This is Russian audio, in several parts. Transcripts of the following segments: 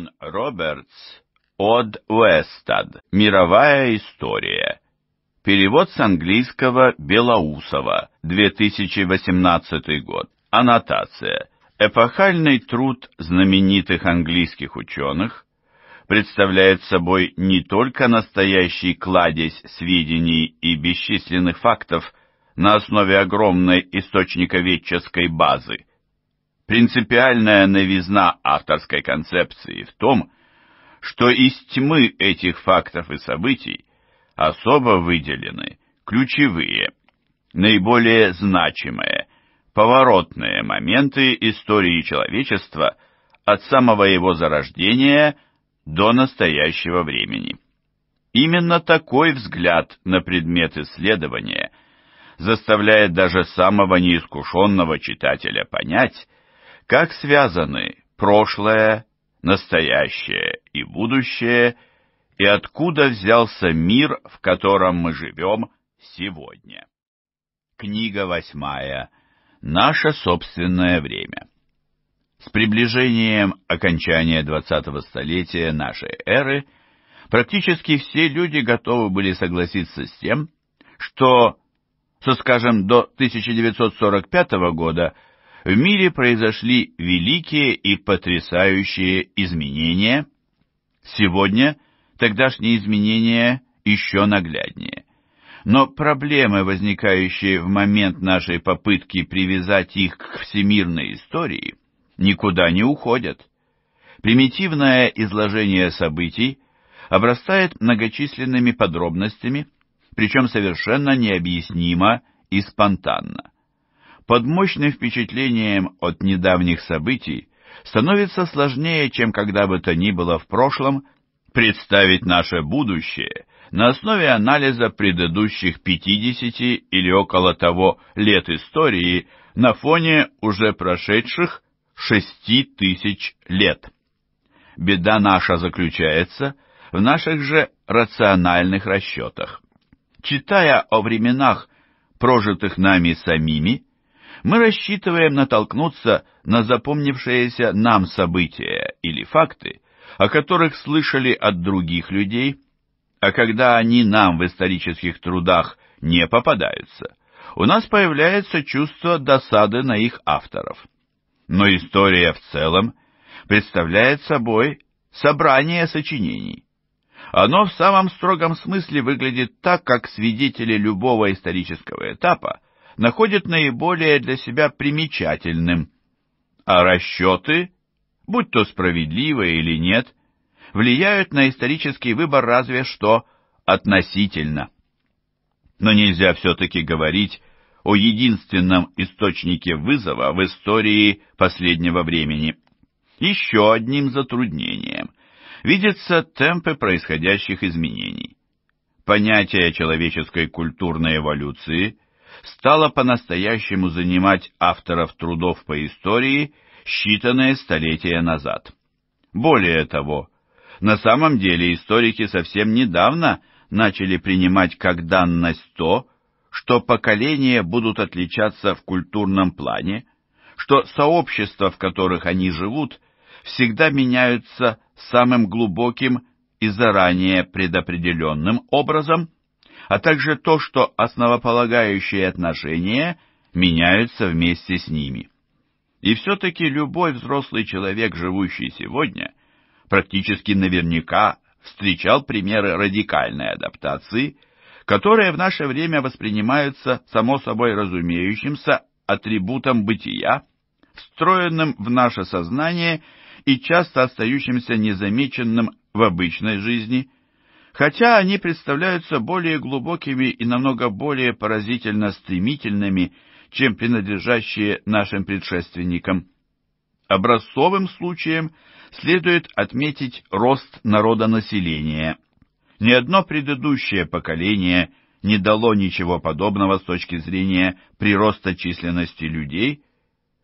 Джон Робертс «Од Уэстад. Мировая история». Перевод с английского Белоусова, 2018 год. Аннотация. Эпохальный труд знаменитых английских ученых представляет собой не только настоящий кладезь сведений и бесчисленных фактов на основе огромной источниковедческой базы, Принципиальная новизна авторской концепции в том, что из тьмы этих фактов и событий особо выделены ключевые, наиболее значимые, поворотные моменты истории человечества от самого его зарождения до настоящего времени. Именно такой взгляд на предмет исследования заставляет даже самого неискушенного читателя понять, как связаны прошлое, настоящее и будущее, и откуда взялся мир, в котором мы живем сегодня? Книга восьмая. Наше собственное время. С приближением окончания 20 столетия нашей эры практически все люди готовы были согласиться с тем, что, со, скажем, до 1945 года – в мире произошли великие и потрясающие изменения. Сегодня тогдашние изменения еще нагляднее. Но проблемы, возникающие в момент нашей попытки привязать их к всемирной истории, никуда не уходят. Примитивное изложение событий обрастает многочисленными подробностями, причем совершенно необъяснимо и спонтанно. Под мощным впечатлением от недавних событий становится сложнее, чем когда бы то ни было в прошлом, представить наше будущее на основе анализа предыдущих 50 или около того лет истории на фоне уже прошедших 6 тысяч лет. Беда наша заключается в наших же рациональных расчетах. Читая о временах, прожитых нами самими, мы рассчитываем натолкнуться на запомнившиеся нам события или факты, о которых слышали от других людей, а когда они нам в исторических трудах не попадаются, у нас появляется чувство досады на их авторов. Но история в целом представляет собой собрание сочинений. Оно в самом строгом смысле выглядит так, как свидетели любого исторического этапа находит наиболее для себя примечательным, а расчеты, будь то справедливые или нет, влияют на исторический выбор разве что относительно. Но нельзя все-таки говорить о единственном источнике вызова в истории последнего времени. Еще одним затруднением видятся темпы происходящих изменений. Понятие человеческой культурной эволюции – стало по-настоящему занимать авторов трудов по истории считанные столетия назад. Более того, на самом деле историки совсем недавно начали принимать как данность то, что поколения будут отличаться в культурном плане, что сообщества, в которых они живут, всегда меняются самым глубоким и заранее предопределенным образом – а также то, что основополагающие отношения меняются вместе с ними. И все-таки любой взрослый человек, живущий сегодня, практически наверняка встречал примеры радикальной адаптации, которые в наше время воспринимаются само собой разумеющимся атрибутом бытия, встроенным в наше сознание и часто остающимся незамеченным в обычной жизни – хотя они представляются более глубокими и намного более поразительно стремительными, чем принадлежащие нашим предшественникам. Образцовым случаем следует отметить рост народонаселения. Ни одно предыдущее поколение не дало ничего подобного с точки зрения прироста численности людей,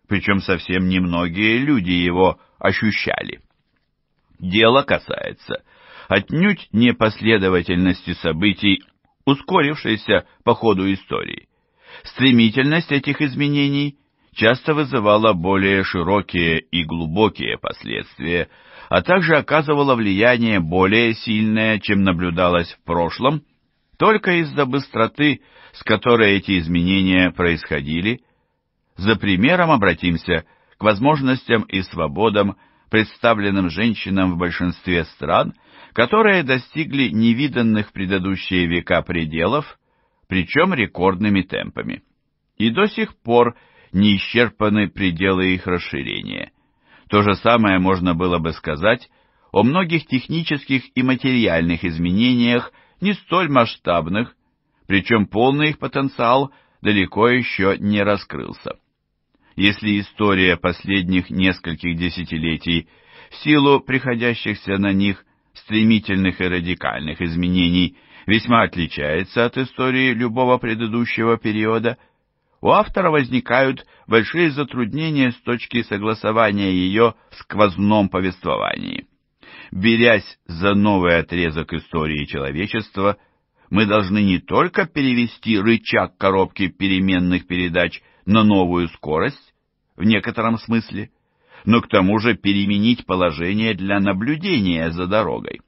причем совсем немногие люди его ощущали. Дело касается – отнюдь не последовательности событий, ускорившейся по ходу истории. Стремительность этих изменений часто вызывала более широкие и глубокие последствия, а также оказывала влияние более сильное, чем наблюдалось в прошлом, только из-за быстроты, с которой эти изменения происходили. За примером обратимся к возможностям и свободам, представленным женщинам в большинстве стран – которые достигли невиданных в предыдущие века пределов, причем рекордными темпами. И до сих пор не исчерпаны пределы их расширения. То же самое можно было бы сказать о многих технических и материальных изменениях, не столь масштабных, причем полный их потенциал далеко еще не раскрылся. Если история последних нескольких десятилетий в силу приходящихся на них стремительных и радикальных изменений весьма отличается от истории любого предыдущего периода, у автора возникают большие затруднения с точки согласования ее в сквозном повествовании. Берясь за новый отрезок истории человечества, мы должны не только перевести рычаг коробки переменных передач на новую скорость, в некотором смысле, но к тому же переменить положение для наблюдения за дорогой.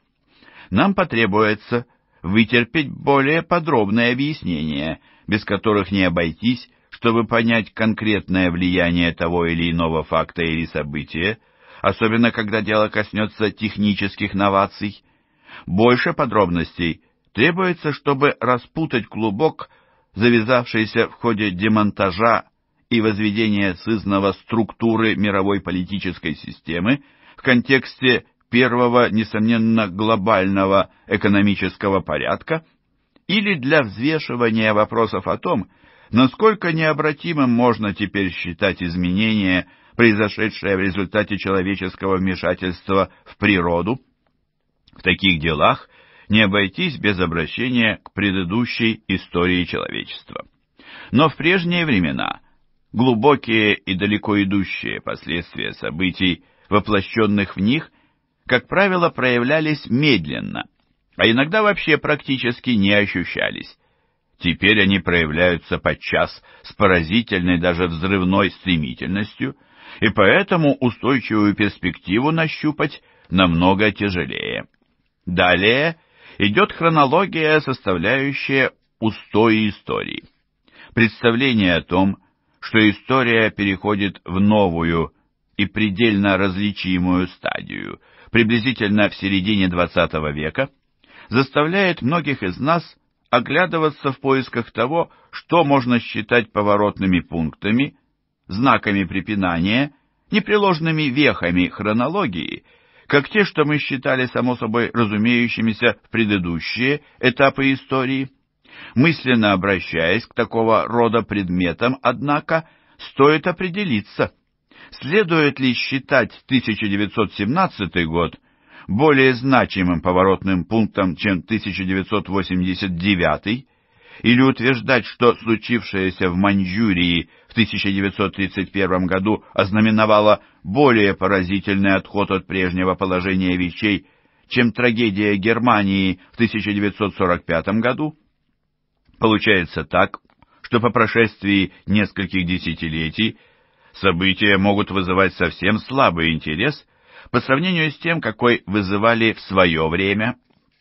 Нам потребуется вытерпеть более подробные объяснения, без которых не обойтись, чтобы понять конкретное влияние того или иного факта или события, особенно когда дело коснется технических новаций. Больше подробностей требуется, чтобы распутать клубок, завязавшийся в ходе демонтажа и возведение сызнова структуры мировой политической системы в контексте первого, несомненно, глобального экономического порядка, или для взвешивания вопросов о том, насколько необратимым можно теперь считать изменения, произошедшие в результате человеческого вмешательства в природу. В таких делах не обойтись без обращения к предыдущей истории человечества. Но в прежние времена – глубокие и далеко идущие последствия событий, воплощенных в них, как правило, проявлялись медленно, а иногда вообще практически не ощущались. Теперь они проявляются подчас с поразительной даже взрывной стремительностью, и поэтому устойчивую перспективу нащупать намного тяжелее. Далее идет хронология, составляющая устои истории. Представление о том, что история переходит в новую и предельно различимую стадию, приблизительно в середине XX века, заставляет многих из нас оглядываться в поисках того, что можно считать поворотными пунктами, знаками препинания, непреложными вехами хронологии, как те, что мы считали само собой разумеющимися в предыдущие этапы истории – Мысленно обращаясь к такого рода предметам, однако, стоит определиться, следует ли считать 1917 год более значимым поворотным пунктом, чем 1989, или утверждать, что случившееся в Маньчжурии в 1931 году ознаменовало более поразительный отход от прежнего положения вещей, чем трагедия Германии в 1945 году? Получается так, что по прошествии нескольких десятилетий события могут вызывать совсем слабый интерес по сравнению с тем, какой вызывали в свое время.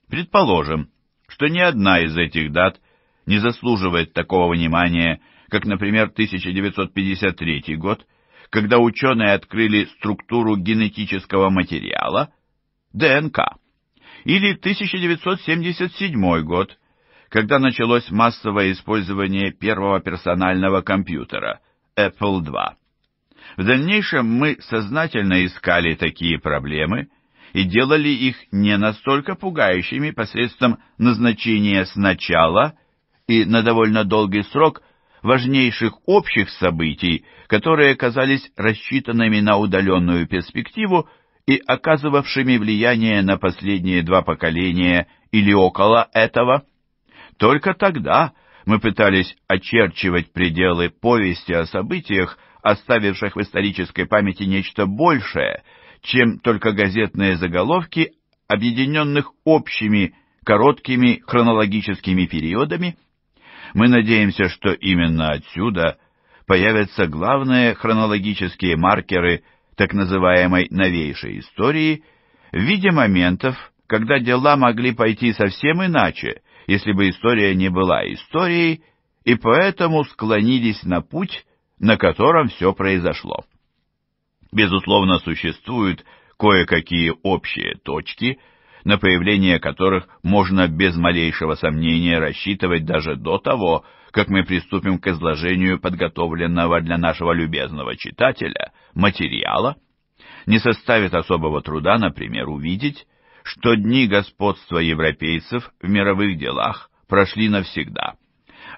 Предположим, что ни одна из этих дат не заслуживает такого внимания, как, например, 1953 год, когда ученые открыли структуру генетического материала, ДНК, или 1977 год, когда началось массовое использование первого персонального компьютера Apple II. В дальнейшем мы сознательно искали такие проблемы и делали их не настолько пугающими посредством назначения сначала и на довольно долгий срок важнейших общих событий, которые оказались рассчитанными на удаленную перспективу и оказывавшими влияние на последние два поколения или около этого – только тогда мы пытались очерчивать пределы повести о событиях, оставивших в исторической памяти нечто большее, чем только газетные заголовки, объединенных общими короткими хронологическими периодами. Мы надеемся, что именно отсюда появятся главные хронологические маркеры так называемой новейшей истории в виде моментов, когда дела могли пойти совсем иначе, если бы история не была историей, и поэтому склонились на путь, на котором все произошло. Безусловно, существуют кое-какие общие точки, на появление которых можно без малейшего сомнения рассчитывать даже до того, как мы приступим к изложению подготовленного для нашего любезного читателя материала. Не составит особого труда, например, увидеть, что дни господства европейцев в мировых делах прошли навсегда,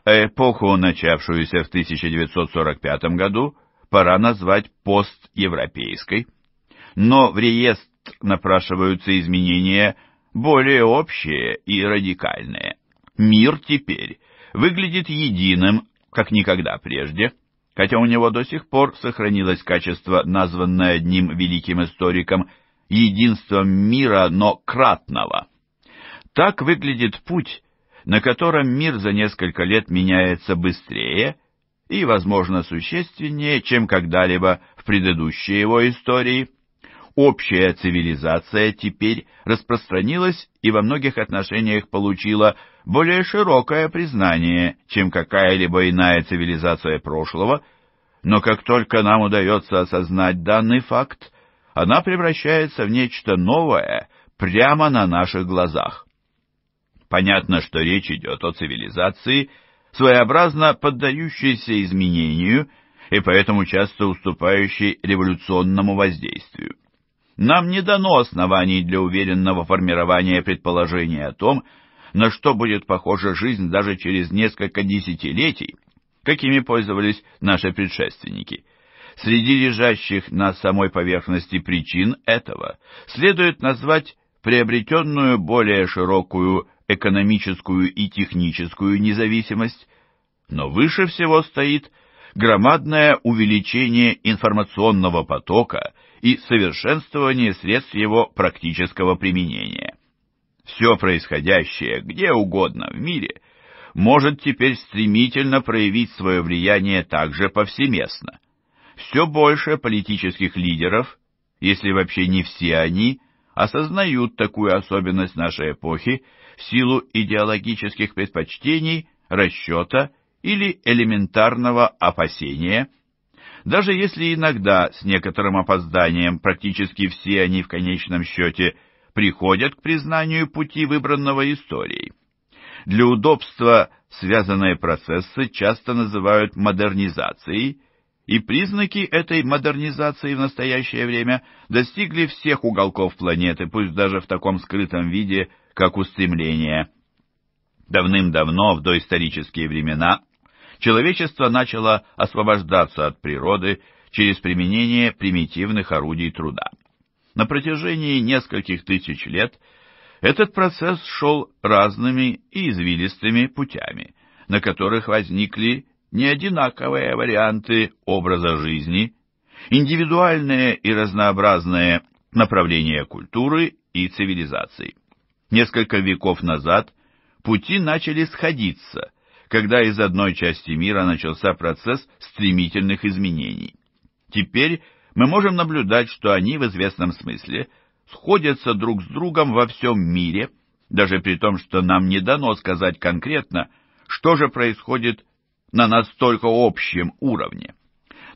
а эпоху, начавшуюся в 1945 году, пора назвать постевропейской. Но в реестр напрашиваются изменения более общие и радикальные. Мир теперь выглядит единым, как никогда прежде, хотя у него до сих пор сохранилось качество, названное одним великим историком единством мира, но кратного. Так выглядит путь, на котором мир за несколько лет меняется быстрее и, возможно, существеннее, чем когда-либо в предыдущей его истории. Общая цивилизация теперь распространилась и во многих отношениях получила более широкое признание, чем какая-либо иная цивилизация прошлого, но как только нам удается осознать данный факт, она превращается в нечто новое прямо на наших глазах. Понятно, что речь идет о цивилизации, своеобразно поддающейся изменению и поэтому часто уступающей революционному воздействию. Нам не дано оснований для уверенного формирования предположения о том, на что будет похожа жизнь даже через несколько десятилетий, какими пользовались наши предшественники – Среди лежащих на самой поверхности причин этого следует назвать приобретенную более широкую экономическую и техническую независимость, но выше всего стоит громадное увеличение информационного потока и совершенствование средств его практического применения. Все происходящее где угодно в мире может теперь стремительно проявить свое влияние также повсеместно. Все больше политических лидеров, если вообще не все они, осознают такую особенность нашей эпохи в силу идеологических предпочтений, расчета или элементарного опасения. Даже если иногда с некоторым опозданием практически все они в конечном счете приходят к признанию пути, выбранного историей. Для удобства связанные процессы часто называют модернизацией – и признаки этой модернизации в настоящее время достигли всех уголков планеты, пусть даже в таком скрытом виде, как устремление. Давным-давно, в доисторические времена, человечество начало освобождаться от природы через применение примитивных орудий труда. На протяжении нескольких тысяч лет этот процесс шел разными и извилистыми путями, на которых возникли неодинаковые варианты образа жизни, индивидуальные и разнообразные направления культуры и цивилизаций. Несколько веков назад пути начали сходиться, когда из одной части мира начался процесс стремительных изменений. Теперь мы можем наблюдать, что они в известном смысле сходятся друг с другом во всем мире, даже при том, что нам не дано сказать конкретно, что же происходит на настолько общем уровне.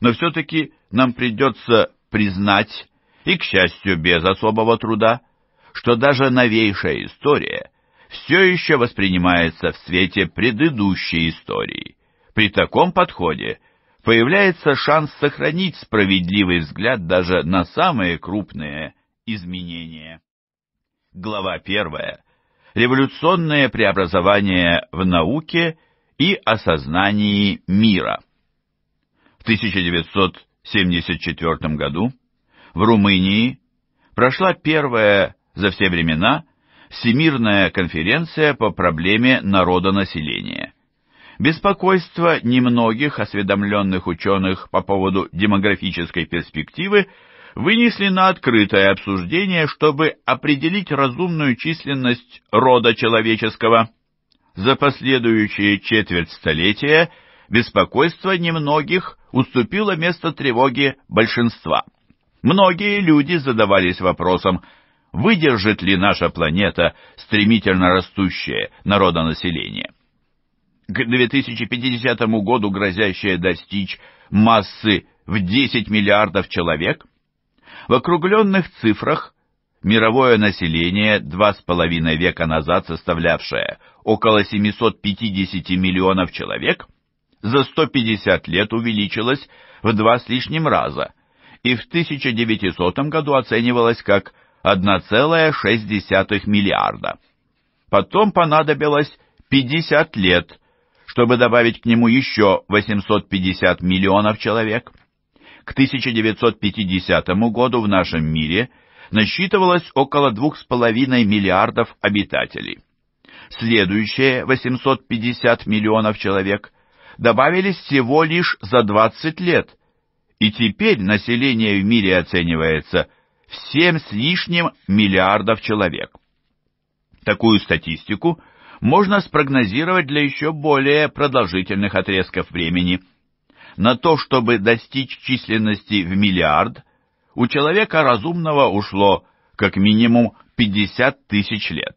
Но все-таки нам придется признать, и, к счастью, без особого труда, что даже новейшая история все еще воспринимается в свете предыдущей истории. При таком подходе появляется шанс сохранить справедливый взгляд даже на самые крупные изменения. Глава первая. Революционные преобразования в науке и осознании мира. В 1974 году в Румынии прошла первая за все времена Всемирная конференция по проблеме народонаселения. Беспокойство немногих осведомленных ученых по поводу демографической перспективы вынесли на открытое обсуждение, чтобы определить разумную численность рода человеческого – за последующие четверть столетия беспокойство немногих уступило место тревоге большинства. Многие люди задавались вопросом, выдержит ли наша планета стремительно растущее народонаселение. К 2050 году грозящее достичь массы в 10 миллиардов человек, в округленных цифрах мировое население, 2,5 века назад составлявшее около 750 миллионов человек, за 150 лет увеличилось в два с лишним раза и в 1900 году оценивалось как 1,6 миллиарда. Потом понадобилось 50 лет, чтобы добавить к нему еще 850 миллионов человек. К 1950 году в нашем мире – насчитывалось около 2,5 миллиардов обитателей. Следующие 850 миллионов человек добавились всего лишь за 20 лет, и теперь население в мире оценивается в 7 с лишним миллиардов человек. Такую статистику можно спрогнозировать для еще более продолжительных отрезков времени. На то, чтобы достичь численности в миллиард – у человека разумного ушло как минимум 50 тысяч лет.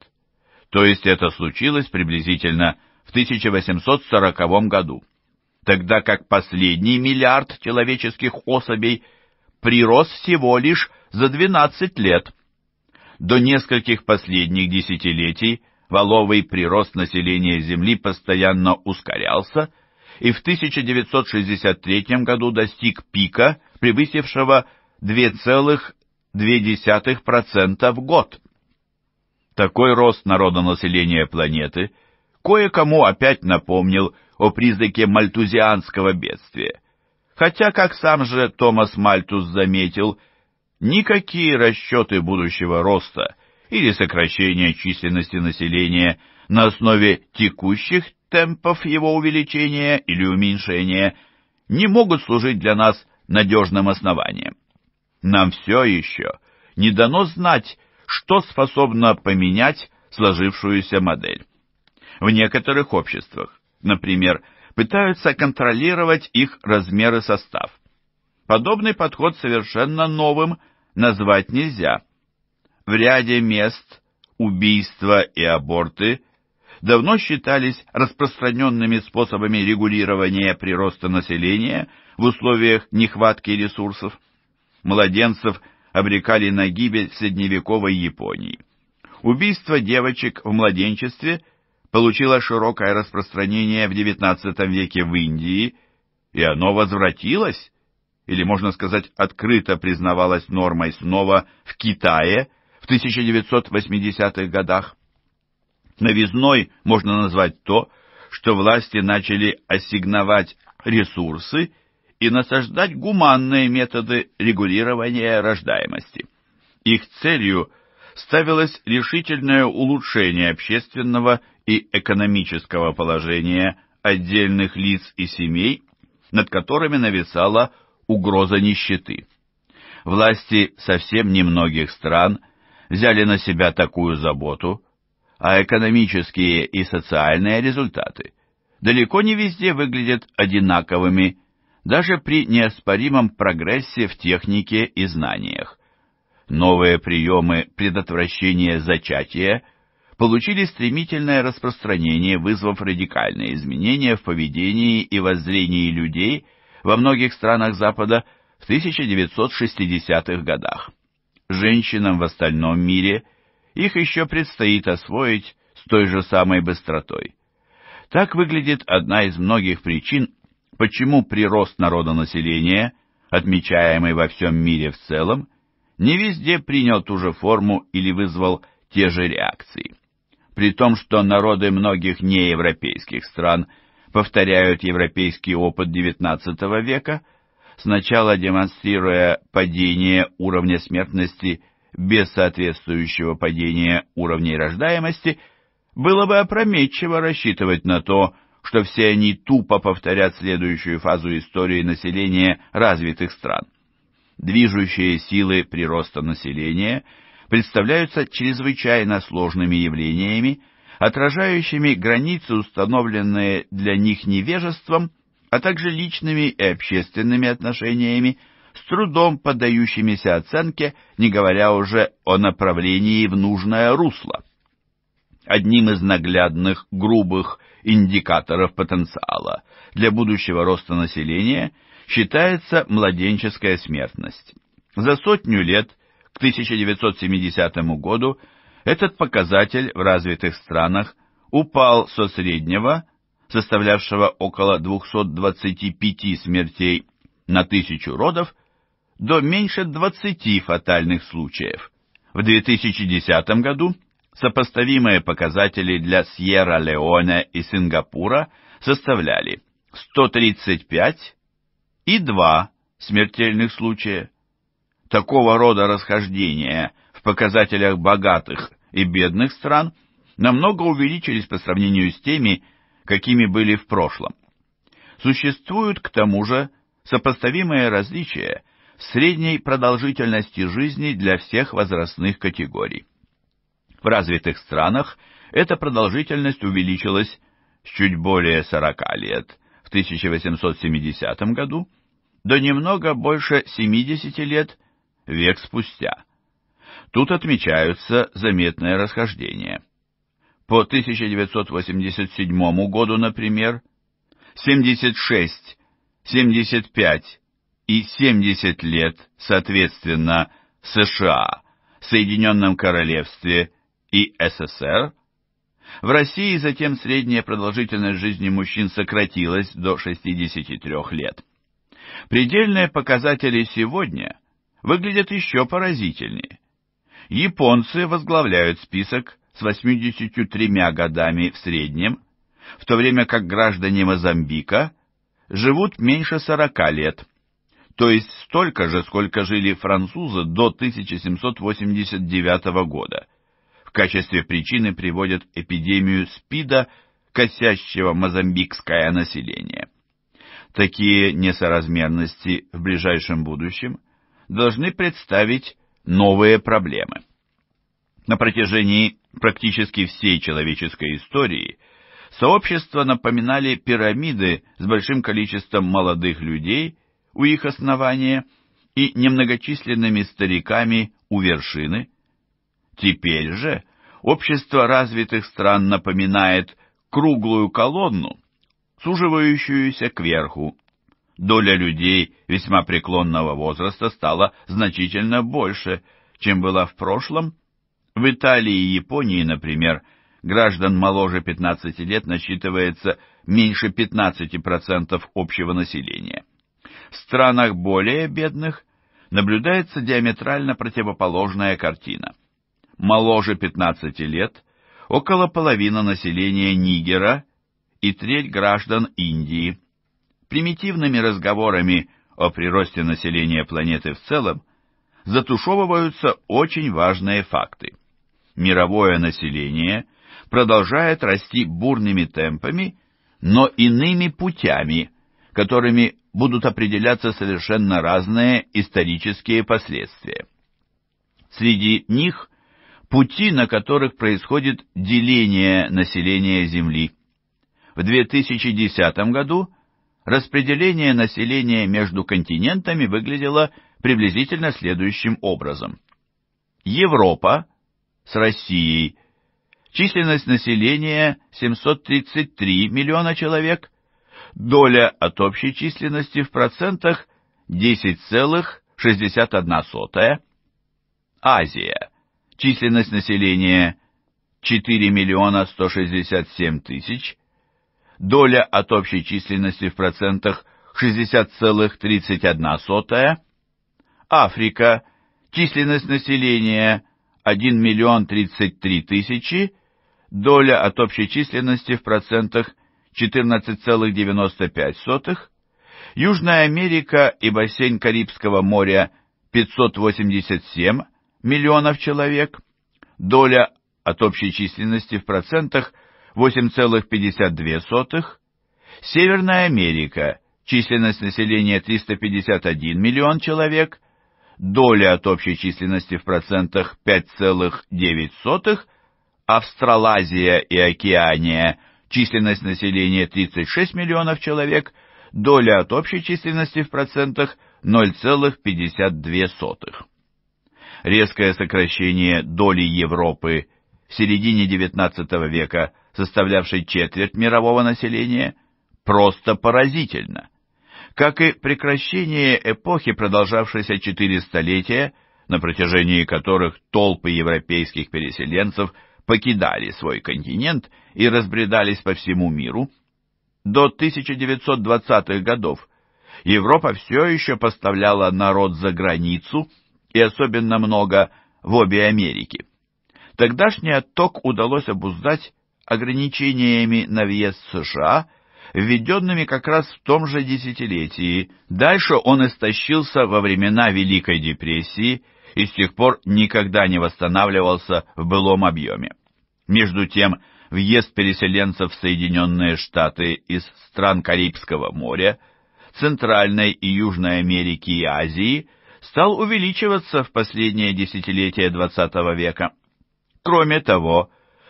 То есть это случилось приблизительно в 1840 году, тогда как последний миллиард человеческих особей прирос всего лишь за 12 лет. До нескольких последних десятилетий валовый прирост населения Земли постоянно ускорялся и в 1963 году достиг пика, превысившего 2,2% в год. Такой рост народонаселения планеты кое-кому опять напомнил о признаке мальтузианского бедствия. Хотя, как сам же Томас Мальтус заметил, никакие расчеты будущего роста или сокращения численности населения на основе текущих темпов его увеличения или уменьшения не могут служить для нас надежным основанием. Нам все еще не дано знать, что способно поменять сложившуюся модель. В некоторых обществах, например, пытаются контролировать их размер и состав. Подобный подход совершенно новым назвать нельзя. В ряде мест убийства и аборты давно считались распространенными способами регулирования прироста населения в условиях нехватки ресурсов младенцев обрекали на гибель средневековой Японии. Убийство девочек в младенчестве получило широкое распространение в XIX веке в Индии, и оно возвратилось, или, можно сказать, открыто признавалось нормой снова в Китае в 1980-х годах. Новизной можно назвать то, что власти начали ассигновать ресурсы – и насаждать гуманные методы регулирования рождаемости. Их целью ставилось решительное улучшение общественного и экономического положения отдельных лиц и семей, над которыми нависала угроза нищеты. Власти совсем немногих стран взяли на себя такую заботу, а экономические и социальные результаты далеко не везде выглядят одинаковыми даже при неоспоримом прогрессе в технике и знаниях. Новые приемы предотвращения зачатия получили стремительное распространение, вызвав радикальные изменения в поведении и воззрении людей во многих странах Запада в 1960-х годах. Женщинам в остальном мире их еще предстоит освоить с той же самой быстротой. Так выглядит одна из многих причин, почему прирост народонаселения, отмечаемый во всем мире в целом, не везде принял ту же форму или вызвал те же реакции. При том, что народы многих неевропейских стран повторяют европейский опыт XIX века, сначала демонстрируя падение уровня смертности без соответствующего падения уровней рождаемости, было бы опрометчиво рассчитывать на то, что все они тупо повторят следующую фазу истории населения развитых стран. Движущие силы прироста населения представляются чрезвычайно сложными явлениями, отражающими границы, установленные для них невежеством, а также личными и общественными отношениями, с трудом поддающимися оценке, не говоря уже о направлении в нужное русло. Одним из наглядных, грубых индикаторов потенциала для будущего роста населения считается младенческая смертность. За сотню лет, к 1970 году, этот показатель в развитых странах упал со среднего, составлявшего около 225 смертей на тысячу родов, до меньше 20 фатальных случаев. В 2010 году – Сопоставимые показатели для Сьерра-Леоне и Сингапура составляли 135 и 2 смертельных случая. Такого рода расхождения в показателях богатых и бедных стран намного увеличились по сравнению с теми, какими были в прошлом. Существуют, к тому же, сопоставимые различия средней продолжительности жизни для всех возрастных категорий. В развитых странах эта продолжительность увеличилась с чуть более 40 лет в 1870 году до немного больше 70 лет век спустя. Тут отмечаются заметные расхождения. По 1987 году, например, 76, 75 и 70 лет, соответственно, США, Соединенном Королевстве и СССР, в России затем средняя продолжительность жизни мужчин сократилась до 63 лет. Предельные показатели сегодня выглядят еще поразительнее. Японцы возглавляют список с 83 годами в среднем, в то время как граждане Мозамбика живут меньше 40 лет, то есть столько же, сколько жили французы до 1789 года качестве причины приводят эпидемию СПИДа, косящего мозамбикское население. Такие несоразмерности в ближайшем будущем должны представить новые проблемы. На протяжении практически всей человеческой истории сообщества напоминали пирамиды с большим количеством молодых людей у их основания и немногочисленными стариками у вершины. Теперь же Общество развитых стран напоминает круглую колонну, суживающуюся кверху. Доля людей весьма преклонного возраста стала значительно больше, чем была в прошлом. В Италии и Японии, например, граждан моложе 15 лет насчитывается меньше 15% общего населения. В странах более бедных наблюдается диаметрально противоположная картина – моложе 15 лет, около половины населения Нигера и треть граждан Индии. Примитивными разговорами о приросте населения планеты в целом затушевываются очень важные факты. Мировое население продолжает расти бурными темпами, но иными путями, которыми будут определяться совершенно разные исторические последствия. Среди них – пути, на которых происходит деление населения Земли. В 2010 году распределение населения между континентами выглядело приблизительно следующим образом. Европа с Россией – численность населения 733 миллиона человек, доля от общей численности в процентах 10,61. Азия численность населения 4 миллиона 167 тысяч, доля от общей численности в процентах 60,31, Африка, численность населения 1 миллион 33 тысячи, доля от общей численности в процентах 14,95, Южная Америка и бассейн Карибского моря 587, миллионов человек, доля от общей численности в процентах 8,52, Северная Америка, численность населения 351 миллион человек, доля от общей численности в процентах 5,9, Австралазия и Океания, численность населения 36 миллионов человек, доля от общей численности в процентах 0,52. Резкое сокращение доли Европы в середине XIX века, составлявшей четверть мирового населения, просто поразительно. Как и прекращение эпохи, продолжавшейся четыре столетия, на протяжении которых толпы европейских переселенцев покидали свой континент и разбредались по всему миру, до 1920-х годов Европа все еще поставляла народ за границу – и особенно много в обе Америки. Тогдашний отток удалось обуздать ограничениями на въезд США, введенными как раз в том же десятилетии. Дальше он истощился во времена Великой депрессии и с тех пор никогда не восстанавливался в былом объеме. Между тем, въезд переселенцев в Соединенные Штаты из стран Карибского моря, Центральной и Южной Америки и Азии стал увеличиваться в последнее десятилетие XX века. Кроме того,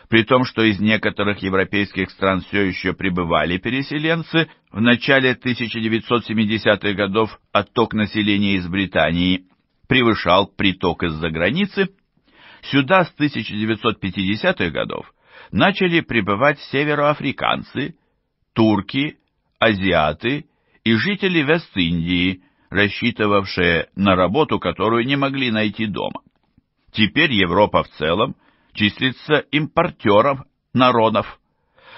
при том, что из некоторых европейских стран все еще пребывали переселенцы, в начале 1970-х годов отток населения из Британии превышал приток из-за границы, сюда с 1950-х годов начали прибывать североафриканцы, турки, азиаты и жители Вест-Индии – рассчитывавшие на работу, которую не могли найти дома. Теперь Европа в целом числится импортером народов.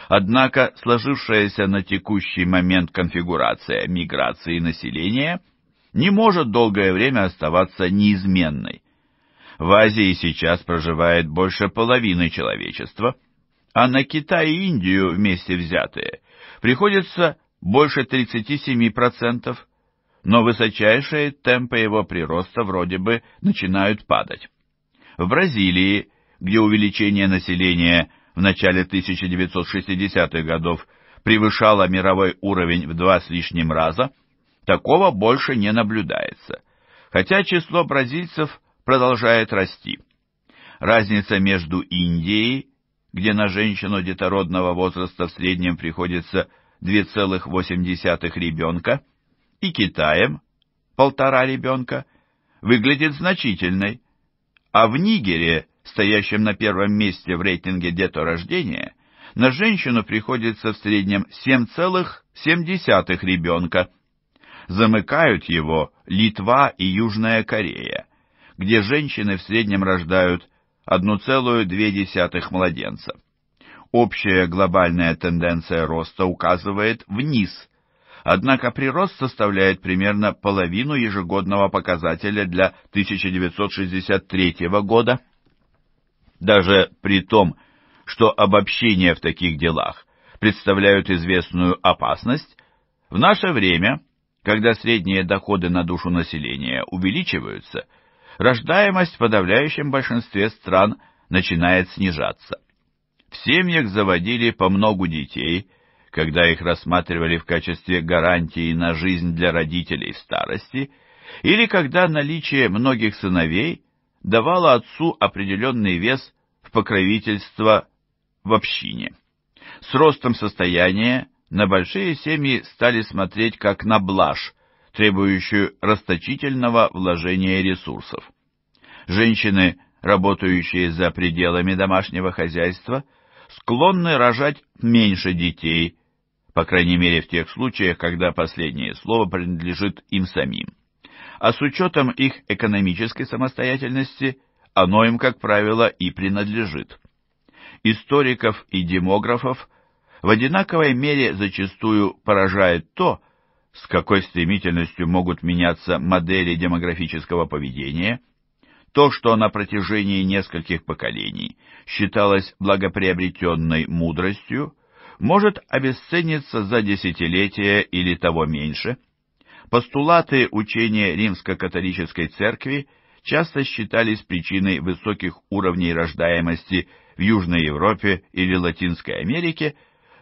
Однако сложившаяся на текущий момент конфигурация миграции населения не может долгое время оставаться неизменной. В Азии сейчас проживает больше половины человечества, а на Китай и Индию вместе взятые приходится больше 37%, но высочайшие темпы его прироста вроде бы начинают падать. В Бразилии, где увеличение населения в начале 1960-х годов превышало мировой уровень в два с лишним раза, такого больше не наблюдается, хотя число бразильцев продолжает расти. Разница между Индией, где на женщину детородного возраста в среднем приходится 2,8 ребенка, и Китаем, полтора ребенка, выглядит значительной, а в Нигере, стоящем на первом месте в рейтинге деторождения, на женщину приходится в среднем 7,7 ребенка. Замыкают его Литва и Южная Корея, где женщины в среднем рождают 1,2 младенца. Общая глобальная тенденция роста указывает вниз, Однако прирост составляет примерно половину ежегодного показателя для 1963 года. Даже при том, что обобщения в таких делах представляют известную опасность, в наше время, когда средние доходы на душу населения увеличиваются, рождаемость в подавляющем большинстве стран начинает снижаться. В семьях заводили по многу детей – когда их рассматривали в качестве гарантии на жизнь для родителей в старости, или когда наличие многих сыновей давало отцу определенный вес в покровительство в общине. С ростом состояния на большие семьи стали смотреть как на блажь, требующую расточительного вложения ресурсов. Женщины, работающие за пределами домашнего хозяйства, склонны рожать меньше детей, по крайней мере в тех случаях, когда последнее слово принадлежит им самим. А с учетом их экономической самостоятельности оно им, как правило, и принадлежит. Историков и демографов в одинаковой мере зачастую поражает то, с какой стремительностью могут меняться модели демографического поведения, то, что на протяжении нескольких поколений считалось благоприобретенной мудростью, может обесцениться за десятилетия или того меньше. Постулаты учения римско-католической церкви часто считались причиной высоких уровней рождаемости в Южной Европе или Латинской Америке,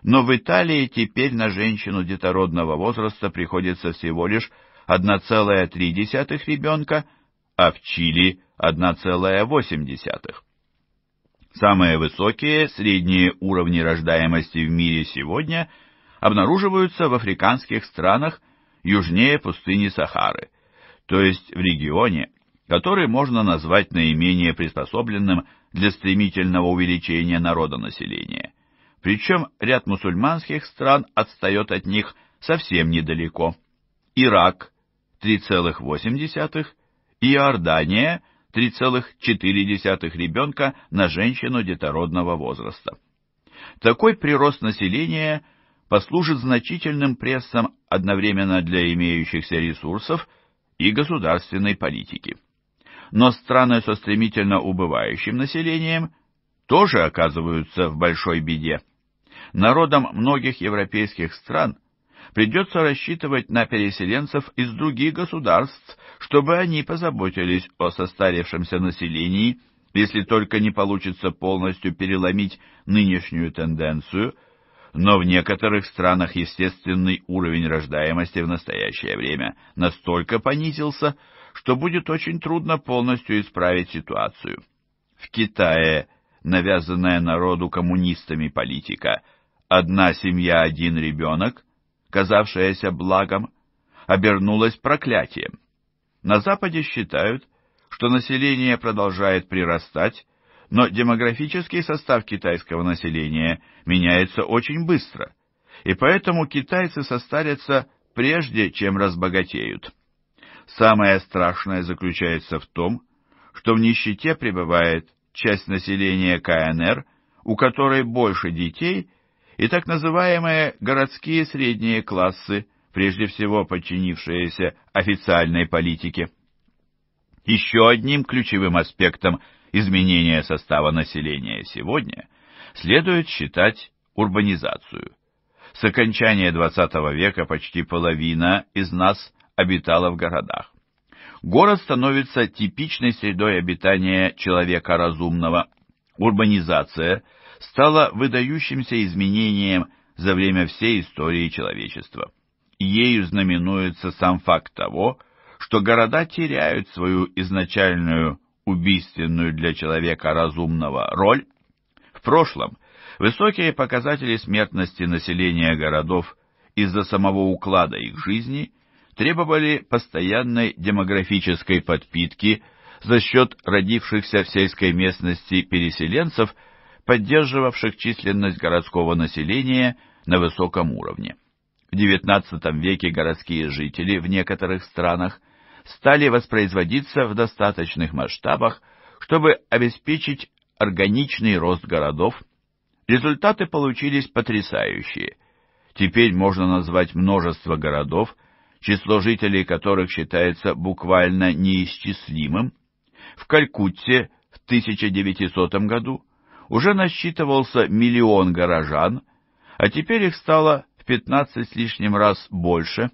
но в Италии теперь на женщину детородного возраста приходится всего лишь 1,3 ребенка, а в Чили 1,8. Самые высокие средние уровни рождаемости в мире сегодня обнаруживаются в африканских странах южнее пустыни Сахары, то есть в регионе, который можно назвать наименее приспособленным для стремительного увеличения народонаселения. Причем ряд мусульманских стран отстает от них совсем недалеко. Ирак – 3,8 и Иордания – 3,4 ребенка на женщину детородного возраста. Такой прирост населения послужит значительным прессом одновременно для имеющихся ресурсов и государственной политики. Но страны со стремительно убывающим населением тоже оказываются в большой беде. Народам многих европейских стран – придется рассчитывать на переселенцев из других государств, чтобы они позаботились о состарившемся населении, если только не получится полностью переломить нынешнюю тенденцию, но в некоторых странах естественный уровень рождаемости в настоящее время настолько понизился, что будет очень трудно полностью исправить ситуацию. В Китае навязанная народу коммунистами политика «одна семья, один ребенок» казавшееся благом, обернулось проклятием. На Западе считают, что население продолжает прирастать, но демографический состав китайского населения меняется очень быстро, и поэтому китайцы состарятся прежде, чем разбогатеют. Самое страшное заключается в том, что в нищете пребывает часть населения КНР, у которой больше детей, и так называемые городские средние классы, прежде всего подчинившиеся официальной политике. Еще одним ключевым аспектом изменения состава населения сегодня следует считать урбанизацию. С окончания XX века почти половина из нас обитала в городах. Город становится типичной средой обитания человека разумного. Урбанизация – стало выдающимся изменением за время всей истории человечества. Ею знаменуется сам факт того, что города теряют свою изначальную убийственную для человека разумного роль. В прошлом высокие показатели смертности населения городов из-за самого уклада их жизни требовали постоянной демографической подпитки за счет родившихся в сельской местности переселенцев – поддерживавших численность городского населения на высоком уровне. В XIX веке городские жители в некоторых странах стали воспроизводиться в достаточных масштабах, чтобы обеспечить органичный рост городов. Результаты получились потрясающие. Теперь можно назвать множество городов, число жителей которых считается буквально неисчислимым. В Калькутте в 1900 году уже насчитывался миллион горожан, а теперь их стало в 15 с лишним раз больше.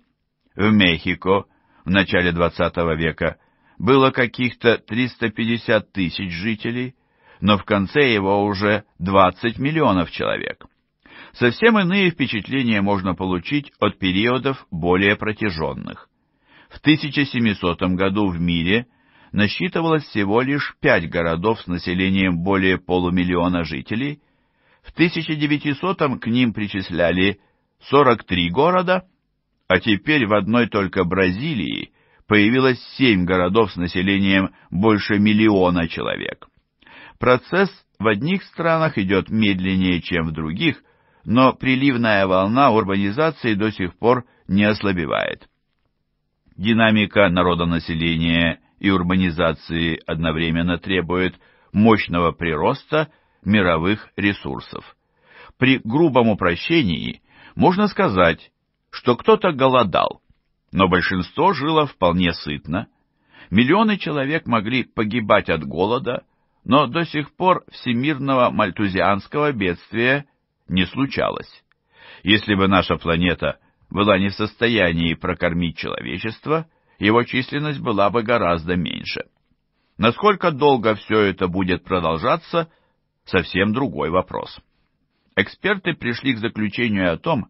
В Мехико в начале 20 века было каких-то 350 тысяч жителей, но в конце его уже 20 миллионов человек. Совсем иные впечатления можно получить от периодов более протяженных. В 1700 году в мире насчитывалось всего лишь пять городов с населением более полумиллиона жителей. В 1900-м к ним причисляли 43 города, а теперь в одной только Бразилии появилось семь городов с населением больше миллиона человек. Процесс в одних странах идет медленнее, чем в других, но приливная волна урбанизации до сих пор не ослабевает. Динамика народонаселения и урбанизации одновременно требует мощного прироста мировых ресурсов. При грубом упрощении можно сказать, что кто-то голодал, но большинство жило вполне сытно. Миллионы человек могли погибать от голода, но до сих пор всемирного мальтузианского бедствия не случалось. Если бы наша планета была не в состоянии прокормить человечество – его численность была бы гораздо меньше. Насколько долго все это будет продолжаться, совсем другой вопрос. Эксперты пришли к заключению о том,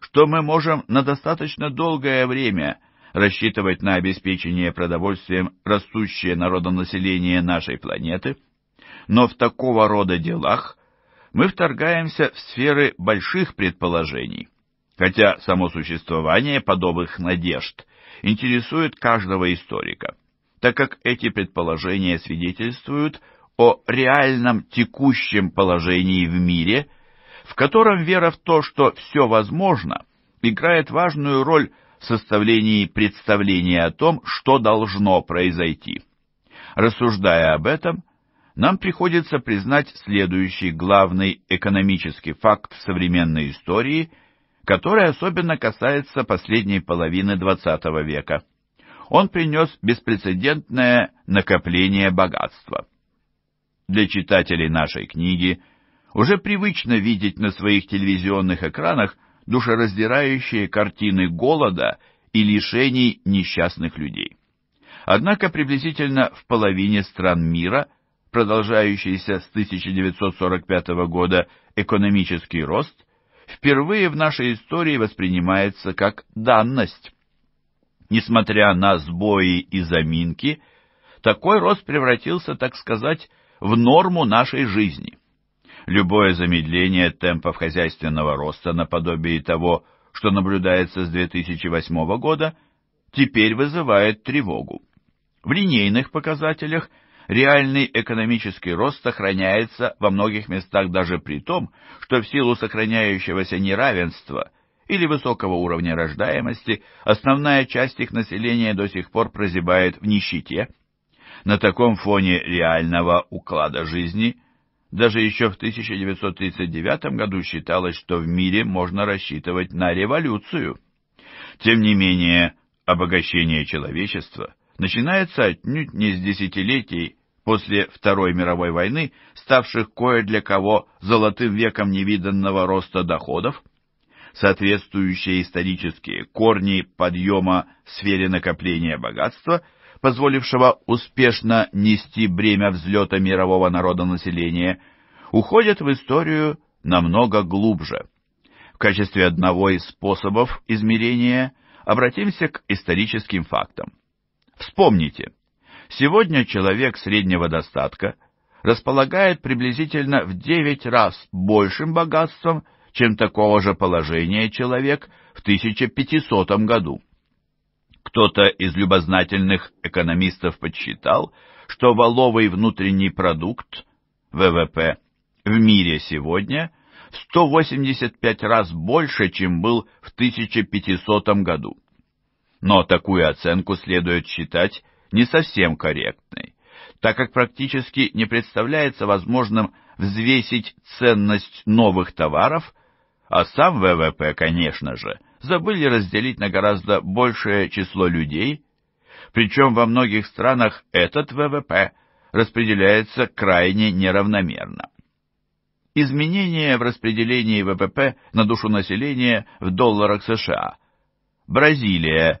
что мы можем на достаточно долгое время рассчитывать на обеспечение продовольствием растущее народонаселение нашей планеты, но в такого рода делах мы вторгаемся в сферы больших предположений, хотя само существование подобных надежд интересует каждого историка, так как эти предположения свидетельствуют о реальном текущем положении в мире, в котором вера в то, что все возможно, играет важную роль в составлении представления о том, что должно произойти. Рассуждая об этом, нам приходится признать следующий главный экономический факт современной истории – который особенно касается последней половины XX века. Он принес беспрецедентное накопление богатства. Для читателей нашей книги уже привычно видеть на своих телевизионных экранах душераздирающие картины голода и лишений несчастных людей. Однако приблизительно в половине стран мира продолжающийся с 1945 года экономический рост впервые в нашей истории воспринимается как данность. Несмотря на сбои и заминки, такой рост превратился, так сказать, в норму нашей жизни. Любое замедление темпов хозяйственного роста наподобие того, что наблюдается с 2008 года, теперь вызывает тревогу. В линейных показателях – Реальный экономический рост сохраняется во многих местах даже при том, что в силу сохраняющегося неравенства или высокого уровня рождаемости основная часть их населения до сих пор прозябает в нищете. На таком фоне реального уклада жизни даже еще в 1939 году считалось, что в мире можно рассчитывать на революцию. Тем не менее, обогащение человечества начинается отнюдь не с десятилетий после Второй мировой войны, ставших кое для кого золотым веком невиданного роста доходов, соответствующие исторические корни подъема в сфере накопления богатства, позволившего успешно нести бремя взлета мирового народонаселения, уходят в историю намного глубже. В качестве одного из способов измерения обратимся к историческим фактам. Вспомните – Сегодня человек среднего достатка располагает приблизительно в 9 раз большим богатством, чем такого же положения человек в 1500 году. Кто-то из любознательных экономистов подсчитал, что валовый внутренний продукт, ВВП, в мире сегодня в 185 раз больше, чем был в 1500 году. Но такую оценку следует считать не совсем корректной, так как практически не представляется возможным взвесить ценность новых товаров, а сам ВВП, конечно же, забыли разделить на гораздо большее число людей, причем во многих странах этот ВВП распределяется крайне неравномерно. Изменения в распределении ВВП на душу населения в долларах США. Бразилия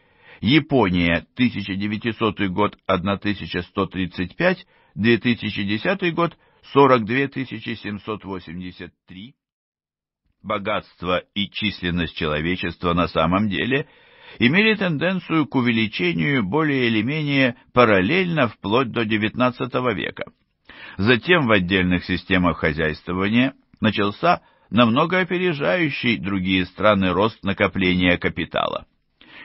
Япония 1900 год 1135, 2010 год 42783. Богатство и численность человечества на самом деле имели тенденцию к увеличению более или менее параллельно вплоть до XIX века. Затем в отдельных системах хозяйствования начался намного опережающий другие страны рост накопления капитала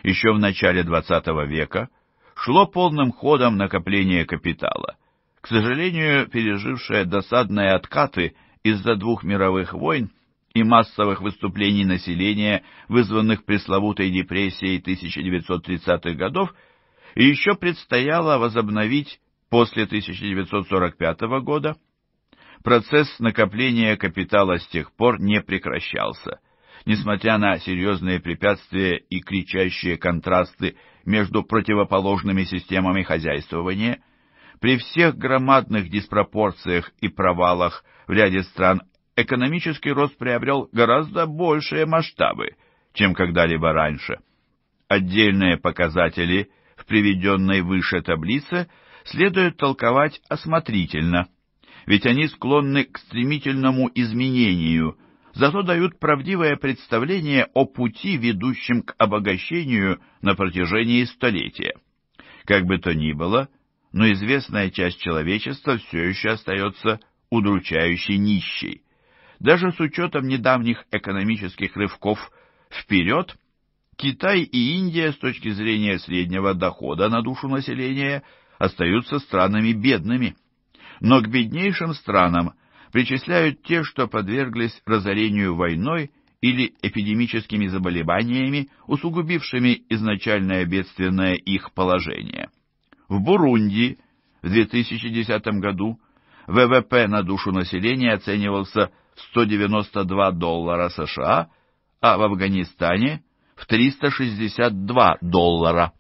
еще в начале XX века шло полным ходом накопление капитала, к сожалению, пережившее досадные откаты из-за двух мировых войн и массовых выступлений населения, вызванных пресловутой депрессией 1930-х годов, и еще предстояло возобновить после 1945 года. Процесс накопления капитала с тех пор не прекращался несмотря на серьезные препятствия и кричащие контрасты между противоположными системами хозяйствования, при всех громадных диспропорциях и провалах в ряде стран экономический рост приобрел гораздо большие масштабы, чем когда-либо раньше. Отдельные показатели в приведенной выше таблице следует толковать осмотрительно, ведь они склонны к стремительному изменению – зато дают правдивое представление о пути, ведущем к обогащению на протяжении столетия. Как бы то ни было, но известная часть человечества все еще остается удручающей нищей. Даже с учетом недавних экономических рывков вперед, Китай и Индия с точки зрения среднего дохода на душу населения остаются странами бедными. Но к беднейшим странам – причисляют те, что подверглись разорению войной или эпидемическими заболеваниями, усугубившими изначальное бедственное их положение. В Бурунди в 2010 году ВВП на душу населения оценивался в 192 доллара США, а в Афганистане в 362 доллара.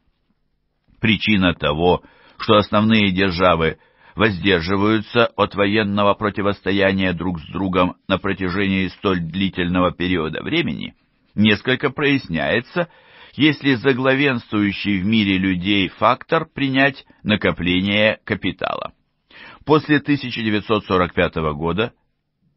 Причина того, что основные державы воздерживаются от военного противостояния друг с другом на протяжении столь длительного периода времени, несколько проясняется, если за главенствующий в мире людей фактор принять накопление капитала. После 1945 года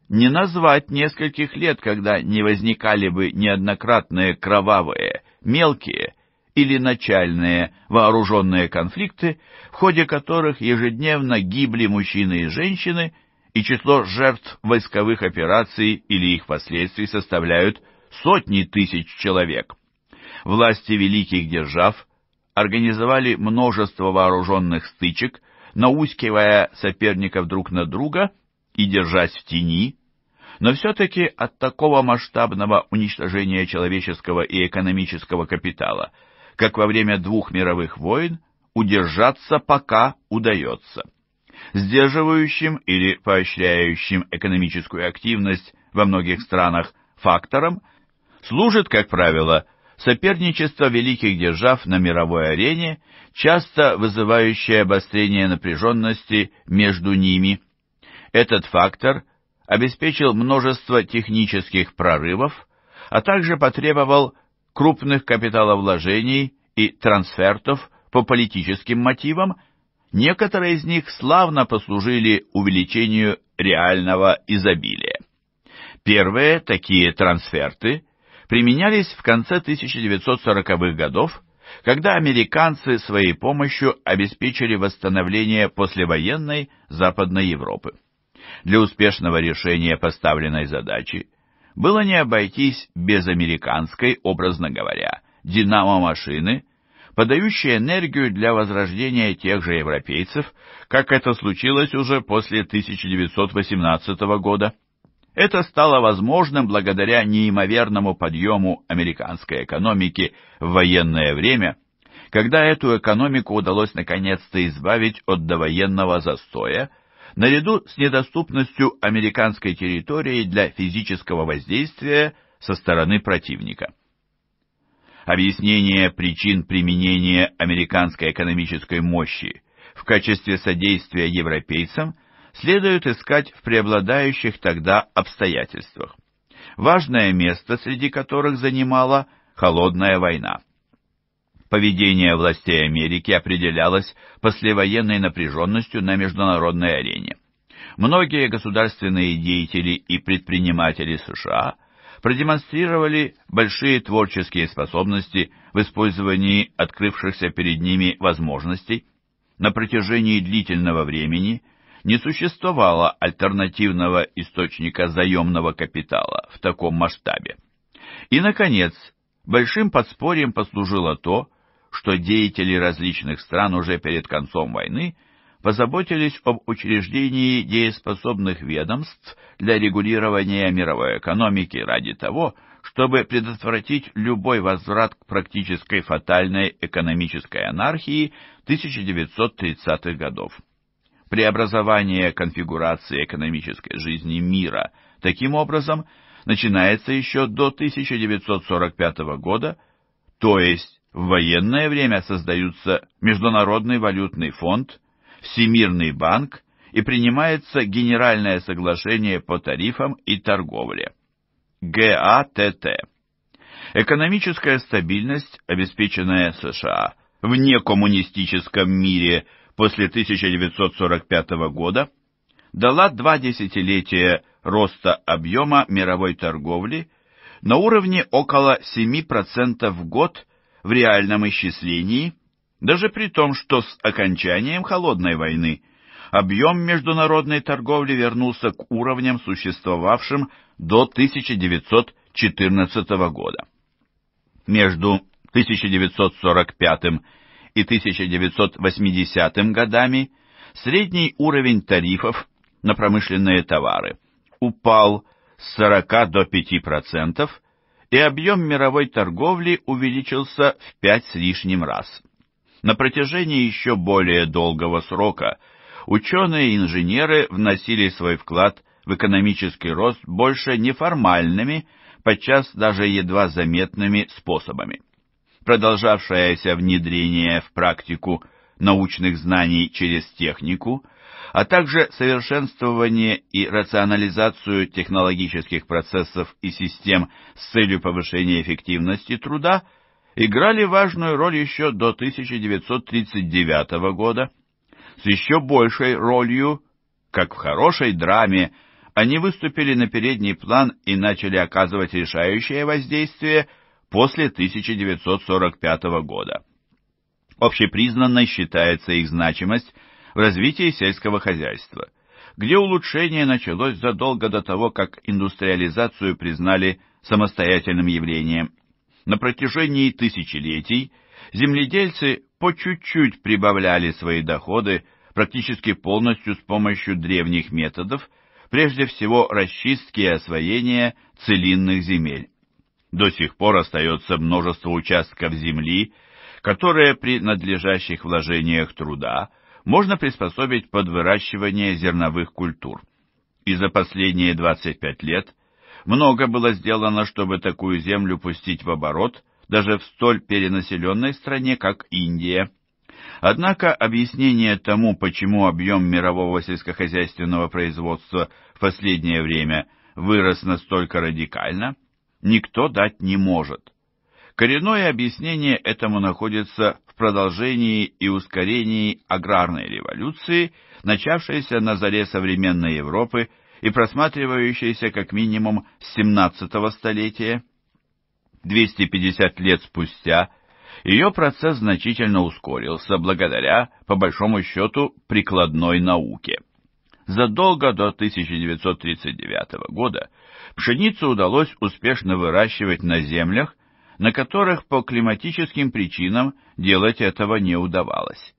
не назвать нескольких лет, когда не возникали бы неоднократные кровавые, мелкие или начальные вооруженные конфликты, в ходе которых ежедневно гибли мужчины и женщины, и число жертв войсковых операций или их последствий составляют сотни тысяч человек. Власти великих держав организовали множество вооруженных стычек, наускивая соперников друг на друга и держась в тени, но все-таки от такого масштабного уничтожения человеческого и экономического капитала – как во время двух мировых войн, удержаться пока удается. Сдерживающим или поощряющим экономическую активность во многих странах фактором служит, как правило, соперничество великих держав на мировой арене, часто вызывающее обострение напряженности между ними. Этот фактор обеспечил множество технических прорывов, а также потребовал крупных капиталовложений и трансфертов по политическим мотивам, некоторые из них славно послужили увеличению реального изобилия. Первые такие трансферты применялись в конце 1940-х годов, когда американцы своей помощью обеспечили восстановление послевоенной Западной Европы. Для успешного решения поставленной задачи было не обойтись без американской, образно говоря, динамо-машины, подающей энергию для возрождения тех же европейцев, как это случилось уже после 1918 года. Это стало возможным благодаря неимоверному подъему американской экономики в военное время, когда эту экономику удалось наконец-то избавить от довоенного застоя, наряду с недоступностью американской территории для физического воздействия со стороны противника. Объяснение причин применения американской экономической мощи в качестве содействия европейцам следует искать в преобладающих тогда обстоятельствах, важное место среди которых занимала холодная война поведение властей Америки определялось послевоенной напряженностью на международной арене. Многие государственные деятели и предприниматели США продемонстрировали большие творческие способности в использовании открывшихся перед ними возможностей. На протяжении длительного времени не существовало альтернативного источника заемного капитала в таком масштабе. И, наконец, большим подспорьем послужило то, что деятели различных стран уже перед концом войны позаботились об учреждении дееспособных ведомств для регулирования мировой экономики ради того, чтобы предотвратить любой возврат к практической фатальной экономической анархии 1930-х годов. Преобразование конфигурации экономической жизни мира таким образом начинается еще до 1945 года, то есть в военное время создаются Международный валютный фонд, Всемирный банк и принимается Генеральное соглашение по тарифам и торговле. ГАТТ. Экономическая стабильность, обеспеченная США в некоммунистическом мире после 1945 года, дала два десятилетия роста объема мировой торговли на уровне около 7% в год в реальном исчислении, даже при том, что с окончанием холодной войны объем международной торговли вернулся к уровням, существовавшим до 1914 года. Между 1945 и 1980 годами средний уровень тарифов на промышленные товары упал с 40 до 5% процентов и объем мировой торговли увеличился в пять с лишним раз. На протяжении еще более долгого срока ученые и инженеры вносили свой вклад в экономический рост больше неформальными, подчас даже едва заметными способами. Продолжавшееся внедрение в практику научных знаний через технику – а также совершенствование и рационализацию технологических процессов и систем с целью повышения эффективности труда играли важную роль еще до 1939 года. С еще большей ролью, как в хорошей драме, они выступили на передний план и начали оказывать решающее воздействие после 1945 года. Общепризнанной считается их значимость – в развитии сельского хозяйства, где улучшение началось задолго до того, как индустриализацию признали самостоятельным явлением. На протяжении тысячелетий земледельцы по чуть-чуть прибавляли свои доходы практически полностью с помощью древних методов, прежде всего расчистки и освоения целинных земель. До сих пор остается множество участков земли, которые при надлежащих вложениях труда можно приспособить под выращивание зерновых культур. И за последние 25 лет много было сделано, чтобы такую землю пустить в оборот даже в столь перенаселенной стране, как Индия. Однако объяснение тому, почему объем мирового сельскохозяйственного производства в последнее время вырос настолько радикально, никто дать не может. Коренное объяснение этому находится продолжении и ускорении аграрной революции, начавшейся на заре современной Европы и просматривающейся как минимум с 17 столетия. 250 лет спустя ее процесс значительно ускорился благодаря, по большому счету, прикладной науке. Задолго до 1939 года пшеницу удалось успешно выращивать на землях, на которых по климатическим причинам делать этого не удавалось.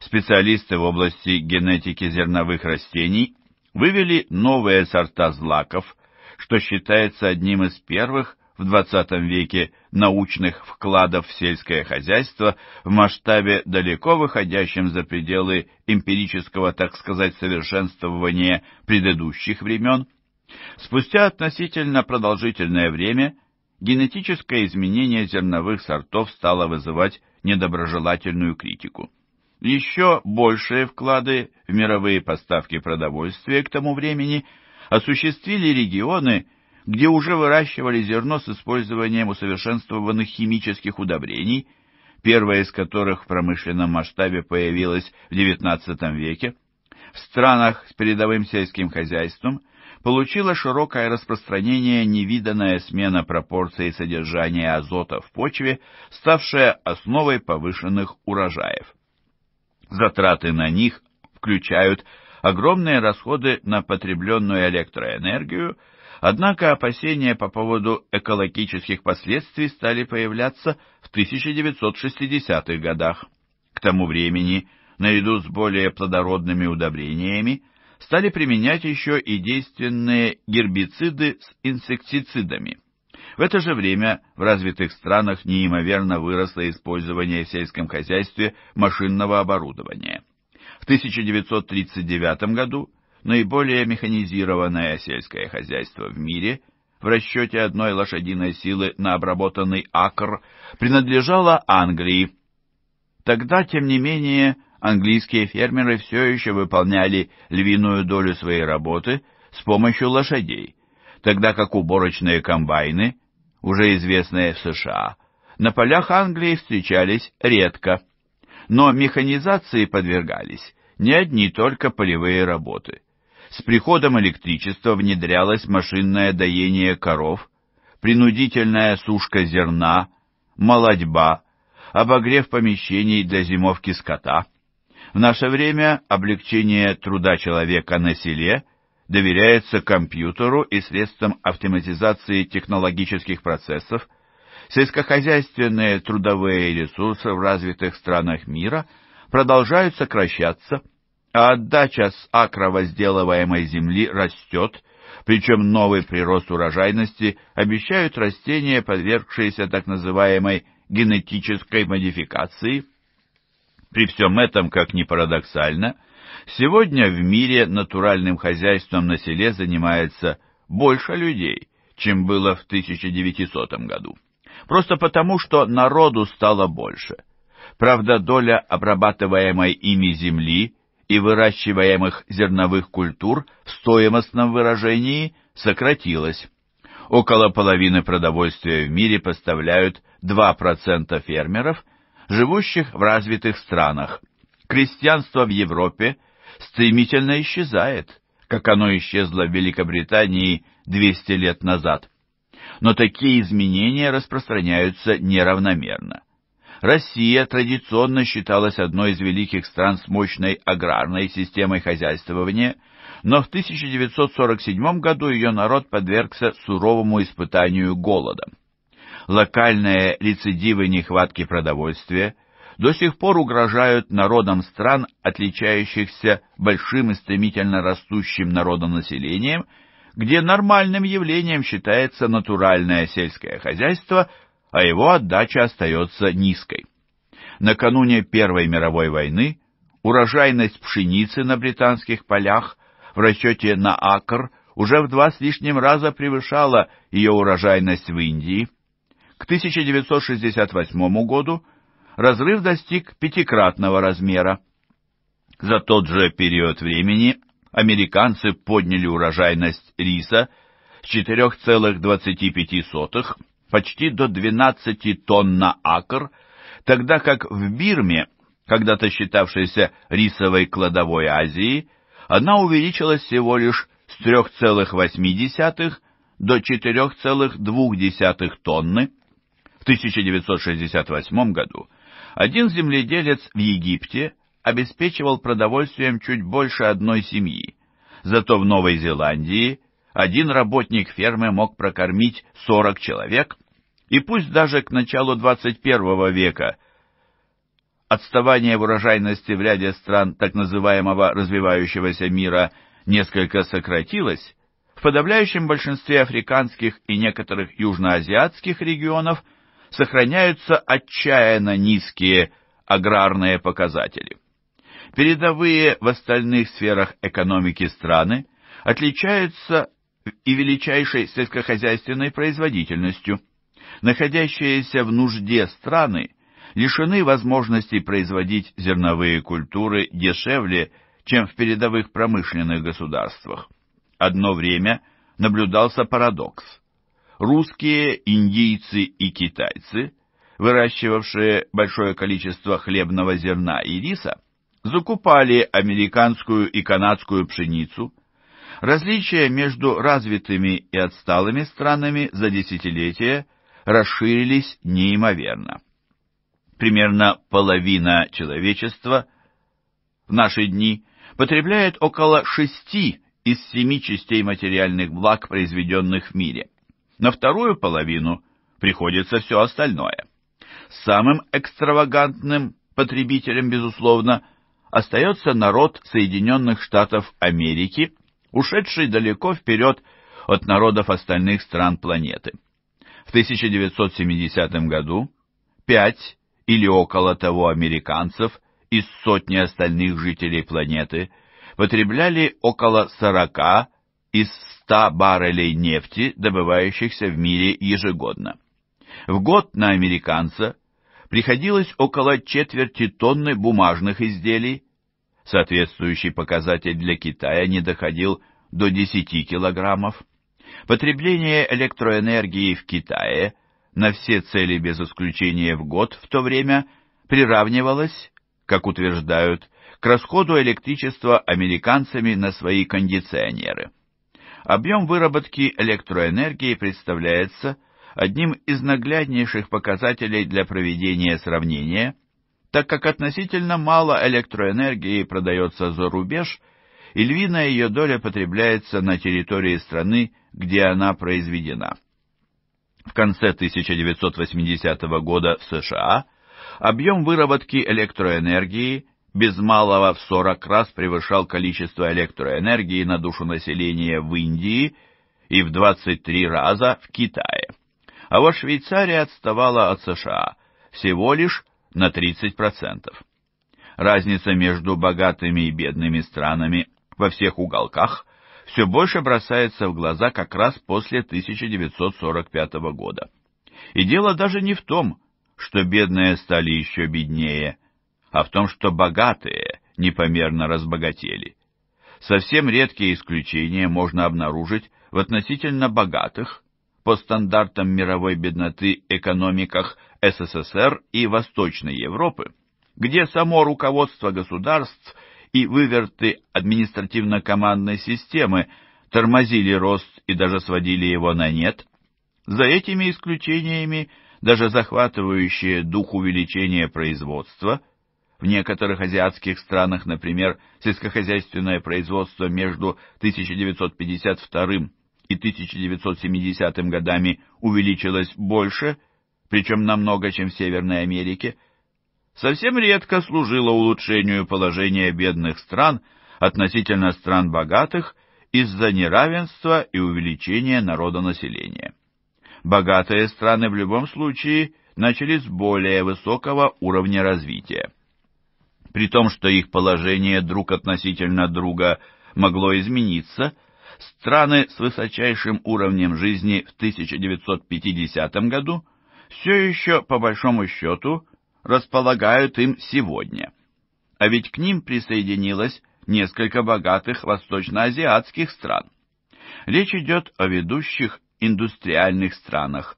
Специалисты в области генетики зерновых растений вывели новые сорта злаков, что считается одним из первых в 20 веке научных вкладов в сельское хозяйство в масштабе, далеко выходящем за пределы эмпирического, так сказать, совершенствования предыдущих времен. Спустя относительно продолжительное время генетическое изменение зерновых сортов стало вызывать недоброжелательную критику. Еще большие вклады в мировые поставки продовольствия к тому времени осуществили регионы, где уже выращивали зерно с использованием усовершенствованных химических удобрений, первое из которых в промышленном масштабе появилось в XIX веке, в странах с передовым сельским хозяйством – получила широкое распространение невиданная смена пропорций содержания азота в почве, ставшая основой повышенных урожаев. Затраты на них включают огромные расходы на потребленную электроэнергию, однако опасения по поводу экологических последствий стали появляться в 1960-х годах. К тому времени, наряду с более плодородными удобрениями, стали применять еще и действенные гербициды с инсектицидами. В это же время в развитых странах неимоверно выросло использование в сельском хозяйстве машинного оборудования. В 1939 году наиболее механизированное сельское хозяйство в мире в расчете одной лошадиной силы на обработанный акр принадлежало Англии. Тогда, тем не менее, английские фермеры все еще выполняли львиную долю своей работы с помощью лошадей, тогда как уборочные комбайны, уже известные в США, на полях Англии встречались редко. Но механизации подвергались не одни только полевые работы. С приходом электричества внедрялось машинное доение коров, принудительная сушка зерна, молодьба, обогрев помещений для зимовки скота – в наше время облегчение труда человека на селе доверяется компьютеру и средствам автоматизации технологических процессов, сельскохозяйственные трудовые ресурсы в развитых странах мира продолжают сокращаться, а отдача с акра возделываемой земли растет, причем новый прирост урожайности обещают растения, подвергшиеся так называемой генетической модификации – при всем этом, как ни парадоксально, сегодня в мире натуральным хозяйством на селе занимается больше людей, чем было в 1900 году. Просто потому, что народу стало больше. Правда, доля обрабатываемой ими земли и выращиваемых зерновых культур в стоимостном выражении сократилась. Около половины продовольствия в мире поставляют 2% фермеров – живущих в развитых странах. Крестьянство в Европе стремительно исчезает, как оно исчезло в Великобритании 200 лет назад. Но такие изменения распространяются неравномерно. Россия традиционно считалась одной из великих стран с мощной аграрной системой хозяйствования, но в 1947 году ее народ подвергся суровому испытанию голодом локальные рецидивы нехватки продовольствия до сих пор угрожают народам стран, отличающихся большим и стремительно растущим народонаселением, где нормальным явлением считается натуральное сельское хозяйство, а его отдача остается низкой. Накануне Первой мировой войны урожайность пшеницы на британских полях в расчете на акр уже в два с лишним раза превышала ее урожайность в Индии – к 1968 году разрыв достиг пятикратного размера. За тот же период времени американцы подняли урожайность риса с 4,25 почти до 12 тонн на акр, тогда как в Бирме, когда-то считавшейся рисовой кладовой Азии, она увеличилась всего лишь с 3,8 до 4,2 тонны, 1968 году один земледелец в Египте обеспечивал продовольствием чуть больше одной семьи, зато в Новой Зеландии один работник фермы мог прокормить 40 человек, и пусть даже к началу 21 века отставание в урожайности в ряде стран так называемого развивающегося мира несколько сократилось, в подавляющем большинстве африканских и некоторых южноазиатских регионов – сохраняются отчаянно низкие аграрные показатели. Передовые в остальных сферах экономики страны отличаются и величайшей сельскохозяйственной производительностью. Находящиеся в нужде страны лишены возможности производить зерновые культуры дешевле, чем в передовых промышленных государствах. Одно время наблюдался парадокс русские, индийцы и китайцы, выращивавшие большое количество хлебного зерна и риса, закупали американскую и канадскую пшеницу. Различия между развитыми и отсталыми странами за десятилетия расширились неимоверно. Примерно половина человечества в наши дни потребляет около шести из семи частей материальных благ, произведенных в мире. На вторую половину приходится все остальное. Самым экстравагантным потребителем, безусловно, остается народ Соединенных Штатов Америки, ушедший далеко вперед от народов остальных стран планеты. В 1970 году пять или около того американцев из сотни остальных жителей планеты потребляли около 40 из 100 баррелей нефти, добывающихся в мире ежегодно. В год на американца приходилось около четверти тонны бумажных изделий, соответствующий показатель для Китая не доходил до 10 килограммов. Потребление электроэнергии в Китае на все цели без исключения в год в то время приравнивалось, как утверждают, к расходу электричества американцами на свои кондиционеры – Объем выработки электроэнергии представляется одним из нагляднейших показателей для проведения сравнения, так как относительно мало электроэнергии продается за рубеж, и львиная ее доля потребляется на территории страны, где она произведена. В конце 1980 года в США объем выработки электроэнергии без малого в 40 раз превышал количество электроэнергии на душу населения в Индии и в 23 раза в Китае. А вот Швейцария отставала от США всего лишь на 30%. Разница между богатыми и бедными странами во всех уголках все больше бросается в глаза как раз после 1945 года. И дело даже не в том, что бедные стали еще беднее – а в том, что богатые непомерно разбогатели. Совсем редкие исключения можно обнаружить в относительно богатых, по стандартам мировой бедноты, экономиках СССР и Восточной Европы, где само руководство государств и выверты административно-командной системы тормозили рост и даже сводили его на нет, за этими исключениями даже захватывающие дух увеличения производства – в некоторых азиатских странах, например, сельскохозяйственное производство между 1952 и 1970 годами увеличилось больше, причем намного, чем в Северной Америке, совсем редко служило улучшению положения бедных стран относительно стран богатых из-за неравенства и увеличения народонаселения. Богатые страны в любом случае начали с более высокого уровня развития при том, что их положение друг относительно друга могло измениться, страны с высочайшим уровнем жизни в 1950 году все еще, по большому счету, располагают им сегодня. А ведь к ним присоединилось несколько богатых восточноазиатских стран. Речь идет о ведущих индустриальных странах.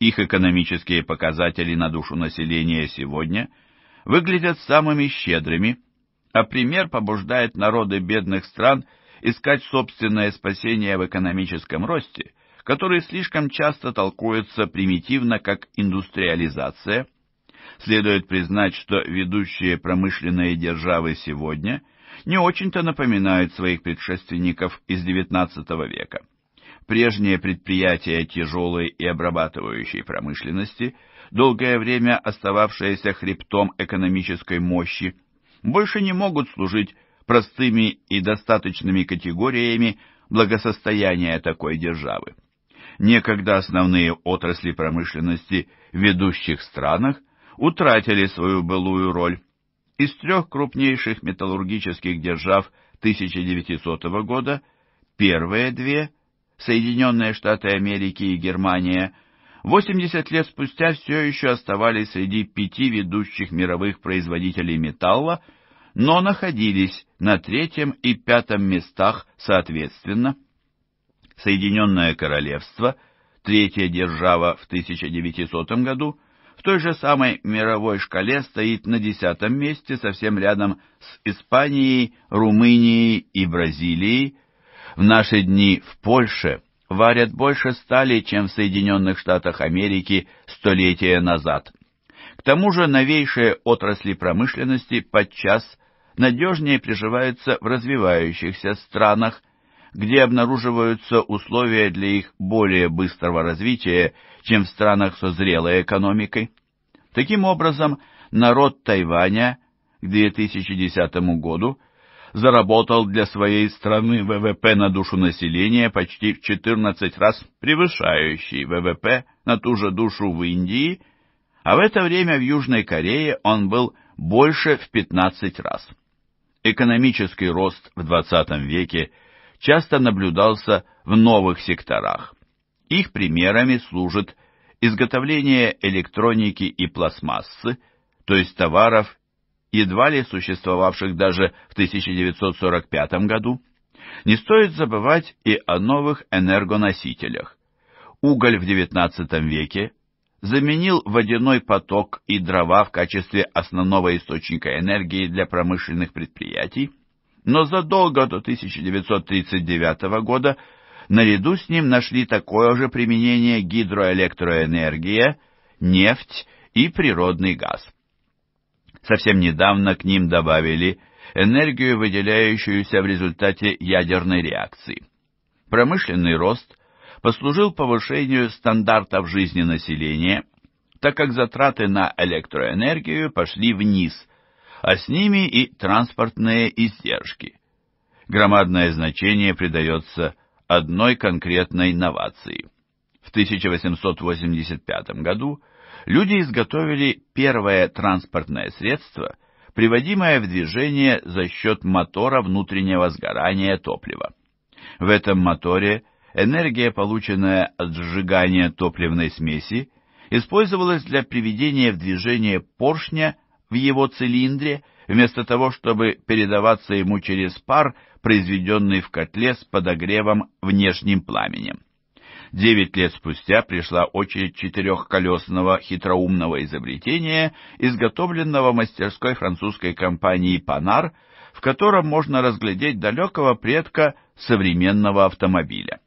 Их экономические показатели на душу населения сегодня – выглядят самыми щедрыми, а пример побуждает народы бедных стран искать собственное спасение в экономическом росте, который слишком часто толкуется примитивно как индустриализация. Следует признать, что ведущие промышленные державы сегодня не очень-то напоминают своих предшественников из XIX века. Прежние предприятия тяжелой и обрабатывающей промышленности – долгое время остававшиеся хребтом экономической мощи, больше не могут служить простыми и достаточными категориями благосостояния такой державы. Некогда основные отрасли промышленности в ведущих странах утратили свою былую роль. Из трех крупнейших металлургических держав 1900 года первые две, Соединенные Штаты Америки и Германия – 80 лет спустя все еще оставались среди пяти ведущих мировых производителей металла, но находились на третьем и пятом местах соответственно. Соединенное Королевство, третья держава в 1900 году, в той же самой мировой шкале стоит на десятом месте, совсем рядом с Испанией, Румынией и Бразилией. В наши дни в Польше – варят больше стали, чем в Соединенных Штатах Америки столетия назад. К тому же новейшие отрасли промышленности подчас надежнее приживаются в развивающихся странах, где обнаруживаются условия для их более быстрого развития, чем в странах со зрелой экономикой. Таким образом, народ Тайваня к 2010 году – заработал для своей страны ВВП на душу населения почти в 14 раз превышающий ВВП на ту же душу в Индии, а в это время в Южной Корее он был больше в 15 раз. Экономический рост в 20 веке часто наблюдался в новых секторах. Их примерами служит изготовление электроники и пластмассы, то есть товаров едва ли существовавших даже в 1945 году, не стоит забывать и о новых энергоносителях. Уголь в XIX веке заменил водяной поток и дрова в качестве основного источника энергии для промышленных предприятий, но задолго до 1939 года наряду с ним нашли такое же применение гидроэлектроэнергия, нефть и природный газ. Совсем недавно к ним добавили энергию, выделяющуюся в результате ядерной реакции. Промышленный рост послужил повышению стандартов жизни населения, так как затраты на электроэнергию пошли вниз, а с ними и транспортные издержки. Громадное значение придается одной конкретной новации. В 1885 году люди изготовили первое транспортное средство, приводимое в движение за счет мотора внутреннего сгорания топлива. В этом моторе энергия, полученная от сжигания топливной смеси, использовалась для приведения в движение поршня в его цилиндре, вместо того, чтобы передаваться ему через пар, произведенный в котле с подогревом внешним пламенем. Девять лет спустя пришла очередь четырехколесного хитроумного изобретения, изготовленного в мастерской французской компании «Панар», в котором можно разглядеть далекого предка современного автомобиля.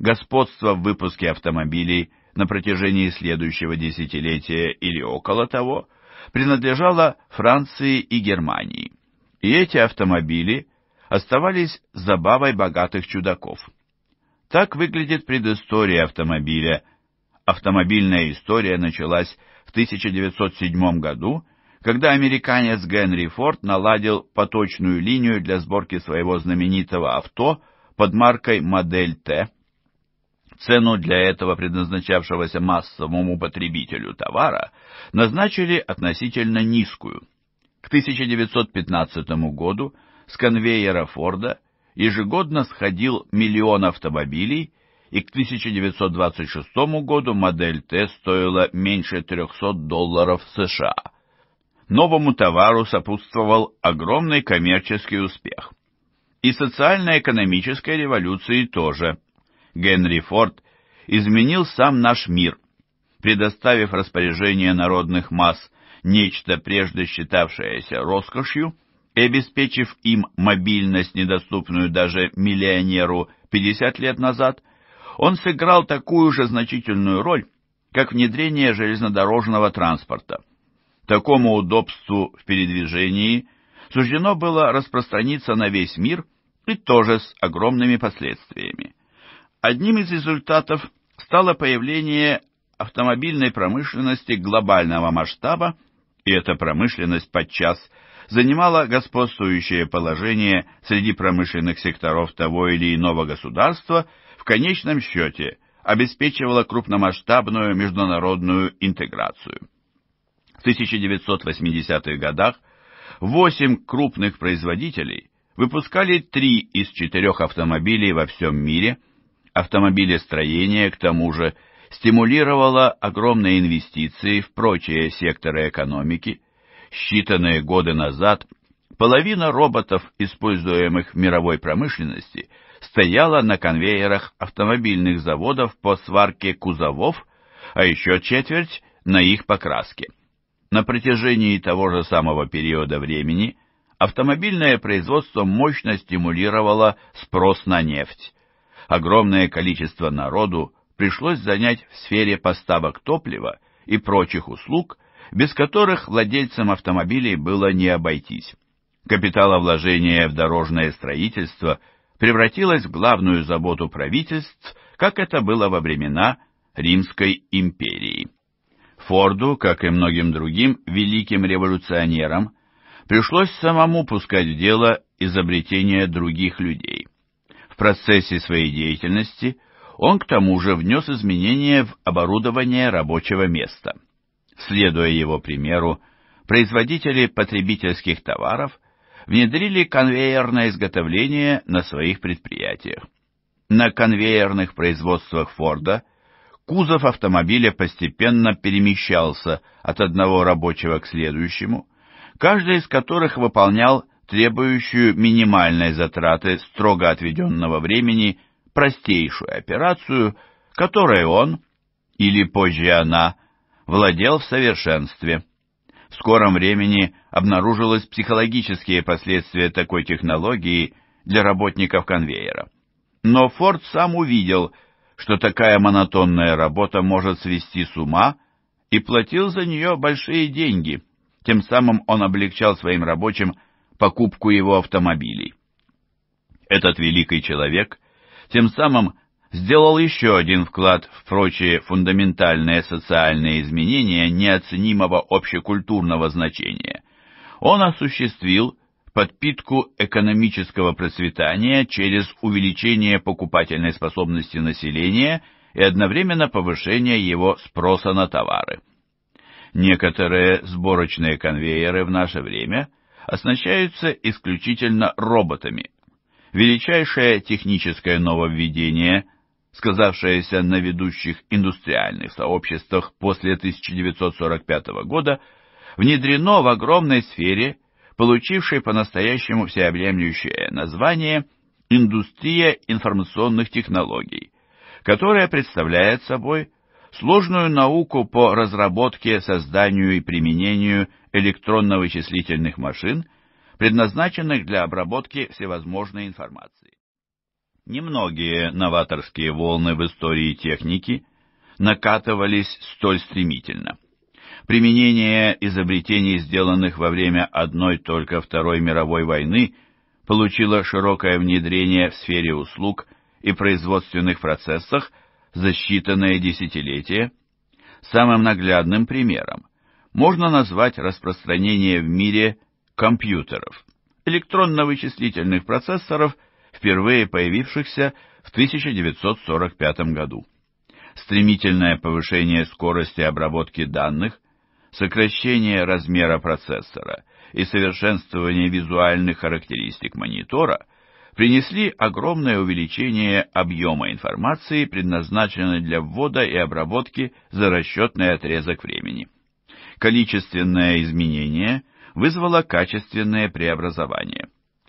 Господство в выпуске автомобилей на протяжении следующего десятилетия или около того принадлежало Франции и Германии, и эти автомобили оставались забавой богатых чудаков – так выглядит предыстория автомобиля. Автомобильная история началась в 1907 году, когда американец Генри Форд наладил поточную линию для сборки своего знаменитого авто под маркой «Модель Т». Цену для этого предназначавшегося массовому потребителю товара назначили относительно низкую. К 1915 году с конвейера Форда ежегодно сходил миллион автомобилей, и к 1926 году модель Т стоила меньше 300 долларов США. Новому товару сопутствовал огромный коммерческий успех. И социально-экономической революции тоже. Генри Форд изменил сам наш мир, предоставив распоряжение народных масс нечто, прежде считавшееся роскошью, и обеспечив им мобильность, недоступную даже миллионеру 50 лет назад, он сыграл такую же значительную роль, как внедрение железнодорожного транспорта. Такому удобству в передвижении суждено было распространиться на весь мир и тоже с огромными последствиями. Одним из результатов стало появление автомобильной промышленности глобального масштаба, и эта промышленность подчас – занимала господствующее положение среди промышленных секторов того или иного государства, в конечном счете обеспечивала крупномасштабную международную интеграцию. В 1980-х годах восемь крупных производителей выпускали три из четырех автомобилей во всем мире, автомобилестроение, к тому же, стимулировало огромные инвестиции в прочие секторы экономики – Считанные годы назад половина роботов, используемых в мировой промышленности, стояла на конвейерах автомобильных заводов по сварке кузовов, а еще четверть на их покраске. На протяжении того же самого периода времени автомобильное производство мощно стимулировало спрос на нефть. Огромное количество народу пришлось занять в сфере поставок топлива и прочих услуг, без которых владельцам автомобилей было не обойтись. Капиталовложение в дорожное строительство превратилось в главную заботу правительств, как это было во времена Римской империи. Форду, как и многим другим великим революционерам, пришлось самому пускать в дело изобретения других людей. В процессе своей деятельности он к тому же внес изменения в оборудование рабочего места. Следуя его примеру, производители потребительских товаров внедрили конвейерное изготовление на своих предприятиях. На конвейерных производствах Форда кузов автомобиля постепенно перемещался от одного рабочего к следующему, каждый из которых выполнял требующую минимальной затраты строго отведенного времени простейшую операцию, которой он, или позже она, владел в совершенстве. В скором времени обнаружилось психологические последствия такой технологии для работников конвейера. Но Форд сам увидел, что такая монотонная работа может свести с ума, и платил за нее большие деньги. Тем самым он облегчал своим рабочим покупку его автомобилей. Этот великий человек тем самым сделал еще один вклад в прочие фундаментальные социальные изменения неоценимого общекультурного значения. Он осуществил подпитку экономического процветания через увеличение покупательной способности населения и одновременно повышение его спроса на товары. Некоторые сборочные конвейеры в наше время оснащаются исключительно роботами. Величайшее техническое нововведение – сказавшаяся на ведущих индустриальных сообществах после 1945 года, внедрено в огромной сфере, получившей по-настоящему всеобъемлющее название «Индустрия информационных технологий», которая представляет собой сложную науку по разработке, созданию и применению электронно-вычислительных машин, предназначенных для обработки всевозможной информации. Немногие новаторские волны в истории техники накатывались столь стремительно. Применение изобретений, сделанных во время одной только Второй мировой войны, получило широкое внедрение в сфере услуг и производственных процессах за считанные десятилетия. Самым наглядным примером можно назвать распространение в мире компьютеров, электронно-вычислительных процессоров впервые появившихся в 1945 году. Стремительное повышение скорости обработки данных, сокращение размера процессора и совершенствование визуальных характеристик монитора принесли огромное увеличение объема информации, предназначенной для ввода и обработки за расчетный отрезок времени. Количественное изменение вызвало качественное преобразование.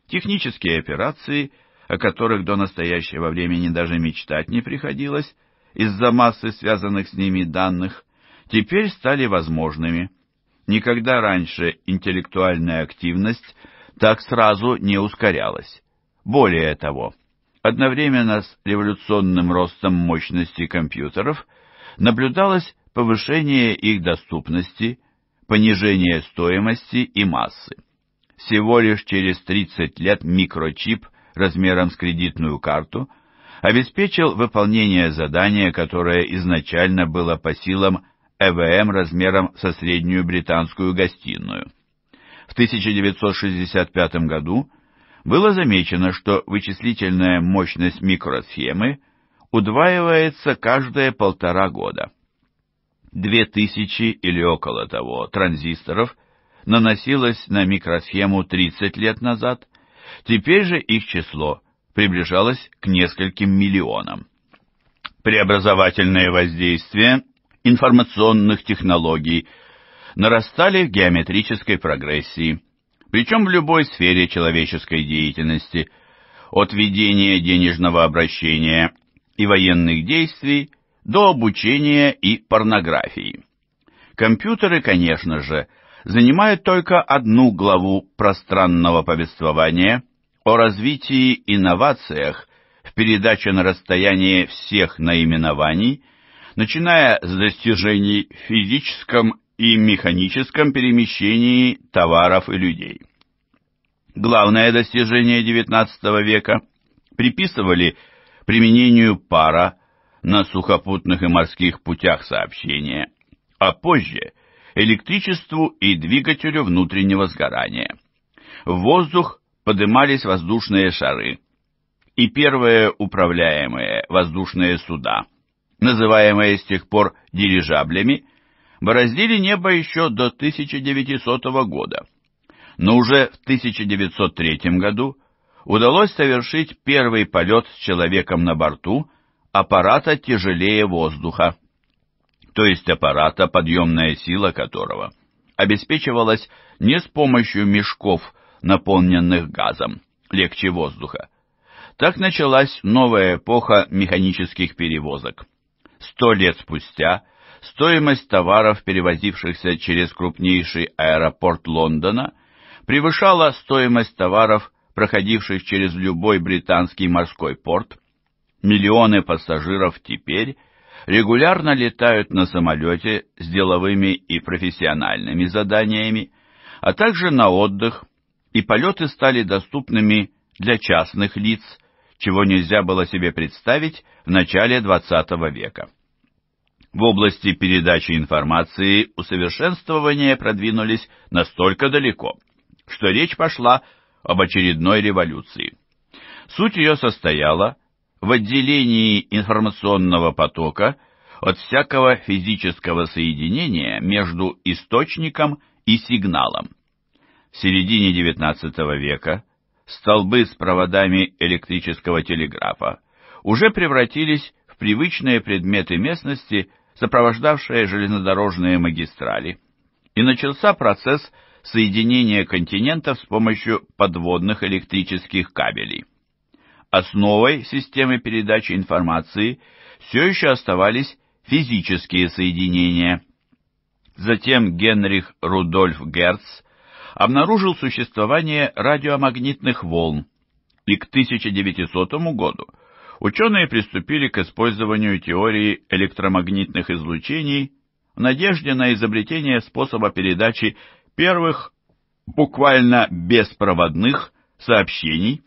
Технические операции – о которых до настоящего времени даже мечтать не приходилось из-за массы связанных с ними данных, теперь стали возможными. Никогда раньше интеллектуальная активность так сразу не ускорялась. Более того, одновременно с революционным ростом мощности компьютеров наблюдалось повышение их доступности, понижение стоимости и массы. Всего лишь через 30 лет микрочип – размером с кредитную карту, обеспечил выполнение задания, которое изначально было по силам ЭВМ размером со среднюю британскую гостиную. В 1965 году было замечено, что вычислительная мощность микросхемы удваивается каждые полтора года. Две тысячи или около того транзисторов наносилось на микросхему 30 лет назад, Теперь же их число приближалось к нескольким миллионам. Преобразовательные воздействия информационных технологий нарастали в геометрической прогрессии, причем в любой сфере человеческой деятельности, от ведения денежного обращения и военных действий до обучения и порнографии. Компьютеры, конечно же, занимает только одну главу пространного повествования о развитии инновациях в передаче на расстояние всех наименований, начиная с достижений в физическом и механическом перемещении товаров и людей. Главное достижение XIX века приписывали применению пара на сухопутных и морских путях сообщения, а позже – электричеству и двигателю внутреннего сгорания. В воздух подымались воздушные шары и первые управляемые воздушные суда, называемые с тех пор дирижаблями, бороздили небо еще до 1900 года. Но уже в 1903 году удалось совершить первый полет с человеком на борту аппарата тяжелее воздуха то есть аппарата, подъемная сила которого обеспечивалась не с помощью мешков, наполненных газом, легче воздуха. Так началась новая эпоха механических перевозок. Сто лет спустя стоимость товаров, перевозившихся через крупнейший аэропорт Лондона, превышала стоимость товаров, проходивших через любой британский морской порт. Миллионы пассажиров теперь регулярно летают на самолете с деловыми и профессиональными заданиями, а также на отдых, и полеты стали доступными для частных лиц, чего нельзя было себе представить в начале XX века. В области передачи информации усовершенствования продвинулись настолько далеко, что речь пошла об очередной революции. Суть ее состояла в отделении информационного потока от всякого физического соединения между источником и сигналом. В середине XIX века столбы с проводами электрического телеграфа уже превратились в привычные предметы местности, сопровождавшие железнодорожные магистрали, и начался процесс соединения континентов с помощью подводных электрических кабелей. Основой системы передачи информации все еще оставались физические соединения. Затем Генрих Рудольф Герц обнаружил существование радиомагнитных волн, и к 1900 году ученые приступили к использованию теории электромагнитных излучений в надежде на изобретение способа передачи первых буквально беспроводных сообщений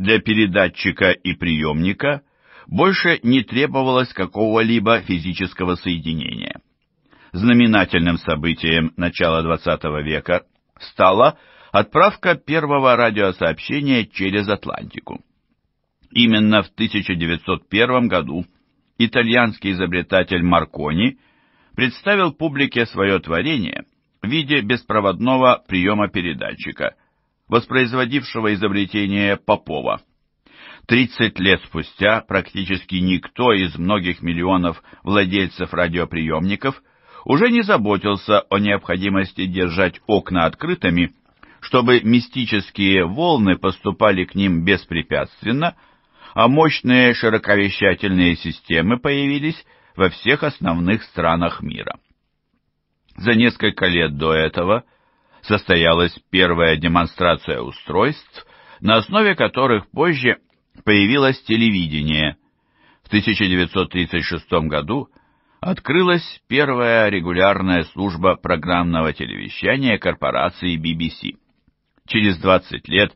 для передатчика и приемника больше не требовалось какого-либо физического соединения. Знаменательным событием начала XX века стала отправка первого радиосообщения через Атлантику. Именно в 1901 году итальянский изобретатель Маркони представил публике свое творение в виде беспроводного приема передатчика – воспроизводившего изобретение Попова. Тридцать лет спустя практически никто из многих миллионов владельцев радиоприемников уже не заботился о необходимости держать окна открытыми, чтобы мистические волны поступали к ним беспрепятственно, а мощные широковещательные системы появились во всех основных странах мира. За несколько лет до этого состоялась первая демонстрация устройств, на основе которых позже появилось телевидение. В 1936 году открылась первая регулярная служба программного телевещания корпорации BBC. Через 20 лет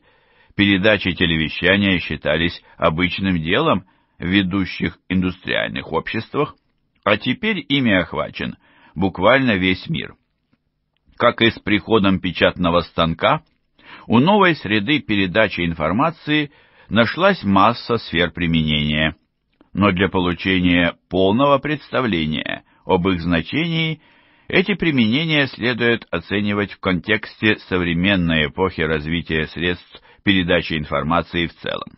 передачи телевещания считались обычным делом в ведущих индустриальных обществах, а теперь ими охвачен буквально весь мир как и с приходом печатного станка, у новой среды передачи информации нашлась масса сфер применения. Но для получения полного представления об их значении эти применения следует оценивать в контексте современной эпохи развития средств передачи информации в целом.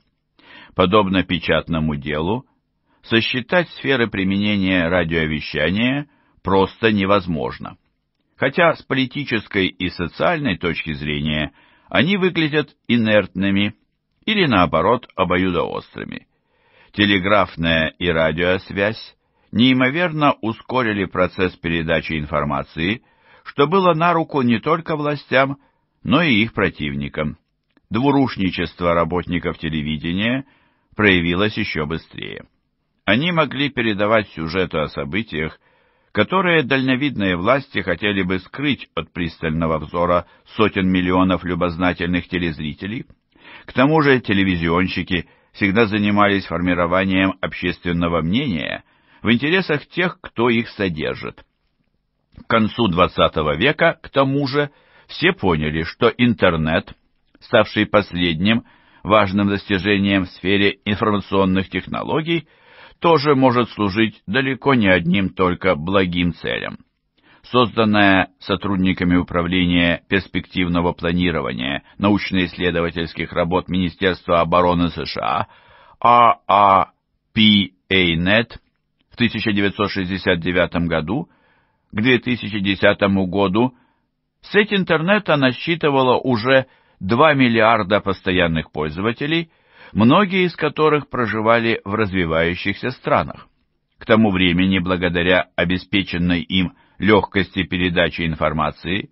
Подобно печатному делу, сосчитать сферы применения радиовещания просто невозможно хотя с политической и социальной точки зрения они выглядят инертными или, наоборот, обоюдоострыми. Телеграфная и радиосвязь неимоверно ускорили процесс передачи информации, что было на руку не только властям, но и их противникам. Двурушничество работников телевидения проявилось еще быстрее. Они могли передавать сюжеты о событиях, которые дальновидные власти хотели бы скрыть от пристального взора сотен миллионов любознательных телезрителей. К тому же телевизионщики всегда занимались формированием общественного мнения в интересах тех, кто их содержит. К концу XX века, к тому же, все поняли, что интернет, ставший последним важным достижением в сфере информационных технологий, тоже может служить далеко не одним только благим целям. Созданная сотрудниками Управления перспективного планирования научно-исследовательских работ Министерства обороны США AAPANET а а а в 1969 году к 2010 году сеть интернета насчитывала уже 2 миллиарда постоянных пользователей многие из которых проживали в развивающихся странах. К тому времени, благодаря обеспеченной им легкости передачи информации,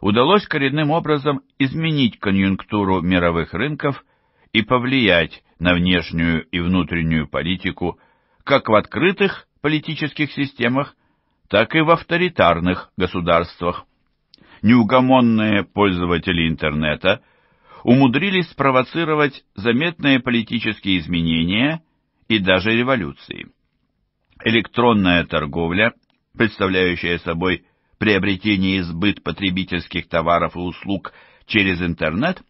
удалось коренным образом изменить конъюнктуру мировых рынков и повлиять на внешнюю и внутреннюю политику как в открытых политических системах, так и в авторитарных государствах. Неугомонные пользователи интернета – умудрились спровоцировать заметные политические изменения и даже революции. Электронная торговля, представляющая собой приобретение и сбыт потребительских товаров и услуг через интернет,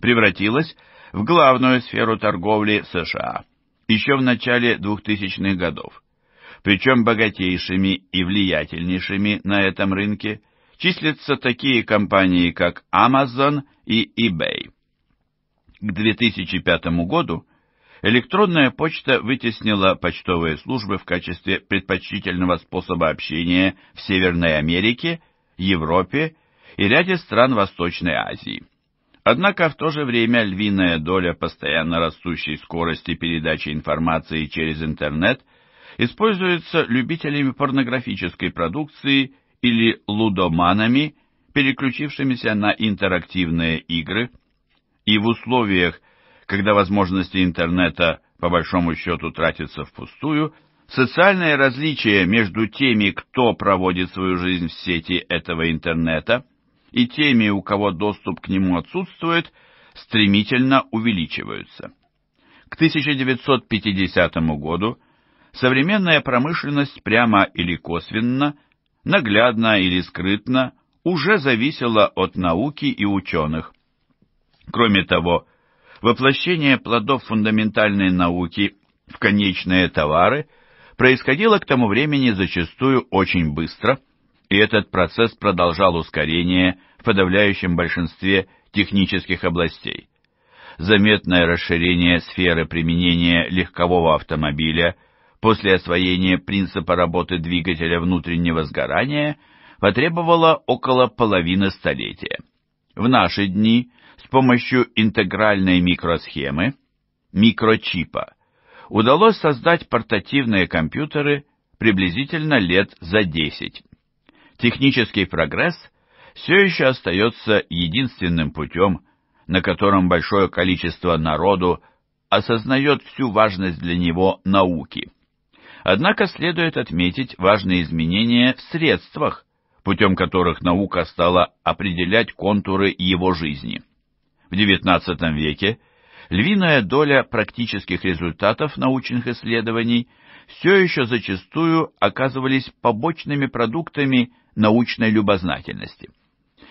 превратилась в главную сферу торговли США еще в начале 2000-х годов. Причем богатейшими и влиятельнейшими на этом рынке – числятся такие компании, как Amazon и eBay. К 2005 году электронная почта вытеснила почтовые службы в качестве предпочтительного способа общения в Северной Америке, Европе и ряде стран Восточной Азии. Однако в то же время львиная доля постоянно растущей скорости передачи информации через интернет используется любителями порнографической продукции или лудоманами, переключившимися на интерактивные игры, и в условиях, когда возможности интернета по большому счету тратятся впустую, социальное различие между теми, кто проводит свою жизнь в сети этого интернета, и теми, у кого доступ к нему отсутствует, стремительно увеличиваются. К 1950 году современная промышленность прямо или косвенно – наглядно или скрытно, уже зависело от науки и ученых. Кроме того, воплощение плодов фундаментальной науки в конечные товары происходило к тому времени зачастую очень быстро, и этот процесс продолжал ускорение в подавляющем большинстве технических областей. Заметное расширение сферы применения легкового автомобиля – после освоения принципа работы двигателя внутреннего сгорания потребовало около половины столетия. В наши дни с помощью интегральной микросхемы, микрочипа, удалось создать портативные компьютеры приблизительно лет за 10. Технический прогресс все еще остается единственным путем, на котором большое количество народу осознает всю важность для него науки. Однако следует отметить важные изменения в средствах, путем которых наука стала определять контуры его жизни. В XIX веке львиная доля практических результатов научных исследований все еще зачастую оказывались побочными продуктами научной любознательности.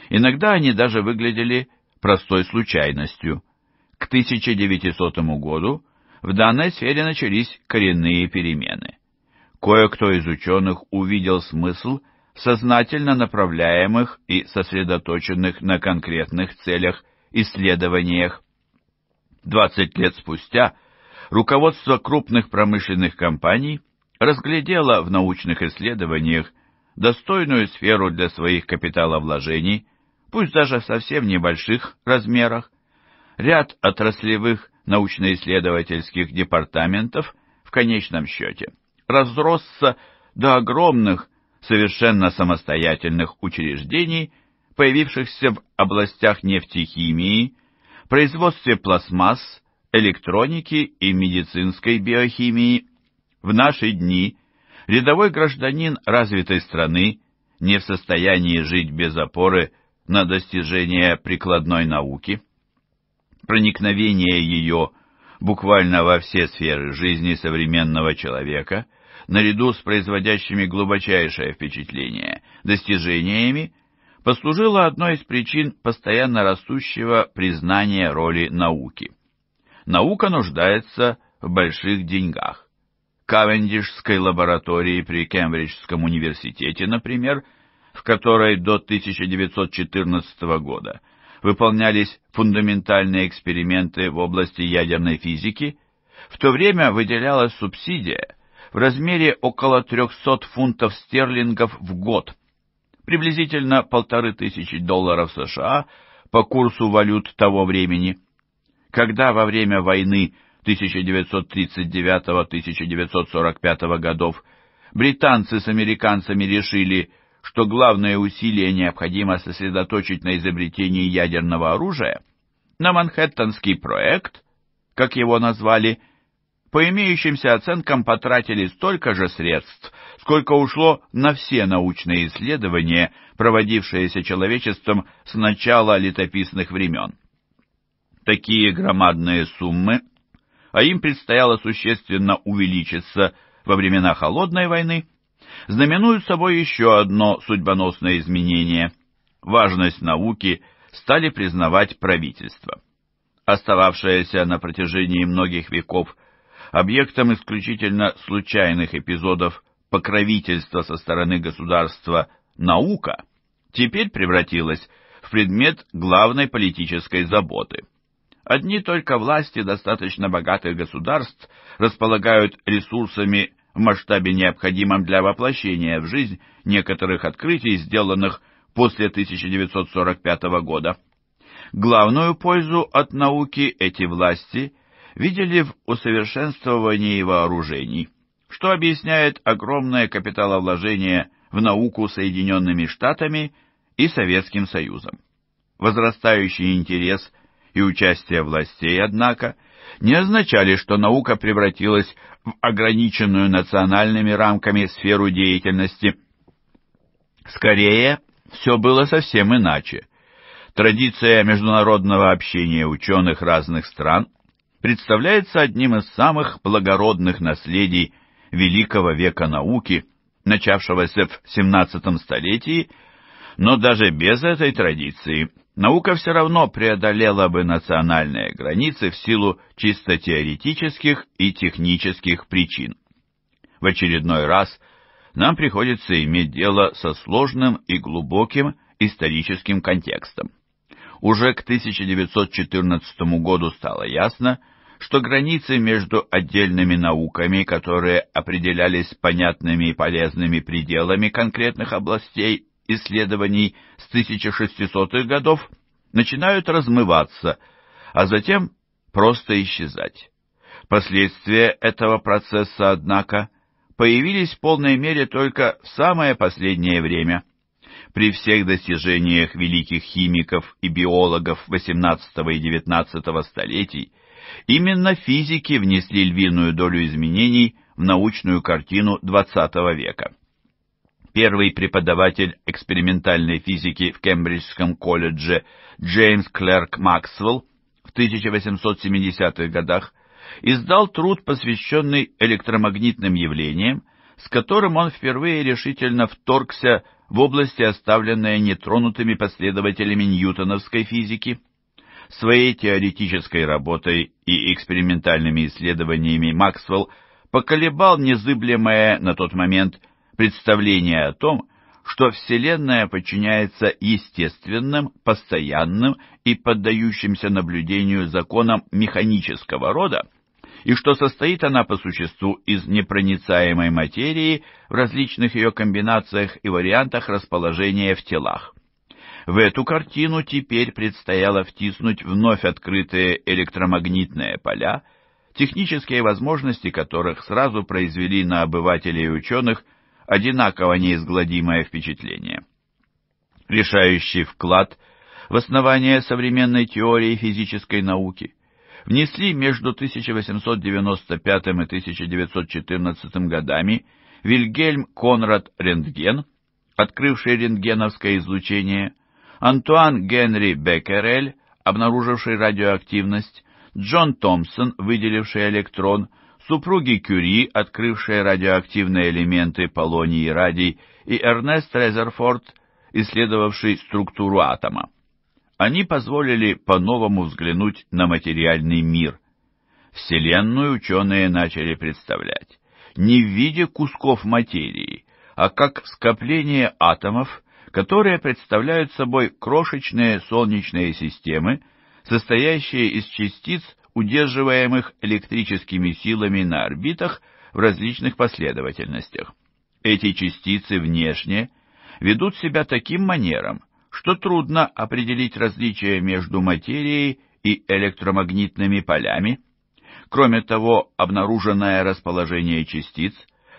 Иногда они даже выглядели простой случайностью. К 1900 году в данной сфере начались коренные перемены кое-кто из ученых увидел смысл сознательно направляемых и сосредоточенных на конкретных целях исследованиях. 20 лет спустя руководство крупных промышленных компаний разглядело в научных исследованиях достойную сферу для своих капиталовложений, пусть даже в совсем небольших размерах. Ряд отраслевых научно-исследовательских департаментов в конечном счете – разросся до огромных, совершенно самостоятельных учреждений, появившихся в областях нефтехимии, производстве пластмасс, электроники и медицинской биохимии. В наши дни рядовой гражданин развитой страны не в состоянии жить без опоры на достижения прикладной науки. Проникновение ее буквально во все сферы жизни современного человека – наряду с производящими глубочайшее впечатление достижениями, послужило одной из причин постоянно растущего признания роли науки. Наука нуждается в больших деньгах. Кавендишской лаборатории при Кембриджском университете, например, в которой до 1914 года выполнялись фундаментальные эксперименты в области ядерной физики, в то время выделялась субсидия в размере около 300 фунтов стерлингов в год, приблизительно полторы тысячи долларов США по курсу валют того времени. Когда во время войны 1939-1945 годов британцы с американцами решили, что главное усилие необходимо сосредоточить на изобретении ядерного оружия, на Манхэттенский проект, как его назвали, по имеющимся оценкам потратили столько же средств, сколько ушло на все научные исследования, проводившиеся человечеством с начала летописных времен. Такие громадные суммы, а им предстояло существенно увеличиться во времена Холодной войны, знаменуют собой еще одно судьбоносное изменение. Важность науки стали признавать правительства. Остававшаяся на протяжении многих веков – объектом исключительно случайных эпизодов покровительства со стороны государства наука теперь превратилась в предмет главной политической заботы. Одни только власти достаточно богатых государств располагают ресурсами в масштабе необходимом для воплощения в жизнь некоторых открытий, сделанных после 1945 года. Главную пользу от науки эти власти видели в усовершенствовании вооружений, что объясняет огромное капиталовложение в науку Соединенными Штатами и Советским Союзом. Возрастающий интерес и участие властей, однако, не означали, что наука превратилась в ограниченную национальными рамками сферу деятельности. Скорее, все было совсем иначе. Традиция международного общения ученых разных стран – представляется одним из самых благородных наследий великого века науки, начавшегося в XVII столетии, но даже без этой традиции наука все равно преодолела бы национальные границы в силу чисто теоретических и технических причин. В очередной раз нам приходится иметь дело со сложным и глубоким историческим контекстом. Уже к 1914 году стало ясно, что границы между отдельными науками, которые определялись понятными и полезными пределами конкретных областей исследований с 1600-х годов, начинают размываться, а затем просто исчезать. Последствия этого процесса, однако, появились в полной мере только в самое последнее время. При всех достижениях великих химиков и биологов XVIII и XIX столетий Именно физики внесли львиную долю изменений в научную картину XX века. Первый преподаватель экспериментальной физики в Кембриджском колледже Джеймс Клерк Максвелл в 1870-х годах издал труд, посвященный электромагнитным явлениям, с которым он впервые решительно вторгся в области, оставленные нетронутыми последователями ньютоновской физики. Своей теоретической работой и экспериментальными исследованиями Максвелл поколебал незыблемое на тот момент представление о том, что Вселенная подчиняется естественным, постоянным и поддающимся наблюдению законам механического рода, и что состоит она по существу из непроницаемой материи в различных ее комбинациях и вариантах расположения в телах. В эту картину теперь предстояло втиснуть вновь открытые электромагнитные поля, технические возможности которых сразу произвели на обывателей и ученых одинаково неизгладимое впечатление. Решающий вклад в основание современной теории физической науки внесли между 1895 и 1914 годами Вильгельм Конрад Рентген, открывший рентгеновское излучение, Антуан Генри Беккерель, обнаруживший радиоактивность, Джон Томпсон, выделивший электрон, супруги Кюри, открывшие радиоактивные элементы полоний и радий, и Эрнест Резерфорд, исследовавший структуру атома. Они позволили по-новому взглянуть на материальный мир. Вселенную ученые начали представлять не в виде кусков материи, а как скопление атомов которые представляют собой крошечные солнечные системы, состоящие из частиц, удерживаемых электрическими силами на орбитах в различных последовательностях. Эти частицы внешне ведут себя таким манером, что трудно определить различия между материей и электромагнитными полями. Кроме того, обнаруженное расположение частиц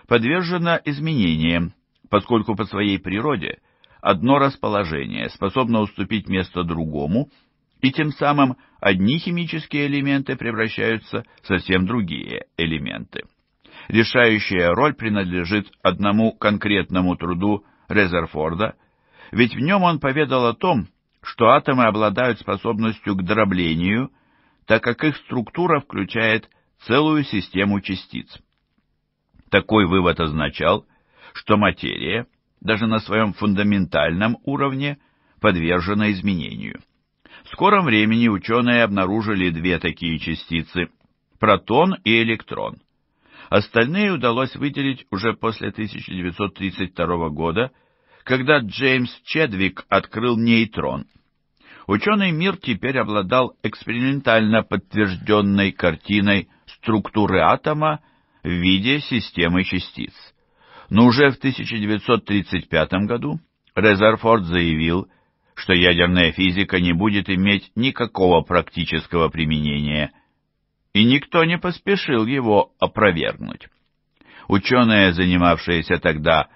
подвержено изменениям, поскольку по своей природе – одно расположение способно уступить место другому, и тем самым одни химические элементы превращаются в совсем другие элементы. Решающая роль принадлежит одному конкретному труду Резерфорда, ведь в нем он поведал о том, что атомы обладают способностью к дроблению, так как их структура включает целую систему частиц. Такой вывод означал, что материя даже на своем фундаментальном уровне, подвержена изменению. В скором времени ученые обнаружили две такие частицы – протон и электрон. Остальные удалось выделить уже после 1932 года, когда Джеймс Чедвик открыл нейтрон. Ученый мир теперь обладал экспериментально подтвержденной картиной структуры атома в виде системы частиц. Но уже в 1935 году Резерфорд заявил, что ядерная физика не будет иметь никакого практического применения, и никто не поспешил его опровергнуть. Ученые, занимавшиеся тогда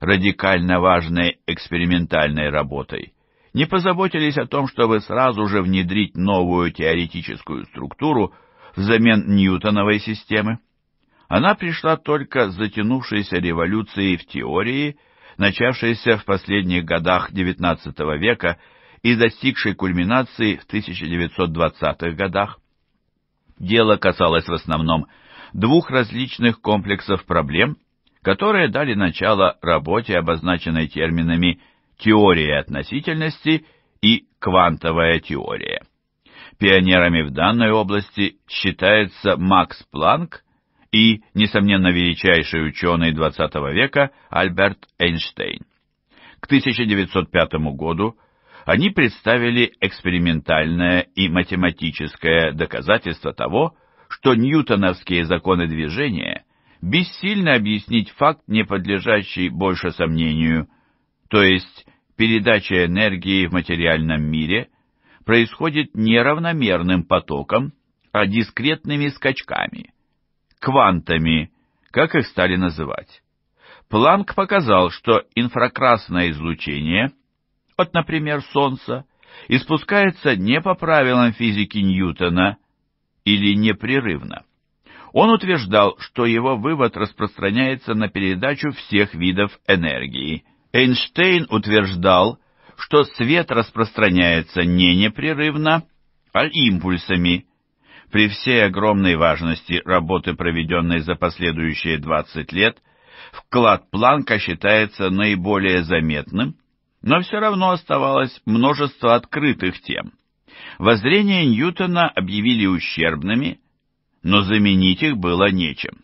радикально важной экспериментальной работой, не позаботились о том, чтобы сразу же внедрить новую теоретическую структуру взамен Ньютоновой системы. Она пришла только с затянувшейся революцией в теории, начавшейся в последних годах XIX века и достигшей кульминации в 1920-х годах. Дело касалось в основном двух различных комплексов проблем, которые дали начало работе, обозначенной терминами «теория относительности» и «квантовая теория». Пионерами в данной области считается Макс Планк и, несомненно, величайший ученый XX века Альберт Эйнштейн. К 1905 году они представили экспериментальное и математическое доказательство того, что ньютоновские законы движения бессильно объяснить факт, не подлежащий больше сомнению, то есть передача энергии в материальном мире происходит не равномерным потоком, а дискретными скачками – квантами, как их стали называть. Планк показал, что инфракрасное излучение от, например, Солнца испускается не по правилам физики Ньютона или непрерывно. Он утверждал, что его вывод распространяется на передачу всех видов энергии. Эйнштейн утверждал, что свет распространяется не непрерывно, а импульсами, при всей огромной важности работы, проведенной за последующие 20 лет, вклад Планка считается наиболее заметным, но все равно оставалось множество открытых тем. Воззрения Ньютона объявили ущербными, но заменить их было нечем.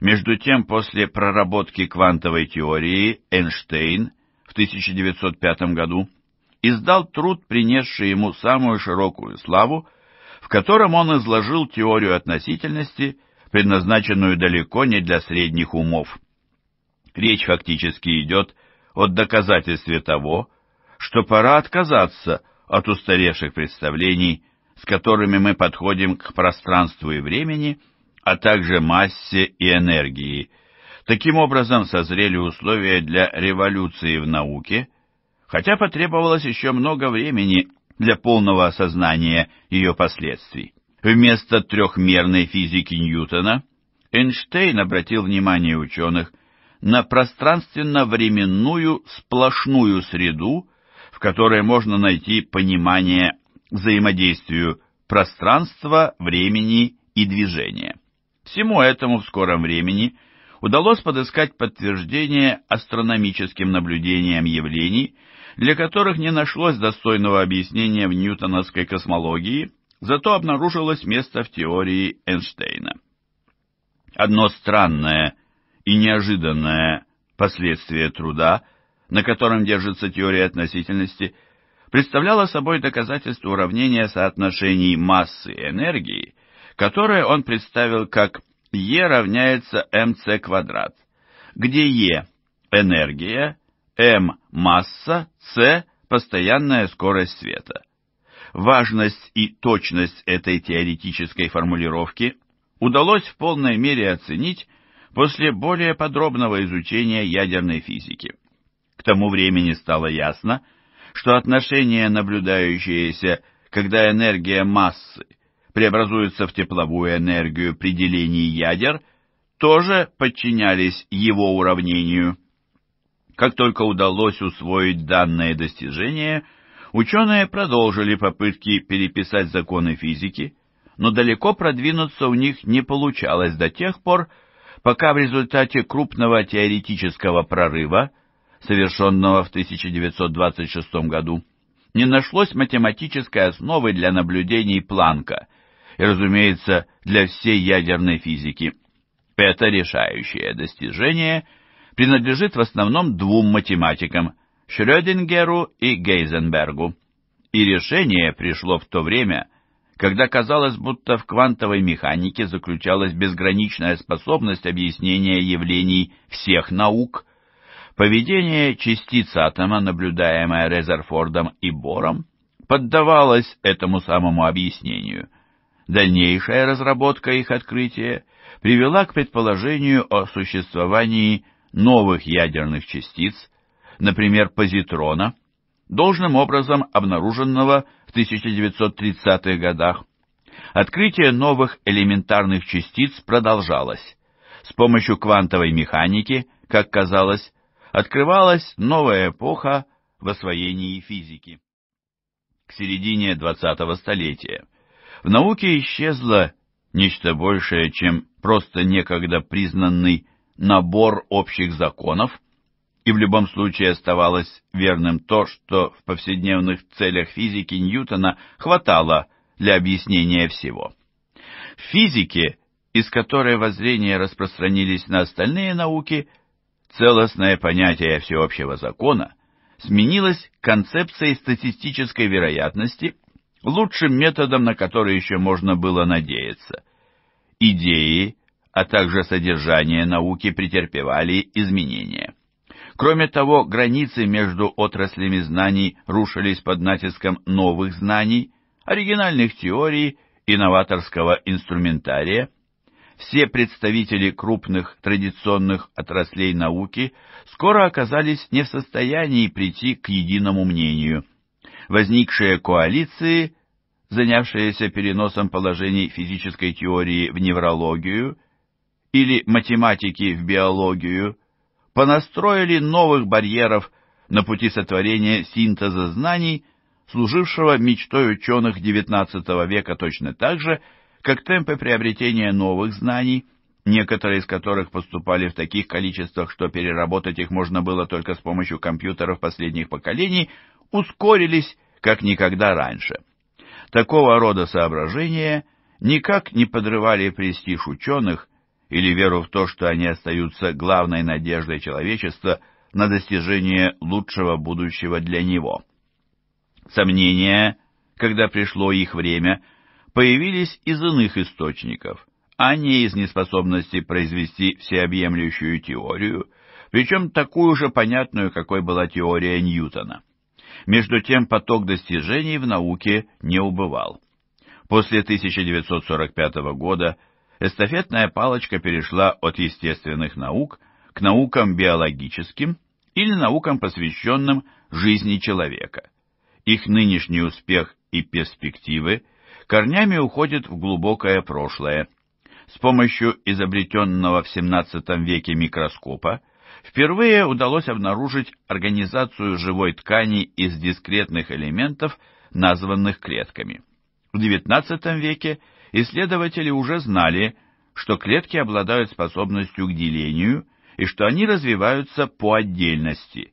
Между тем, после проработки квантовой теории Эйнштейн в 1905 году издал труд, принесший ему самую широкую славу в котором он изложил теорию относительности, предназначенную далеко не для средних умов. Речь фактически идет от доказательства того, что пора отказаться от устаревших представлений, с которыми мы подходим к пространству и времени, а также массе и энергии. Таким образом созрели условия для революции в науке, хотя потребовалось еще много времени для полного осознания ее последствий. Вместо трехмерной физики Ньютона Эйнштейн обратил внимание ученых на пространственно-временную сплошную среду, в которой можно найти понимание взаимодействию пространства, времени и движения. Всему этому в скором времени удалось подыскать подтверждение астрономическим наблюдениям явлений, для которых не нашлось достойного объяснения в ньютоновской космологии, зато обнаружилось место в теории Эйнштейна. Одно странное и неожиданное последствие труда, на котором держится теория относительности, представляло собой доказательство уравнения соотношений массы и энергии, которое он представил как Е равняется МЦ квадрат, где Е – энергия, М – масса, С – постоянная скорость света. Важность и точность этой теоретической формулировки удалось в полной мере оценить после более подробного изучения ядерной физики. К тому времени стало ясно, что отношения, наблюдающиеся, когда энергия массы преобразуется в тепловую энергию при делении ядер, тоже подчинялись его уравнению. Как только удалось усвоить данное достижение, ученые продолжили попытки переписать законы физики, но далеко продвинуться у них не получалось до тех пор, пока в результате крупного теоретического прорыва, совершенного в 1926 году, не нашлось математической основы для наблюдений Планка и, разумеется, для всей ядерной физики. Это решающее достижение – принадлежит в основном двум математикам – Шрёдингеру и Гейзенбергу. И решение пришло в то время, когда казалось, будто в квантовой механике заключалась безграничная способность объяснения явлений всех наук. Поведение частиц атома, наблюдаемое Резерфордом и Бором, поддавалось этому самому объяснению. Дальнейшая разработка их открытия привела к предположению о существовании новых ядерных частиц, например, позитрона, должным образом обнаруженного в 1930-х годах. Открытие новых элементарных частиц продолжалось. С помощью квантовой механики, как казалось, открывалась новая эпоха в освоении физики. К середине 20-го столетия в науке исчезло нечто большее, чем просто некогда признанный набор общих законов, и в любом случае оставалось верным то, что в повседневных целях физики Ньютона хватало для объяснения всего. В физике, из которой воззрения распространились на остальные науки, целостное понятие всеобщего закона сменилось концепцией статистической вероятности, лучшим методом, на который еще можно было надеяться. Идеи, а также содержание науки претерпевали изменения. Кроме того, границы между отраслями знаний рушились под натиском новых знаний, оригинальных теорий инноваторского инструментария. Все представители крупных традиционных отраслей науки скоро оказались не в состоянии прийти к единому мнению. Возникшие коалиции, занявшиеся переносом положений физической теории в неврологию – или математики в биологию понастроили новых барьеров на пути сотворения синтеза знаний, служившего мечтой ученых XIX века точно так же, как темпы приобретения новых знаний, некоторые из которых поступали в таких количествах, что переработать их можно было только с помощью компьютеров последних поколений, ускорились как никогда раньше. Такого рода соображения никак не подрывали престиж ученых, или веру в то, что они остаются главной надеждой человечества на достижение лучшего будущего для него. Сомнения, когда пришло их время, появились из иных источников, а не из неспособности произвести всеобъемлющую теорию, причем такую же понятную, какой была теория Ньютона. Между тем поток достижений в науке не убывал. После 1945 года эстафетная палочка перешла от естественных наук к наукам биологическим или наукам, посвященным жизни человека. Их нынешний успех и перспективы корнями уходят в глубокое прошлое. С помощью изобретенного в XVII веке микроскопа впервые удалось обнаружить организацию живой ткани из дискретных элементов, названных клетками. В XIX веке исследователи уже знали, что клетки обладают способностью к делению и что они развиваются по отдельности.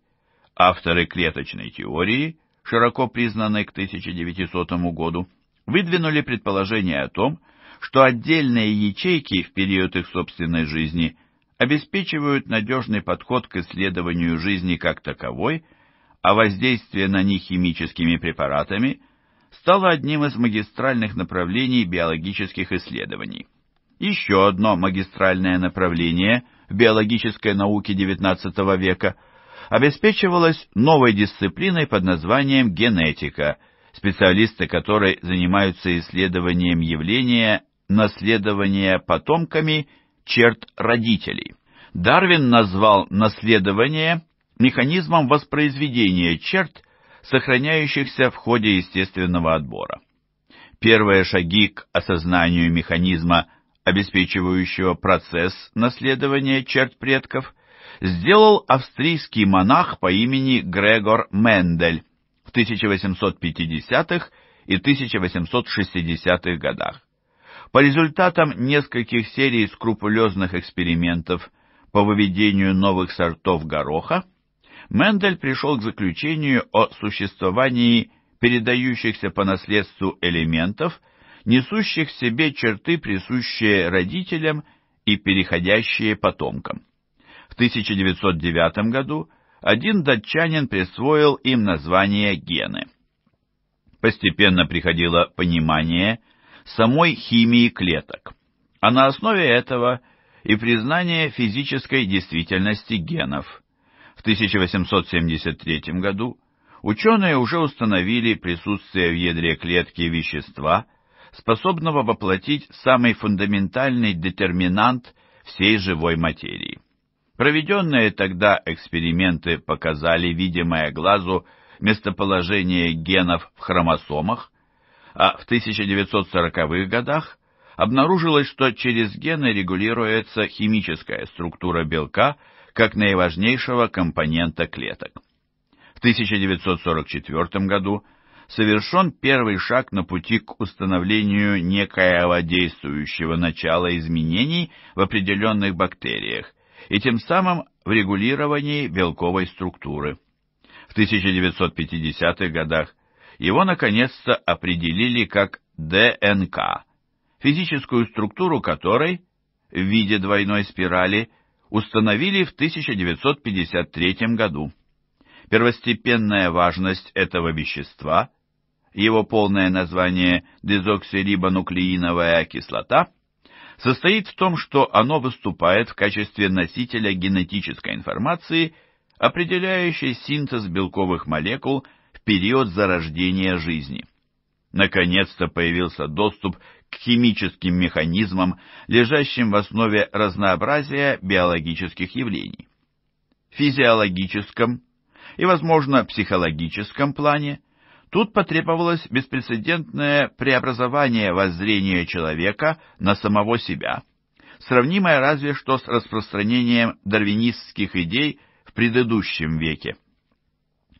Авторы клеточной теории, широко признанной к 1900 году, выдвинули предположение о том, что отдельные ячейки в период их собственной жизни обеспечивают надежный подход к исследованию жизни как таковой, а воздействие на них химическими препаратами – стало одним из магистральных направлений биологических исследований. Еще одно магистральное направление в биологической науке XIX века обеспечивалось новой дисциплиной под названием генетика, специалисты которой занимаются исследованием явления наследования потомками черт родителей. Дарвин назвал наследование механизмом воспроизведения черт сохраняющихся в ходе естественного отбора. Первые шаги к осознанию механизма, обеспечивающего процесс наследования черт предков, сделал австрийский монах по имени Грегор Мендель в 1850-х и 1860-х годах. По результатам нескольких серий скрупулезных экспериментов по выведению новых сортов гороха, Мендель пришел к заключению о существовании передающихся по наследству элементов, несущих в себе черты, присущие родителям и переходящие потомкам. В 1909 году один датчанин присвоил им название гены. Постепенно приходило понимание самой химии клеток, а на основе этого и признание физической действительности генов – 1873 году ученые уже установили присутствие в ядре клетки вещества, способного воплотить самый фундаментальный детерминант всей живой материи. Проведенные тогда эксперименты показали видимое глазу местоположение генов в хромосомах, а в 1940-х годах обнаружилось, что через гены регулируется химическая структура белка – как наиважнейшего компонента клеток. В 1944 году совершен первый шаг на пути к установлению некоего действующего начала изменений в определенных бактериях и тем самым в регулировании белковой структуры. В 1950-х годах его наконец-то определили как ДНК, физическую структуру которой в виде двойной спирали – установили в 1953 году. Первостепенная важность этого вещества, его полное название дезоксирибонуклеиновая кислота, состоит в том, что оно выступает в качестве носителя генетической информации, определяющей синтез белковых молекул в период зарождения жизни. Наконец-то появился доступ к химическим механизмам, лежащим в основе разнообразия биологических явлений. В физиологическом и, возможно, психологическом плане тут потребовалось беспрецедентное преобразование воззрения человека на самого себя, сравнимое разве что с распространением дарвинистских идей в предыдущем веке.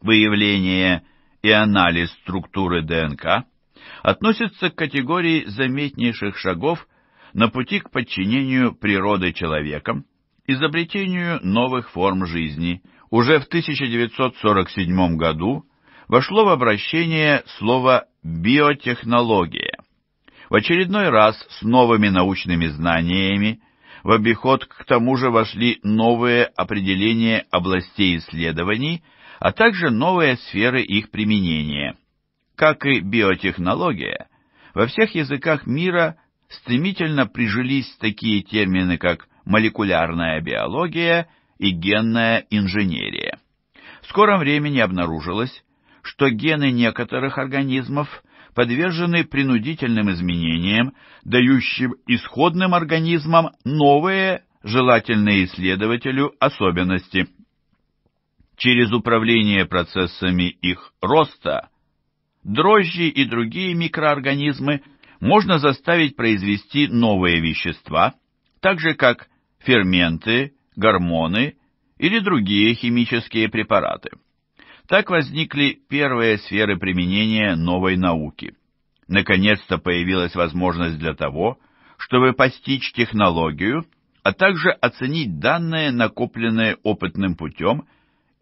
Выявление и анализ структуры ДНК – относится к категории заметнейших шагов на пути к подчинению природы человеком, изобретению новых форм жизни. Уже в 1947 году вошло в обращение слово «биотехнология». В очередной раз с новыми научными знаниями в обиход к тому же вошли новые определения областей исследований, а также новые сферы их применения – как и биотехнология, во всех языках мира стремительно прижились такие термины, как молекулярная биология и генная инженерия. В скором времени обнаружилось, что гены некоторых организмов подвержены принудительным изменениям, дающим исходным организмам новые, желательные исследователю, особенности. Через управление процессами их роста – дрожжи и другие микроорганизмы можно заставить произвести новые вещества, так же как ферменты, гормоны или другие химические препараты. Так возникли первые сферы применения новой науки. Наконец-то появилась возможность для того, чтобы постичь технологию, а также оценить данные, накопленные опытным путем,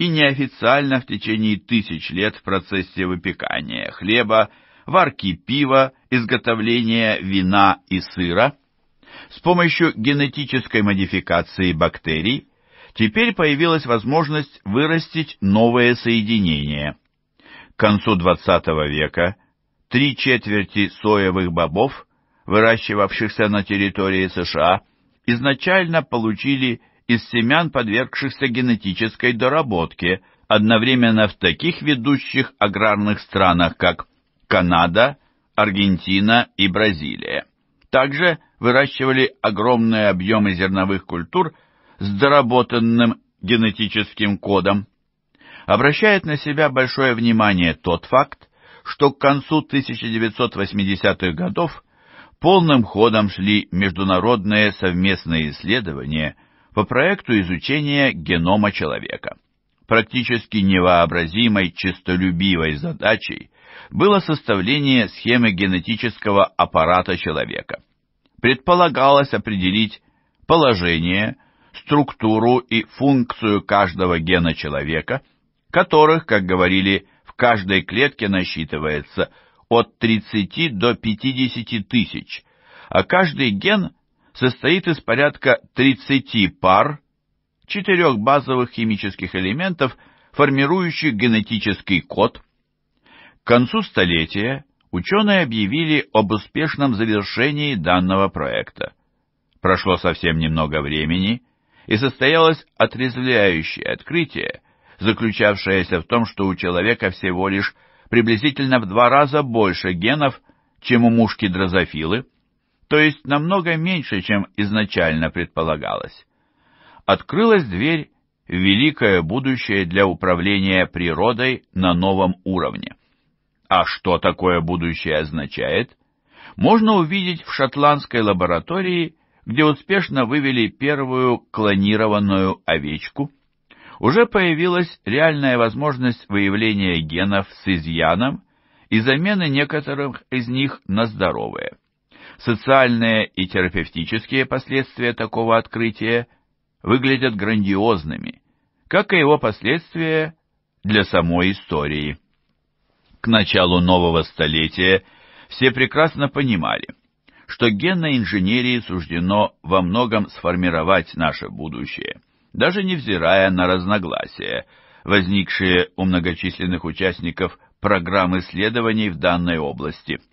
и неофициально в течение тысяч лет в процессе выпекания хлеба, варки пива, изготовления вина и сыра. С помощью генетической модификации бактерий теперь появилась возможность вырастить новые соединения. К концу XX века три четверти соевых бобов, выращивавшихся на территории США, изначально получили из семян, подвергшихся генетической доработке, одновременно в таких ведущих аграрных странах, как Канада, Аргентина и Бразилия. Также выращивали огромные объемы зерновых культур с доработанным генетическим кодом. Обращает на себя большое внимание тот факт, что к концу 1980-х годов полным ходом шли международные совместные исследования по проекту изучения генома человека. Практически невообразимой честолюбивой задачей было составление схемы генетического аппарата человека. Предполагалось определить положение, структуру и функцию каждого гена человека, которых, как говорили, в каждой клетке насчитывается от 30 до 50 тысяч, а каждый ген – состоит из порядка 30 пар четырех базовых химических элементов, формирующих генетический код. К концу столетия ученые объявили об успешном завершении данного проекта. Прошло совсем немного времени, и состоялось отрезвляющее открытие, заключавшееся в том, что у человека всего лишь приблизительно в два раза больше генов, чем у мушки дрозофилы, то есть намного меньше, чем изначально предполагалось. Открылась дверь в великое будущее для управления природой на новом уровне. А что такое будущее означает? Можно увидеть в шотландской лаборатории, где успешно вывели первую клонированную овечку. Уже появилась реальная возможность выявления генов с изъяном и замены некоторых из них на здоровые. Социальные и терапевтические последствия такого открытия выглядят грандиозными, как и его последствия для самой истории. К началу нового столетия все прекрасно понимали, что генной инженерии суждено во многом сформировать наше будущее, даже невзирая на разногласия, возникшие у многочисленных участников программ исследований в данной области –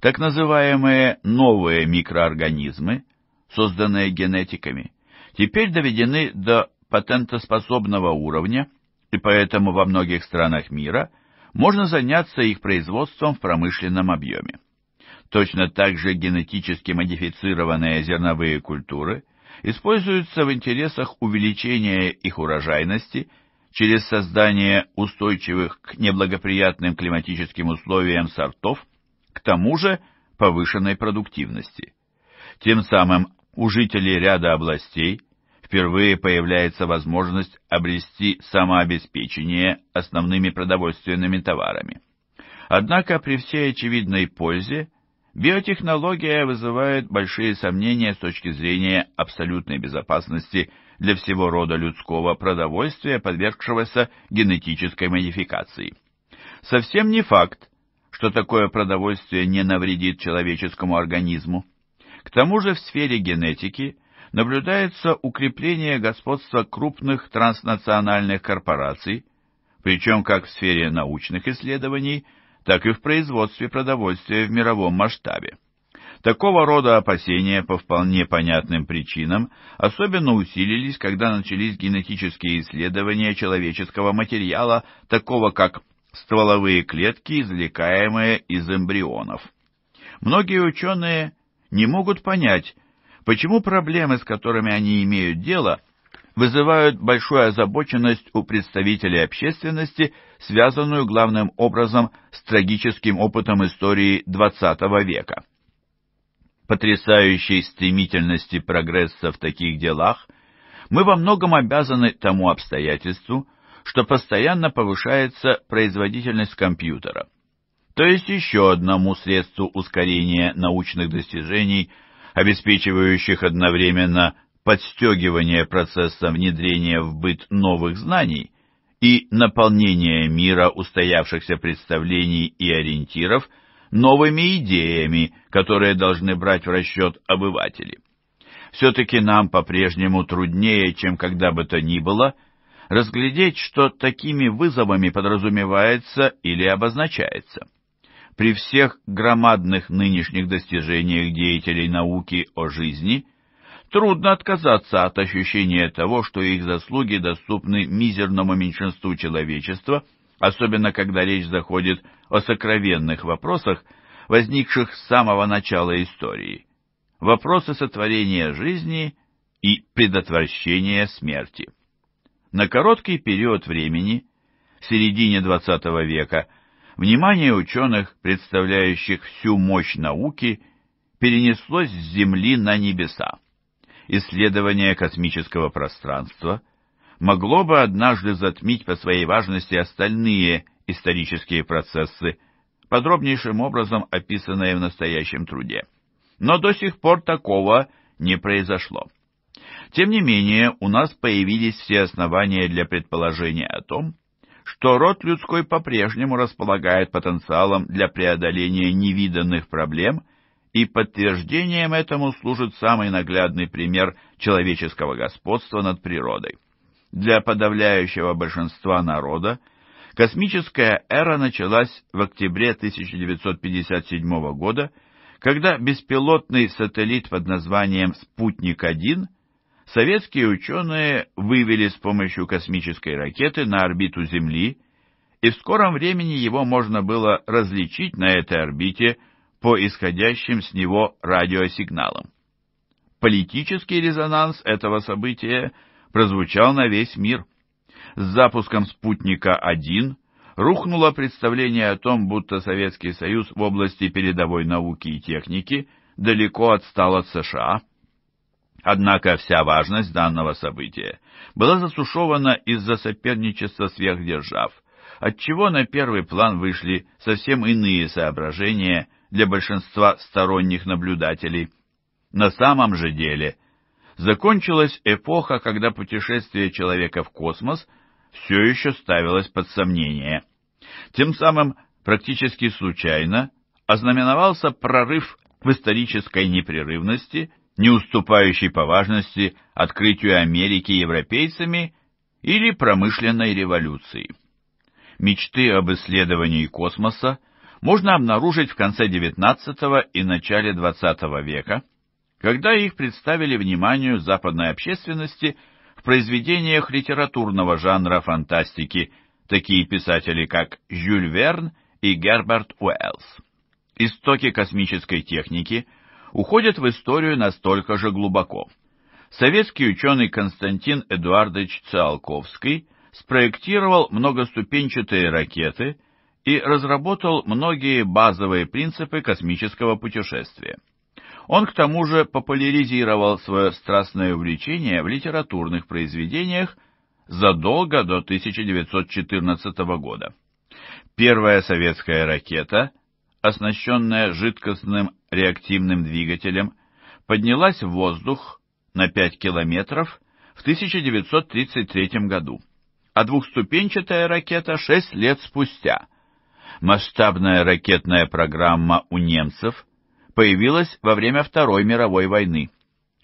так называемые новые микроорганизмы, созданные генетиками, теперь доведены до патентоспособного уровня, и поэтому во многих странах мира можно заняться их производством в промышленном объеме. Точно так же генетически модифицированные зерновые культуры используются в интересах увеличения их урожайности через создание устойчивых к неблагоприятным климатическим условиям сортов к тому же повышенной продуктивности. Тем самым у жителей ряда областей впервые появляется возможность обрести самообеспечение основными продовольственными товарами. Однако при всей очевидной пользе биотехнология вызывает большие сомнения с точки зрения абсолютной безопасности для всего рода людского продовольствия, подвергшегося генетической модификации. Совсем не факт, что такое продовольствие не навредит человеческому организму. К тому же в сфере генетики наблюдается укрепление господства крупных транснациональных корпораций, причем как в сфере научных исследований, так и в производстве продовольствия в мировом масштабе. Такого рода опасения по вполне понятным причинам особенно усилились, когда начались генетические исследования человеческого материала, такого как стволовые клетки, извлекаемые из эмбрионов. Многие ученые не могут понять, почему проблемы, с которыми они имеют дело, вызывают большую озабоченность у представителей общественности, связанную главным образом с трагическим опытом истории XX века. Потрясающей стремительности прогресса в таких делах мы во многом обязаны тому обстоятельству, что постоянно повышается производительность компьютера. То есть еще одному средству ускорения научных достижений, обеспечивающих одновременно подстегивание процесса внедрения в быт новых знаний и наполнение мира устоявшихся представлений и ориентиров новыми идеями, которые должны брать в расчет обыватели. Все-таки нам по-прежнему труднее, чем когда бы то ни было – разглядеть, что такими вызовами подразумевается или обозначается. При всех громадных нынешних достижениях деятелей науки о жизни трудно отказаться от ощущения того, что их заслуги доступны мизерному меньшинству человечества, особенно когда речь заходит о сокровенных вопросах, возникших с самого начала истории. Вопросы сотворения жизни и предотвращения смерти. На короткий период времени, в середине XX века, внимание ученых, представляющих всю мощь науки, перенеслось с Земли на небеса. Исследование космического пространства могло бы однажды затмить по своей важности остальные исторические процессы, подробнейшим образом описанные в настоящем труде. Но до сих пор такого не произошло. Тем не менее, у нас появились все основания для предположения о том, что род людской по-прежнему располагает потенциалом для преодоления невиданных проблем, и подтверждением этому служит самый наглядный пример человеческого господства над природой. Для подавляющего большинства народа космическая эра началась в октябре 1957 года, когда беспилотный сателлит под названием «Спутник-1» советские ученые вывели с помощью космической ракеты на орбиту Земли, и в скором времени его можно было различить на этой орбите по исходящим с него радиосигналам. Политический резонанс этого события прозвучал на весь мир. С запуском «Спутника-1» рухнуло представление о том, будто Советский Союз в области передовой науки и техники далеко отстал от США – Однако вся важность данного события была засушевана из-за соперничества сверхдержав, отчего на первый план вышли совсем иные соображения для большинства сторонних наблюдателей. На самом же деле закончилась эпоха, когда путешествие человека в космос все еще ставилось под сомнение. Тем самым практически случайно ознаменовался прорыв в исторической непрерывности – не уступающий по важности открытию Америки европейцами или промышленной революции. Мечты об исследовании космоса можно обнаружить в конце XIX и начале XX века, когда их представили вниманию западной общественности в произведениях литературного жанра фантастики, такие писатели, как Жюль Верн и Герберт Уэллс. Истоки космической техники уходят в историю настолько же глубоко. Советский ученый Константин Эдуардович Циолковский спроектировал многоступенчатые ракеты и разработал многие базовые принципы космического путешествия. Он к тому же популяризировал свое страстное увлечение в литературных произведениях задолго до 1914 года. Первая советская ракета, оснащенная жидкостным реактивным двигателем поднялась в воздух на 5 километров в 1933 году, а двухступенчатая ракета 6 лет спустя. Масштабная ракетная программа у немцев появилась во время Второй мировой войны,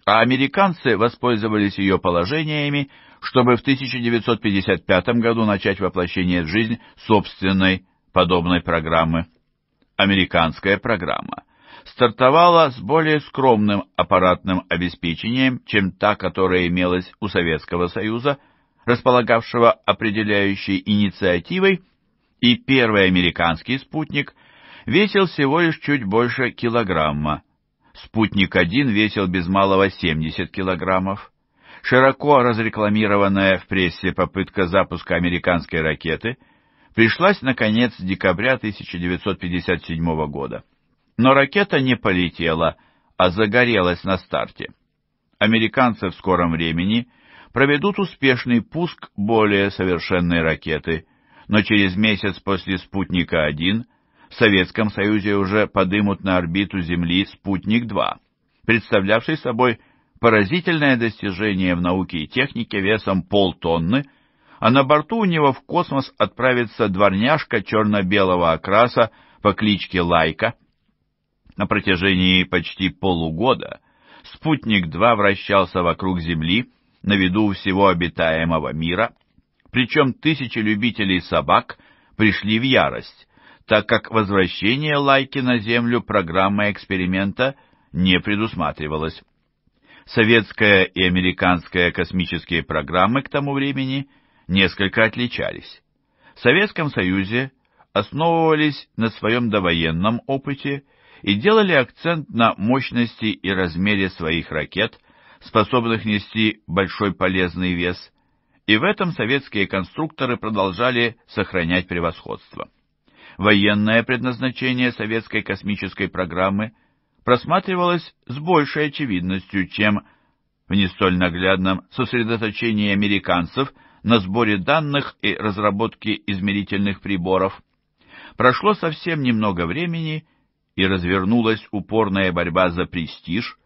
а американцы воспользовались ее положениями, чтобы в 1955 году начать воплощение в жизнь собственной подобной программы. Американская программа стартовала с более скромным аппаратным обеспечением, чем та, которая имелась у Советского Союза, располагавшего определяющей инициативой, и первый американский спутник весил всего лишь чуть больше килограмма. Спутник-1 весил без малого 70 килограммов. Широко разрекламированная в прессе попытка запуска американской ракеты пришлась на конец декабря 1957 года. Но ракета не полетела, а загорелась на старте. Американцы в скором времени проведут успешный пуск более совершенной ракеты, но через месяц после «Спутника-1» в Советском Союзе уже подымут на орбиту Земли «Спутник-2», представлявший собой поразительное достижение в науке и технике весом полтонны, а на борту у него в космос отправится дворняжка черно-белого окраса по кличке Лайка, на протяжении почти полугода «Спутник-2» вращался вокруг Земли на виду всего обитаемого мира, причем тысячи любителей собак пришли в ярость, так как возвращение Лайки на Землю программа эксперимента не предусматривалось. Советская и американская космические программы к тому времени несколько отличались. В Советском Союзе основывались на своем довоенном опыте и делали акцент на мощности и размере своих ракет, способных нести большой полезный вес, и в этом советские конструкторы продолжали сохранять превосходство. Военное предназначение советской космической программы просматривалось с большей очевидностью, чем в не столь наглядном сосредоточении американцев на сборе данных и разработке измерительных приборов. Прошло совсем немного времени, и развернулась упорная борьба за престиж,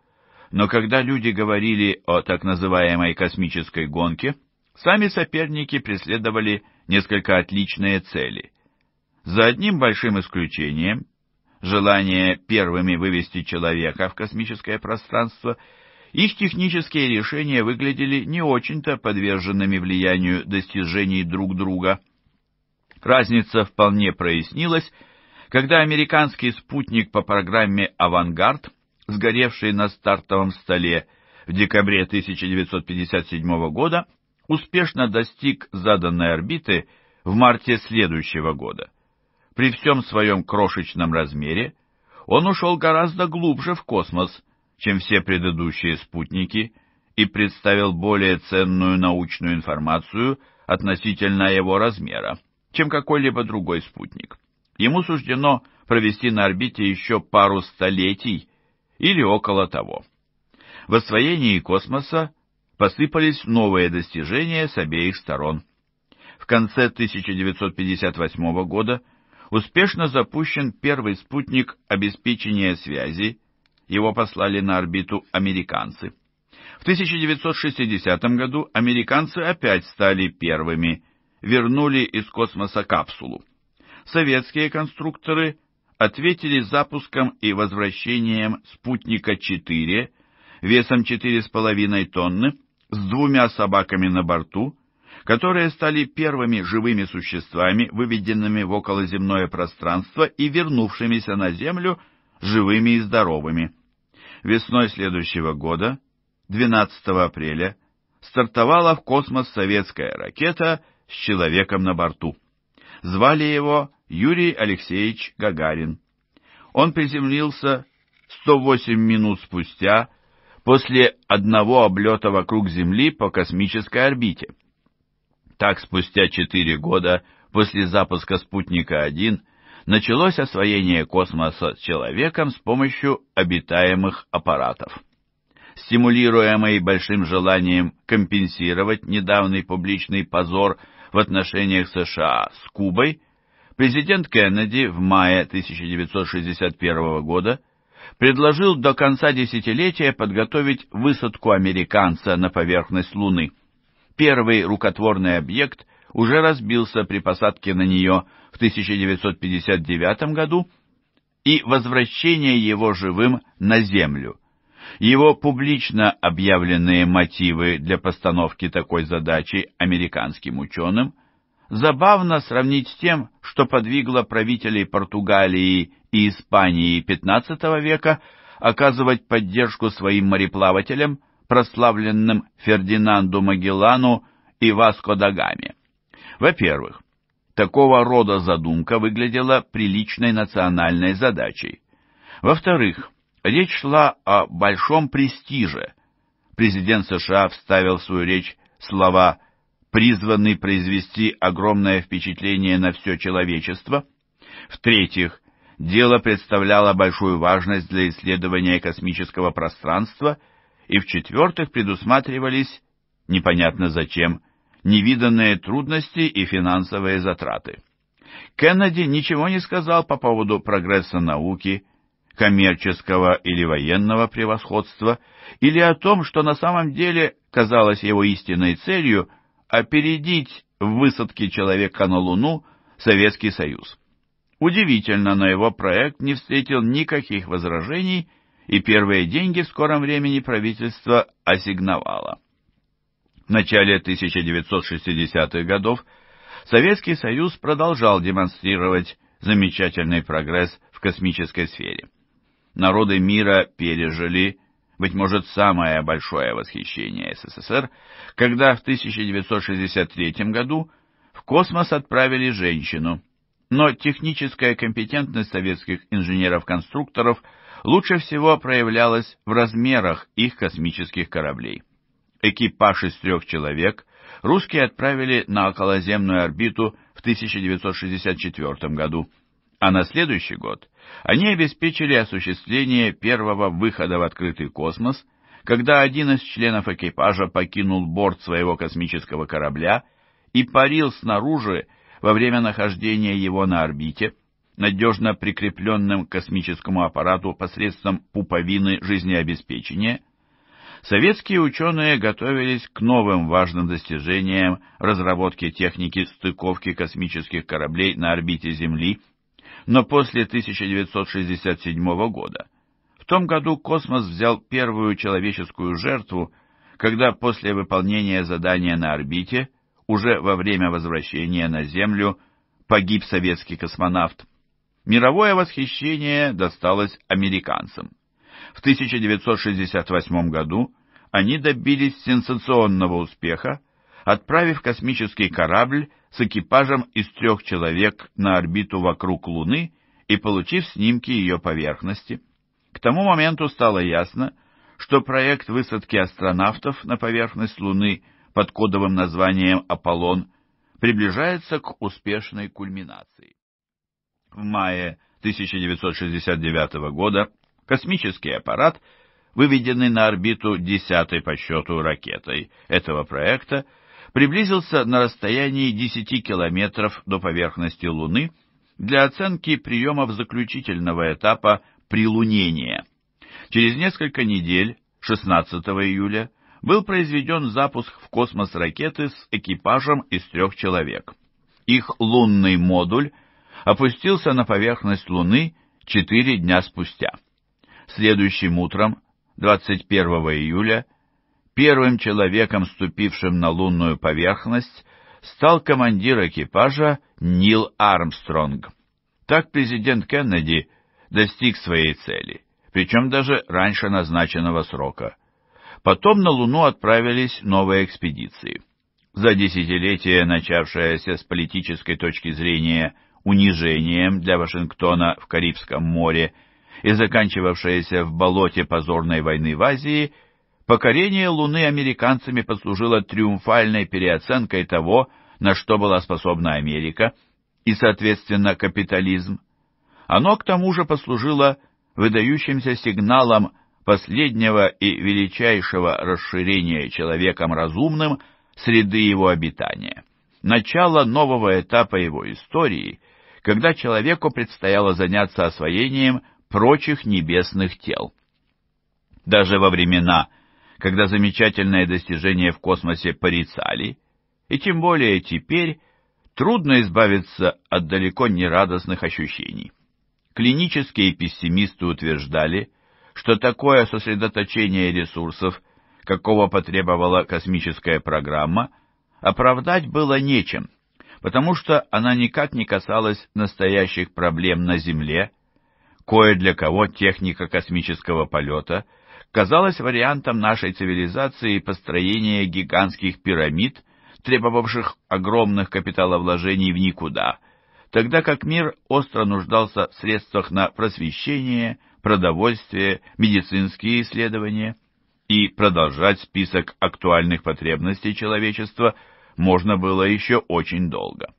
но когда люди говорили о так называемой космической гонке, сами соперники преследовали несколько отличные цели. За одним большим исключением — желание первыми вывести человека в космическое пространство — их технические решения выглядели не очень-то подверженными влиянию достижений друг друга. Разница вполне прояснилась, когда американский спутник по программе «Авангард», сгоревший на стартовом столе в декабре 1957 года, успешно достиг заданной орбиты в марте следующего года. При всем своем крошечном размере он ушел гораздо глубже в космос, чем все предыдущие спутники, и представил более ценную научную информацию относительно его размера, чем какой-либо другой спутник. Ему суждено провести на орбите еще пару столетий или около того. В освоении космоса посыпались новые достижения с обеих сторон. В конце 1958 года успешно запущен первый спутник обеспечения связи, его послали на орбиту американцы. В 1960 году американцы опять стали первыми, вернули из космоса капсулу советские конструкторы ответили запуском и возвращением «Спутника-4» весом 4,5 тонны с двумя собаками на борту, которые стали первыми живыми существами, выведенными в околоземное пространство и вернувшимися на Землю живыми и здоровыми. Весной следующего года, 12 апреля, стартовала в космос советская ракета с человеком на борту. Звали его Юрий Алексеевич Гагарин. Он приземлился 108 минут спустя после одного облета вокруг Земли по космической орбите. Так спустя 4 года после запуска «Спутника-1» началось освоение космоса человеком с помощью обитаемых аппаратов. Стимулируемый большим желанием компенсировать недавний публичный позор в отношениях США с Кубой, Президент Кеннеди в мае 1961 года предложил до конца десятилетия подготовить высадку американца на поверхность Луны. Первый рукотворный объект уже разбился при посадке на нее в 1959 году и возвращение его живым на Землю. Его публично объявленные мотивы для постановки такой задачи американским ученым – забавно сравнить с тем, что подвигло правителей Португалии и Испании XV века оказывать поддержку своим мореплавателям, прославленным Фердинанду Магеллану и Васко да Гаме. Во-первых, такого рода задумка выглядела приличной национальной задачей. Во-вторых, речь шла о большом престиже. Президент США вставил в свою речь слова «Связь» призванный произвести огромное впечатление на все человечество. В-третьих, дело представляло большую важность для исследования космического пространства, и в-четвертых, предусматривались, непонятно зачем, невиданные трудности и финансовые затраты. Кеннеди ничего не сказал по поводу прогресса науки, коммерческого или военного превосходства, или о том, что на самом деле казалось его истинной целью опередить в высадке человека на Луну Советский Союз. Удивительно, но его проект не встретил никаких возражений, и первые деньги в скором времени правительство ассигновало. В начале 1960-х годов Советский Союз продолжал демонстрировать замечательный прогресс в космической сфере. Народы мира пережили быть может, самое большое восхищение СССР, когда в 1963 году в космос отправили женщину. Но техническая компетентность советских инженеров-конструкторов лучше всего проявлялась в размерах их космических кораблей. Экипаж из трех человек русские отправили на околоземную орбиту в 1964 году а на следующий год они обеспечили осуществление первого выхода в открытый космос, когда один из членов экипажа покинул борт своего космического корабля и парил снаружи во время нахождения его на орбите, надежно прикрепленным к космическому аппарату посредством пуповины жизнеобеспечения, советские ученые готовились к новым важным достижениям разработки техники стыковки космических кораблей на орбите Земли – но после 1967 года. В том году космос взял первую человеческую жертву, когда после выполнения задания на орбите, уже во время возвращения на Землю, погиб советский космонавт. Мировое восхищение досталось американцам. В 1968 году они добились сенсационного успеха, отправив космический корабль с экипажем из трех человек на орбиту вокруг Луны и получив снимки ее поверхности. К тому моменту стало ясно, что проект высадки астронавтов на поверхность Луны под кодовым названием «Аполлон» приближается к успешной кульминации. В мае 1969 года космический аппарат, выведенный на орбиту десятой по счету ракетой этого проекта, приблизился на расстоянии 10 километров до поверхности Луны для оценки приемов заключительного этапа прилунения. Через несколько недель, 16 июля, был произведен запуск в космос ракеты с экипажем из трех человек. Их лунный модуль опустился на поверхность Луны четыре дня спустя. Следующим утром, 21 июля, Первым человеком, ступившим на лунную поверхность, стал командир экипажа Нил Армстронг. Так президент Кеннеди достиг своей цели, причем даже раньше назначенного срока. Потом на Луну отправились новые экспедиции. За десятилетие, начавшееся с политической точки зрения унижением для Вашингтона в Карибском море и заканчивавшееся в болоте позорной войны в Азии – Покорение Луны американцами послужило триумфальной переоценкой того, на что была способна Америка, и, соответственно, капитализм. Оно, к тому же, послужило выдающимся сигналом последнего и величайшего расширения человеком разумным среды его обитания. Начало нового этапа его истории, когда человеку предстояло заняться освоением прочих небесных тел. Даже во времена когда замечательное достижение в космосе порицали, и тем более теперь трудно избавиться от далеко не радостных ощущений. Клинические пессимисты утверждали, что такое сосредоточение ресурсов, какого потребовала космическая программа, оправдать было нечем, потому что она никак не касалась настоящих проблем на Земле, кое для кого техника космического полета казалось вариантом нашей цивилизации построение гигантских пирамид, требовавших огромных капиталовложений в никуда, тогда как мир остро нуждался в средствах на просвещение, продовольствие, медицинские исследования. И продолжать список актуальных потребностей человечества можно было еще очень долго.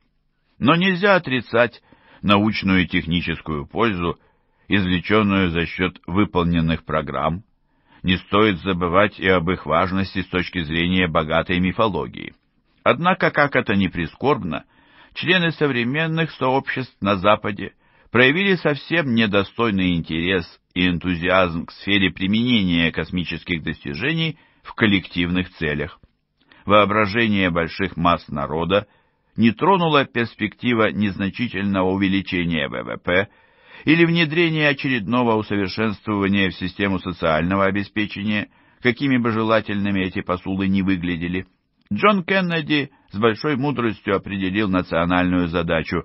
Но нельзя отрицать научную и техническую пользу, извлеченную за счет выполненных программ, не стоит забывать и об их важности с точки зрения богатой мифологии. Однако, как это ни прискорбно, члены современных сообществ на Западе проявили совсем недостойный интерес и энтузиазм к сфере применения космических достижений в коллективных целях. Воображение больших масс народа не тронула перспектива незначительного увеличения ВВП – или внедрение очередного усовершенствования в систему социального обеспечения, какими бы желательными эти посулы не выглядели. Джон Кеннеди с большой мудростью определил национальную задачу.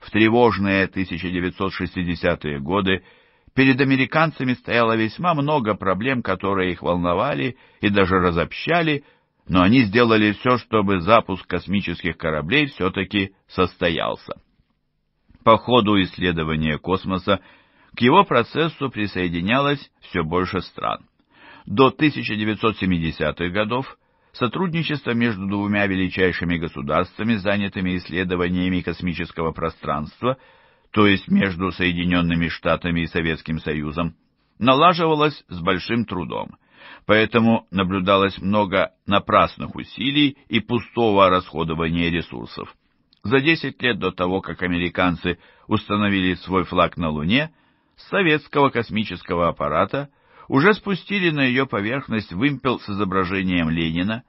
В тревожные 1960-е годы перед американцами стояло весьма много проблем, которые их волновали и даже разобщали, но они сделали все, чтобы запуск космических кораблей все-таки состоялся. По ходу исследования космоса к его процессу присоединялось все больше стран. До 1970-х годов сотрудничество между двумя величайшими государствами, занятыми исследованиями космического пространства, то есть между Соединенными Штатами и Советским Союзом, налаживалось с большим трудом. Поэтому наблюдалось много напрасных усилий и пустого расходования ресурсов. За 10 лет до того, как американцы установили свой флаг на Луне, с советского космического аппарата уже спустили на ее поверхность вымпел с изображением Ленина.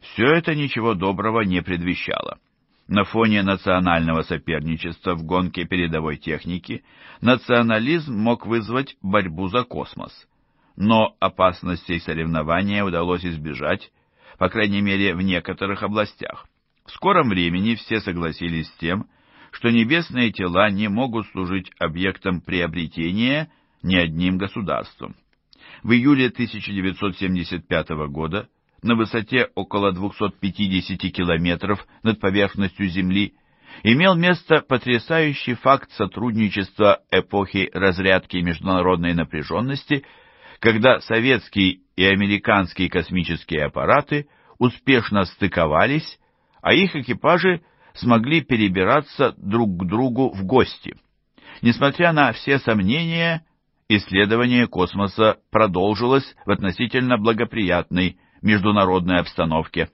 Все это ничего доброго не предвещало. На фоне национального соперничества в гонке передовой техники национализм мог вызвать борьбу за космос. Но опасностей соревнования удалось избежать, по крайней мере в некоторых областях. В скором времени все согласились с тем, что небесные тела не могут служить объектом приобретения ни одним государством. В июле 1975 года на высоте около 250 километров над поверхностью Земли имел место потрясающий факт сотрудничества эпохи разрядки международной напряженности, когда советский и американский космические аппараты успешно стыковались а их экипажи смогли перебираться друг к другу в гости. Несмотря на все сомнения, исследование космоса продолжилось в относительно благоприятной международной обстановке.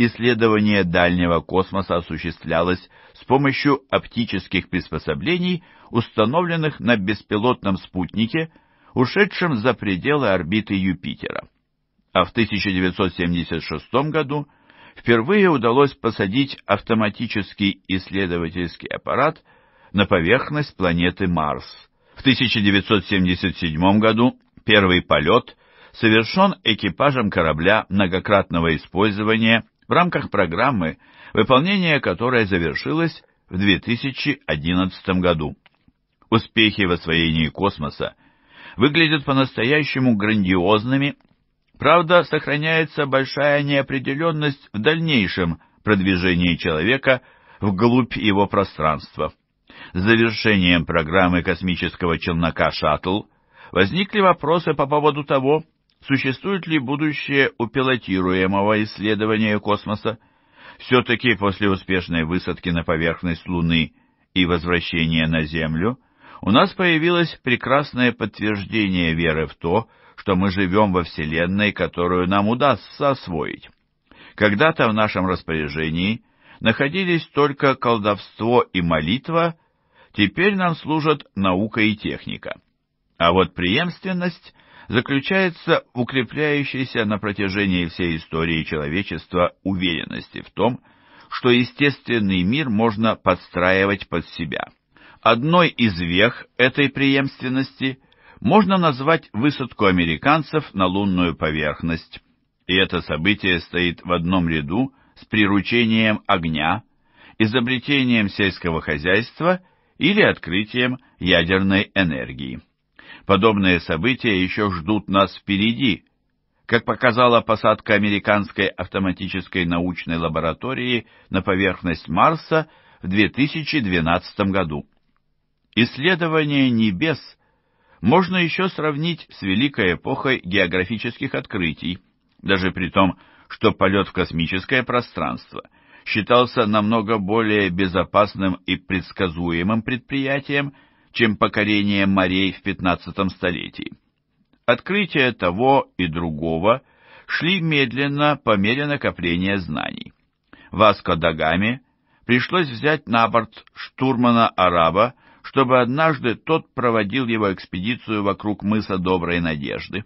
Исследование дальнего космоса осуществлялось с помощью оптических приспособлений, установленных на беспилотном спутнике, ушедшем за пределы орбиты Юпитера. А в 1976 году впервые удалось посадить автоматический исследовательский аппарат на поверхность планеты Марс. В 1977 году первый полет совершен экипажем корабля многократного использования в рамках программы, выполнение которой завершилось в 2011 году. Успехи в освоении космоса выглядят по-настоящему грандиозными Правда, сохраняется большая неопределенность в дальнейшем продвижении человека вглубь его пространства. С завершением программы космического челнока «Шаттл» возникли вопросы по поводу того, существует ли будущее у пилотируемого исследования космоса. Все-таки после успешной высадки на поверхность Луны и возвращения на Землю у нас появилось прекрасное подтверждение веры в то, что мы живем во Вселенной, которую нам удастся освоить. Когда-то в нашем распоряжении находились только колдовство и молитва, теперь нам служат наука и техника. А вот преемственность заключается в укрепляющейся на протяжении всей истории человечества уверенности в том, что естественный мир можно подстраивать под себя. Одной из вех этой преемственности можно назвать высадку американцев на лунную поверхность, и это событие стоит в одном ряду с приручением огня, изобретением сельского хозяйства или открытием ядерной энергии. Подобные события еще ждут нас впереди, как показала посадка американской автоматической научной лаборатории на поверхность Марса в 2012 году. Исследование небес – можно еще сравнить с великой эпохой географических открытий, даже при том, что полет в космическое пространство считался намного более безопасным и предсказуемым предприятием, чем покорение морей в 15 столетии. Открытия того и другого шли медленно по мере накопления знаний. Васко да Гаме пришлось взять на борт штурмана-араба чтобы однажды тот проводил его экспедицию вокруг мыса Доброй Надежды.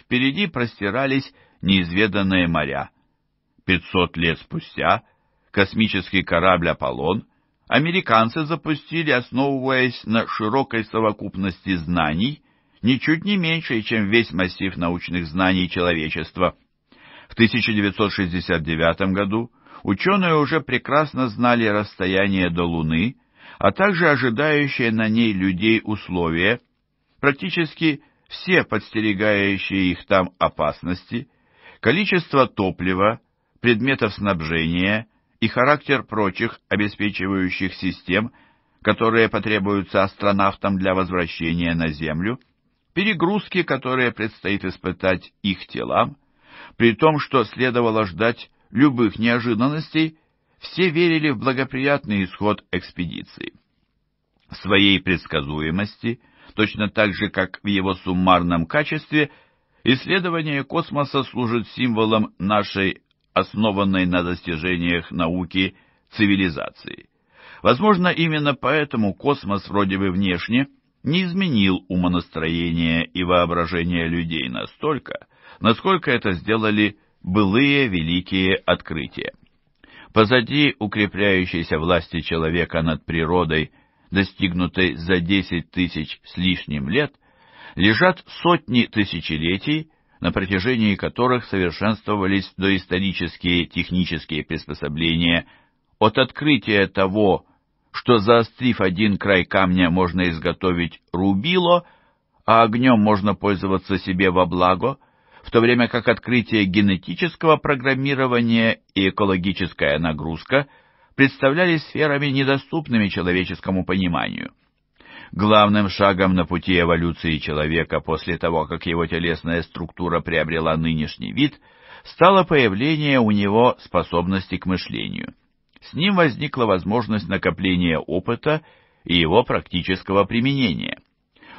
Впереди простирались неизведанные моря. Пятьсот лет спустя космический корабль «Аполлон» американцы запустили, основываясь на широкой совокупности знаний, ничуть не меньшей, чем весь массив научных знаний человечества. В 1969 году ученые уже прекрасно знали расстояние до Луны – а также ожидающие на ней людей условия, практически все подстерегающие их там опасности, количество топлива, предметов снабжения и характер прочих обеспечивающих систем, которые потребуются астронавтам для возвращения на Землю, перегрузки, которые предстоит испытать их телам, при том, что следовало ждать любых неожиданностей, все верили в благоприятный исход экспедиции. В своей предсказуемости, точно так же, как в его суммарном качестве, исследование космоса служит символом нашей, основанной на достижениях науки, цивилизации. Возможно, именно поэтому космос вроде бы внешне не изменил умонастроение и воображение людей настолько, насколько это сделали былые великие открытия. Позади укрепляющейся власти человека над природой, достигнутой за десять тысяч с лишним лет, лежат сотни тысячелетий, на протяжении которых совершенствовались доисторические технические приспособления от открытия того, что заострив один край камня можно изготовить рубило, а огнем можно пользоваться себе во благо – в то время как открытие генетического программирования и экологическая нагрузка представлялись сферами, недоступными человеческому пониманию. Главным шагом на пути эволюции человека после того, как его телесная структура приобрела нынешний вид, стало появление у него способности к мышлению. С ним возникла возможность накопления опыта и его практического применения.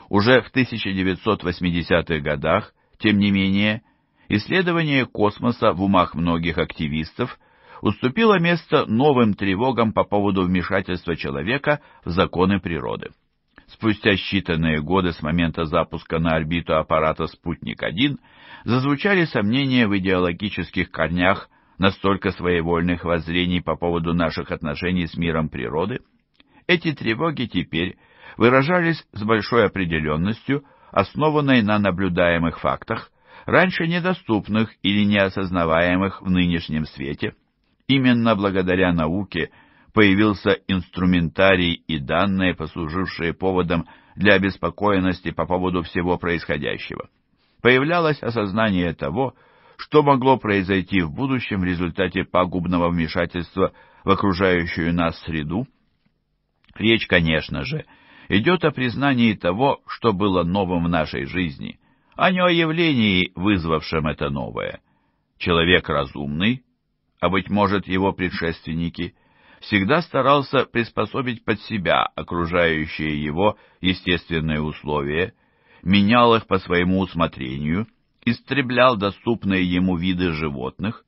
Уже в 1980-х годах тем не менее, исследование космоса в умах многих активистов уступило место новым тревогам по поводу вмешательства человека в законы природы. Спустя считанные годы с момента запуска на орбиту аппарата «Спутник-1» зазвучали сомнения в идеологических корнях настолько своевольных воззрений по поводу наших отношений с миром природы. Эти тревоги теперь выражались с большой определенностью – основанной на наблюдаемых фактах, раньше недоступных или неосознаваемых в нынешнем свете. Именно благодаря науке появился инструментарий и данные, послужившие поводом для обеспокоенности по поводу всего происходящего. Появлялось осознание того, что могло произойти в будущем в результате пагубного вмешательства в окружающую нас среду. Речь, конечно же, идет о признании того, что было новым в нашей жизни, а не о явлении, вызвавшем это новое. Человек разумный, а, быть может, его предшественники, всегда старался приспособить под себя окружающие его естественные условия, менял их по своему усмотрению, истреблял доступные ему виды животных,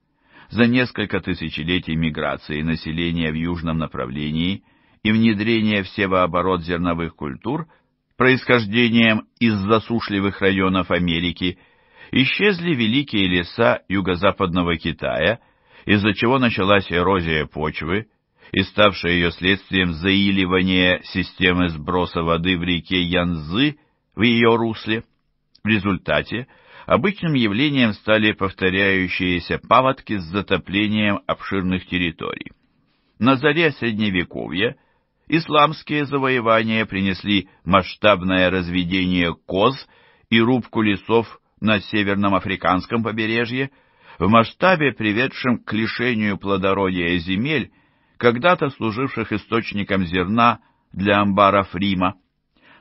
за несколько тысячелетий миграции населения в южном направлении и внедрение в севооборот зерновых культур, происхождением из засушливых районов Америки, исчезли великие леса юго-западного Китая, из-за чего началась эрозия почвы и ставшее ее следствием заиливание системы сброса воды в реке Янзы в ее русле. В результате обычным явлением стали повторяющиеся паводки с затоплением обширных территорий. На заре Средневековья исламские завоевания принесли масштабное разведение коз и рубку лесов на северном африканском побережье, в масштабе приведшем к лишению плодородия земель, когда-то служивших источником зерна для амбаров Рима.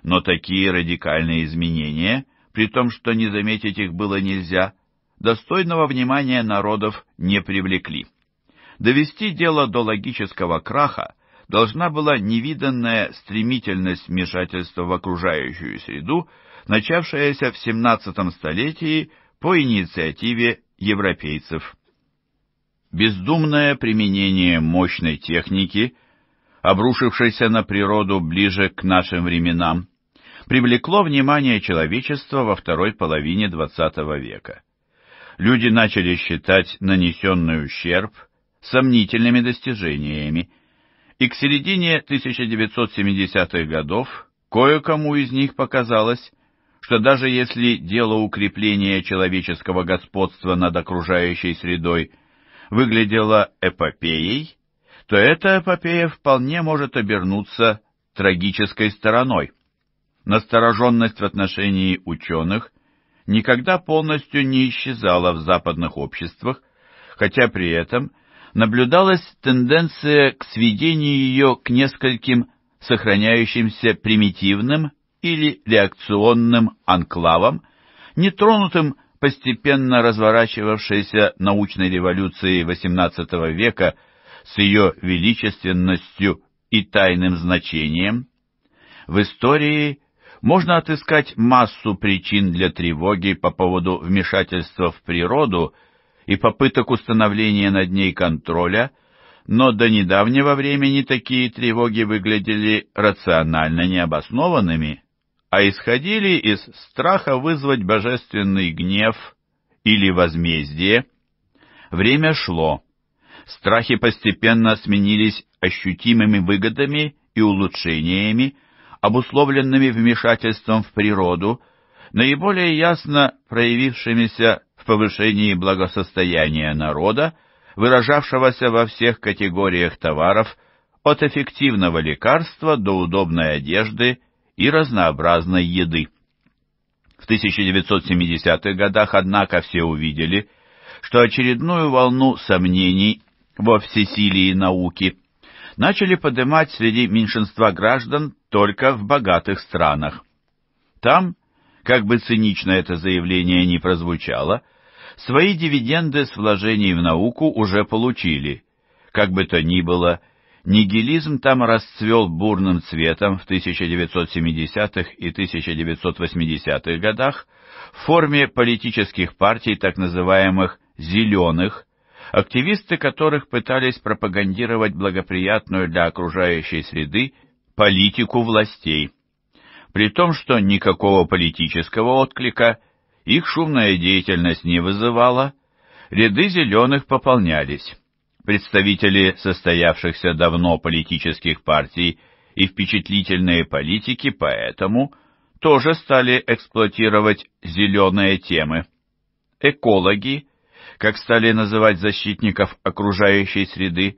Но такие радикальные изменения, при том, что не заметить их было нельзя, достойного внимания народов не привлекли. Довести дело до логического краха – должна была невиданная стремительность вмешательства в окружающую среду, начавшаяся в XVII столетии по инициативе европейцев. Бездумное применение мощной техники, обрушившейся на природу ближе к нашим временам, привлекло внимание человечества во второй половине XX века. Люди начали считать нанесенный ущерб сомнительными достижениями, и к середине 1970-х годов кое-кому из них показалось, что даже если дело укрепления человеческого господства над окружающей средой выглядело эпопеей, то эта эпопея вполне может обернуться трагической стороной. Настороженность в отношении ученых никогда полностью не исчезала в западных обществах, хотя при этом – наблюдалась тенденция к сведению ее к нескольким сохраняющимся примитивным или реакционным анклавам, нетронутым постепенно разворачивавшейся научной революцией XVIII века с ее величественностью и тайным значением. В истории можно отыскать массу причин для тревоги по поводу вмешательства в природу – и попыток установления над ней контроля, но до недавнего времени такие тревоги выглядели рационально необоснованными, а исходили из страха вызвать божественный гнев или возмездие. Время шло. Страхи постепенно сменились ощутимыми выгодами и улучшениями, обусловленными вмешательством в природу, наиболее ясно проявившимися в повышении благосостояния народа, выражавшегося во всех категориях товаров, от эффективного лекарства до удобной одежды и разнообразной еды. В 1970-х годах, однако, все увидели, что очередную волну сомнений во всесилии науки начали поднимать среди меньшинства граждан только в богатых странах. Там, как бы цинично это заявление ни прозвучало, свои дивиденды с вложений в науку уже получили. Как бы то ни было, нигилизм там расцвел бурным цветом в 1970-х и 1980-х годах в форме политических партий так называемых «зеленых», активисты которых пытались пропагандировать благоприятную для окружающей среды политику властей. При том, что никакого политического отклика – их шумная деятельность не вызывала, ряды зеленых пополнялись. Представители состоявшихся давно политических партий и впечатлительные политики поэтому тоже стали эксплуатировать зеленые темы. Экологи, как стали называть защитников окружающей среды,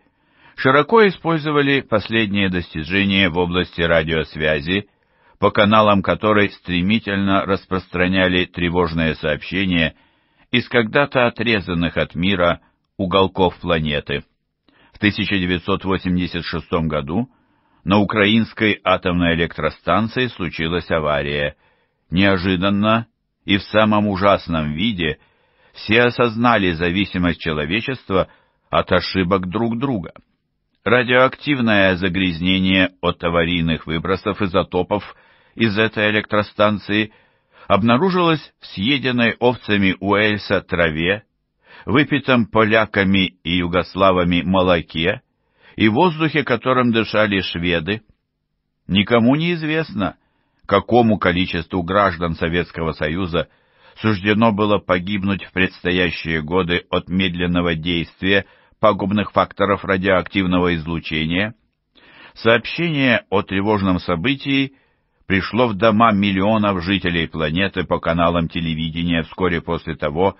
широко использовали последние достижения в области радиосвязи по каналам которой стремительно распространяли тревожные сообщения из когда-то отрезанных от мира уголков планеты. В 1986 году на украинской атомной электростанции случилась авария. Неожиданно и в самом ужасном виде все осознали зависимость человечества от ошибок друг друга. Радиоактивное загрязнение от аварийных выбросов изотопов из этой электростанции обнаружилось в съеденной овцами Уэльса траве, выпитом поляками и югославами молоке и воздухе, которым дышали шведы. Никому не известно, какому количеству граждан Советского Союза суждено было погибнуть в предстоящие годы от медленного действия пагубных факторов радиоактивного излучения. Сообщение о тревожном событии – пришло в дома миллионов жителей планеты по каналам телевидения вскоре после того,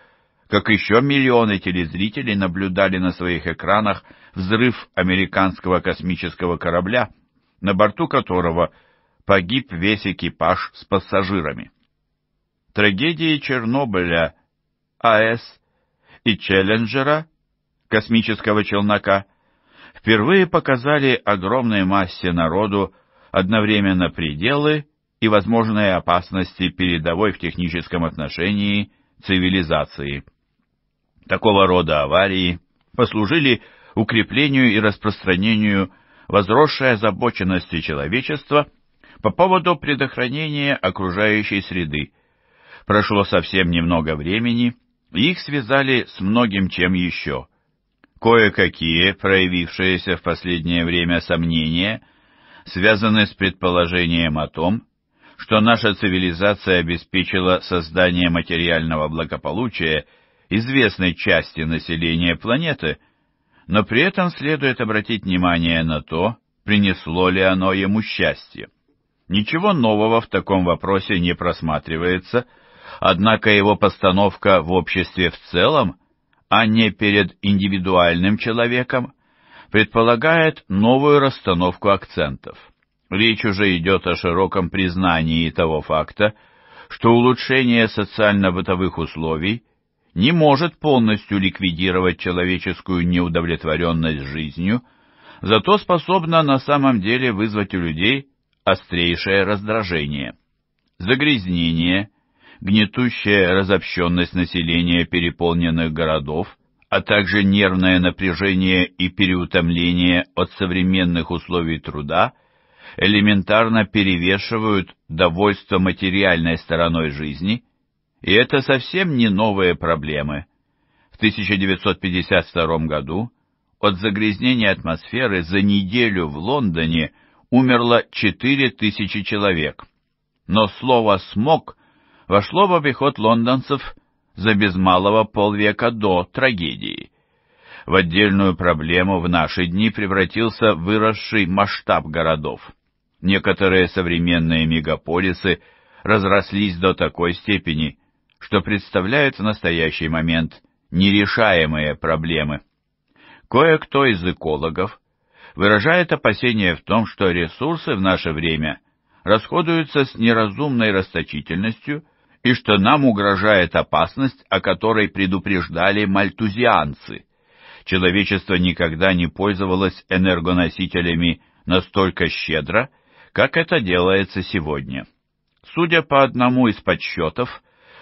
как еще миллионы телезрителей наблюдали на своих экранах взрыв американского космического корабля, на борту которого погиб весь экипаж с пассажирами. Трагедии Чернобыля, АЭС и Челленджера, космического челнока, впервые показали огромной массе народу одновременно пределы и возможные опасности передовой в техническом отношении цивилизации. Такого рода аварии послужили укреплению и распространению возросшей озабоченности человечества по поводу предохранения окружающей среды. Прошло совсем немного времени, и их связали с многим чем еще. Кое-какие проявившиеся в последнее время сомнения – связаны с предположением о том, что наша цивилизация обеспечила создание материального благополучия известной части населения планеты, но при этом следует обратить внимание на то, принесло ли оно ему счастье. Ничего нового в таком вопросе не просматривается, однако его постановка в обществе в целом, а не перед индивидуальным человеком, предполагает новую расстановку акцентов. Речь уже идет о широком признании того факта, что улучшение социально-бытовых условий не может полностью ликвидировать человеческую неудовлетворенность жизнью, зато способна на самом деле вызвать у людей острейшее раздражение. Загрязнение, гнетущая разобщенность населения переполненных городов – а также нервное напряжение и переутомление от современных условий труда элементарно перевешивают довольство материальной стороной жизни, и это совсем не новые проблемы. В 1952 году от загрязнения атмосферы за неделю в Лондоне умерло 4000 человек, но слово «смог» вошло в обиход лондонцев – за без малого полвека до трагедии. В отдельную проблему в наши дни превратился выросший масштаб городов. Некоторые современные мегаполисы разрослись до такой степени, что представляют в настоящий момент нерешаемые проблемы. Кое-кто из экологов выражает опасения в том, что ресурсы в наше время расходуются с неразумной расточительностью – и что нам угрожает опасность, о которой предупреждали мальтузианцы. Человечество никогда не пользовалось энергоносителями настолько щедро, как это делается сегодня. Судя по одному из подсчетов,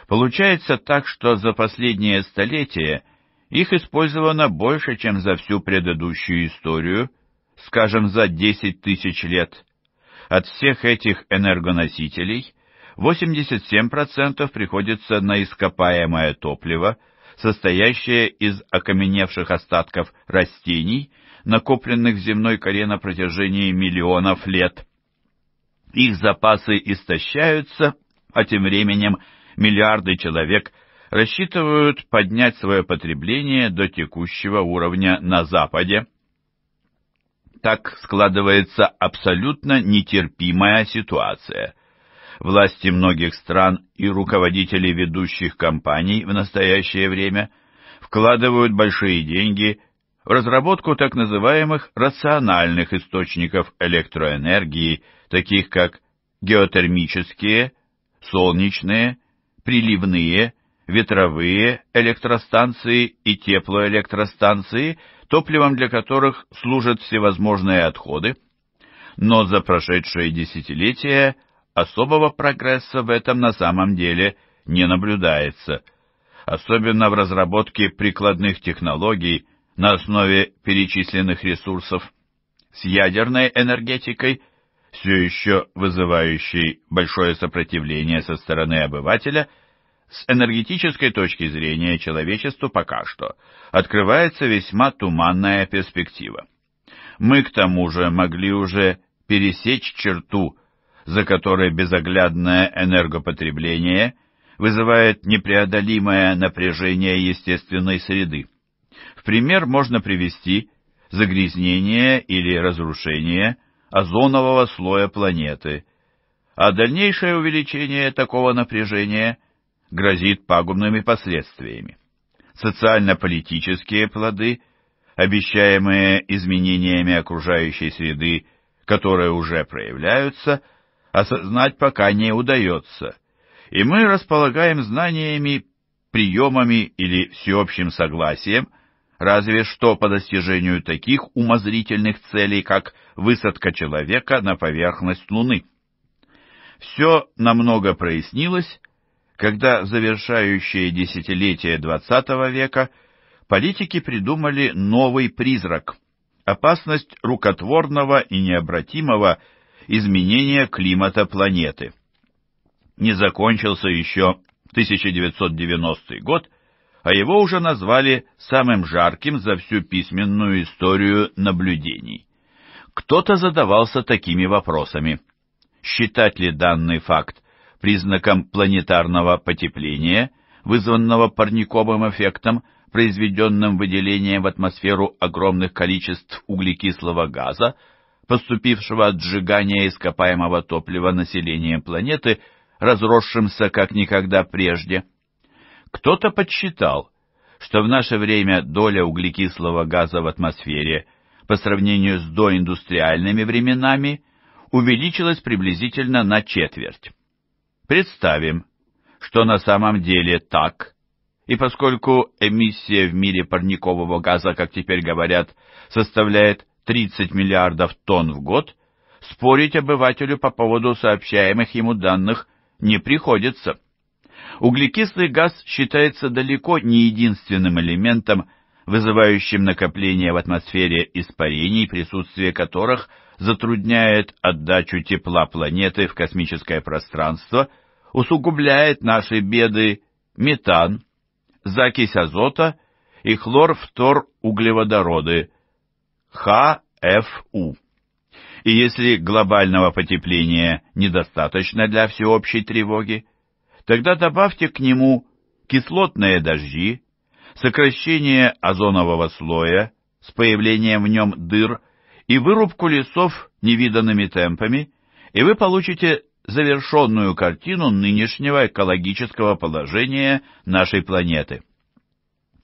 получается так, что за последнее столетие их использовано больше, чем за всю предыдущую историю, скажем, за 10 тысяч лет. От всех этих энергоносителей – 87% приходится на ископаемое топливо, состоящее из окаменевших остатков растений, накопленных в земной коре на протяжении миллионов лет. Их запасы истощаются, а тем временем миллиарды человек рассчитывают поднять свое потребление до текущего уровня на Западе. Так складывается абсолютно нетерпимая ситуация – власти многих стран и руководители ведущих компаний в настоящее время вкладывают большие деньги в разработку так называемых рациональных источников электроэнергии, таких как геотермические, солнечные, приливные, ветровые электростанции и теплоэлектростанции, топливом для которых служат всевозможные отходы, но за прошедшие десятилетия особого прогресса в этом на самом деле не наблюдается, особенно в разработке прикладных технологий на основе перечисленных ресурсов. С ядерной энергетикой, все еще вызывающей большое сопротивление со стороны обывателя, с энергетической точки зрения человечеству пока что открывается весьма туманная перспектива. Мы, к тому же, могли уже пересечь черту за которой безоглядное энергопотребление вызывает непреодолимое напряжение естественной среды. В пример можно привести загрязнение или разрушение озонового слоя планеты, а дальнейшее увеличение такого напряжения грозит пагубными последствиями. Социально-политические плоды, обещаемые изменениями окружающей среды, которые уже проявляются – осознать пока не удается, и мы располагаем знаниями, приемами или всеобщим согласием, разве что по достижению таких умозрительных целей, как высадка человека на поверхность Луны. Все намного прояснилось, когда завершающее десятилетие XX века политики придумали новый призрак – опасность рукотворного и необратимого – изменения климата планеты. Не закончился еще 1990 год, а его уже назвали самым жарким за всю письменную историю наблюдений. Кто-то задавался такими вопросами. Считать ли данный факт признаком планетарного потепления, вызванного парниковым эффектом, произведенным выделением в атмосферу огромных количеств углекислого газа, поступившего от сжигания ископаемого топлива населением планеты, разросшимся как никогда прежде. Кто-то подсчитал, что в наше время доля углекислого газа в атмосфере по сравнению с доиндустриальными временами увеличилась приблизительно на четверть. Представим, что на самом деле так, и поскольку эмиссия в мире парникового газа, как теперь говорят, составляет 30 миллиардов тонн в год, спорить обывателю по поводу сообщаемых ему данных не приходится. Углекислый газ считается далеко не единственным элементом, вызывающим накопление в атмосфере испарений, присутствие которых затрудняет отдачу тепла планеты в космическое пространство, усугубляет наши беды метан, закись азота и хлорфторуглеводороды – ХФУ. И если глобального потепления недостаточно для всеобщей тревоги, тогда добавьте к нему кислотные дожди, сокращение озонового слоя с появлением в нем дыр и вырубку лесов невиданными темпами, и вы получите завершенную картину нынешнего экологического положения нашей планеты.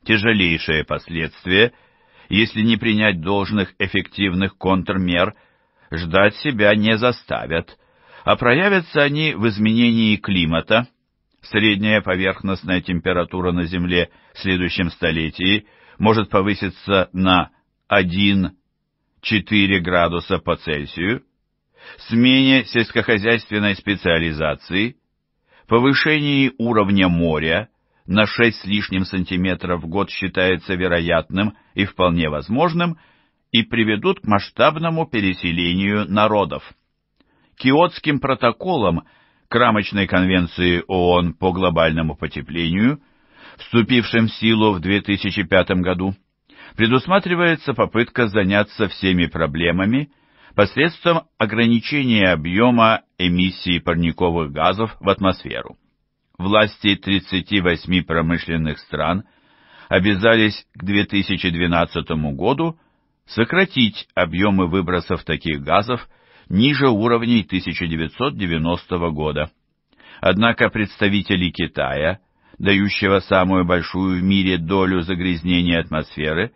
Тяжелейшие последствия – если не принять должных эффективных контрмер, ждать себя не заставят, а проявятся они в изменении климата. Средняя поверхностная температура на Земле в следующем столетии может повыситься на 1-4 градуса по Цельсию, смене сельскохозяйственной специализации, повышении уровня моря, на 6 с лишним сантиметров в год считается вероятным и вполне возможным и приведут к масштабному переселению народов. Киотским протоколом к рамочной конвенции ООН по глобальному потеплению, вступившим в силу в 2005 году, предусматривается попытка заняться всеми проблемами посредством ограничения объема эмиссии парниковых газов в атмосферу власти 38 промышленных стран обязались к 2012 году сократить объемы выбросов таких газов ниже уровней 1990 года. Однако представители Китая, дающего самую большую в мире долю загрязнения атмосферы,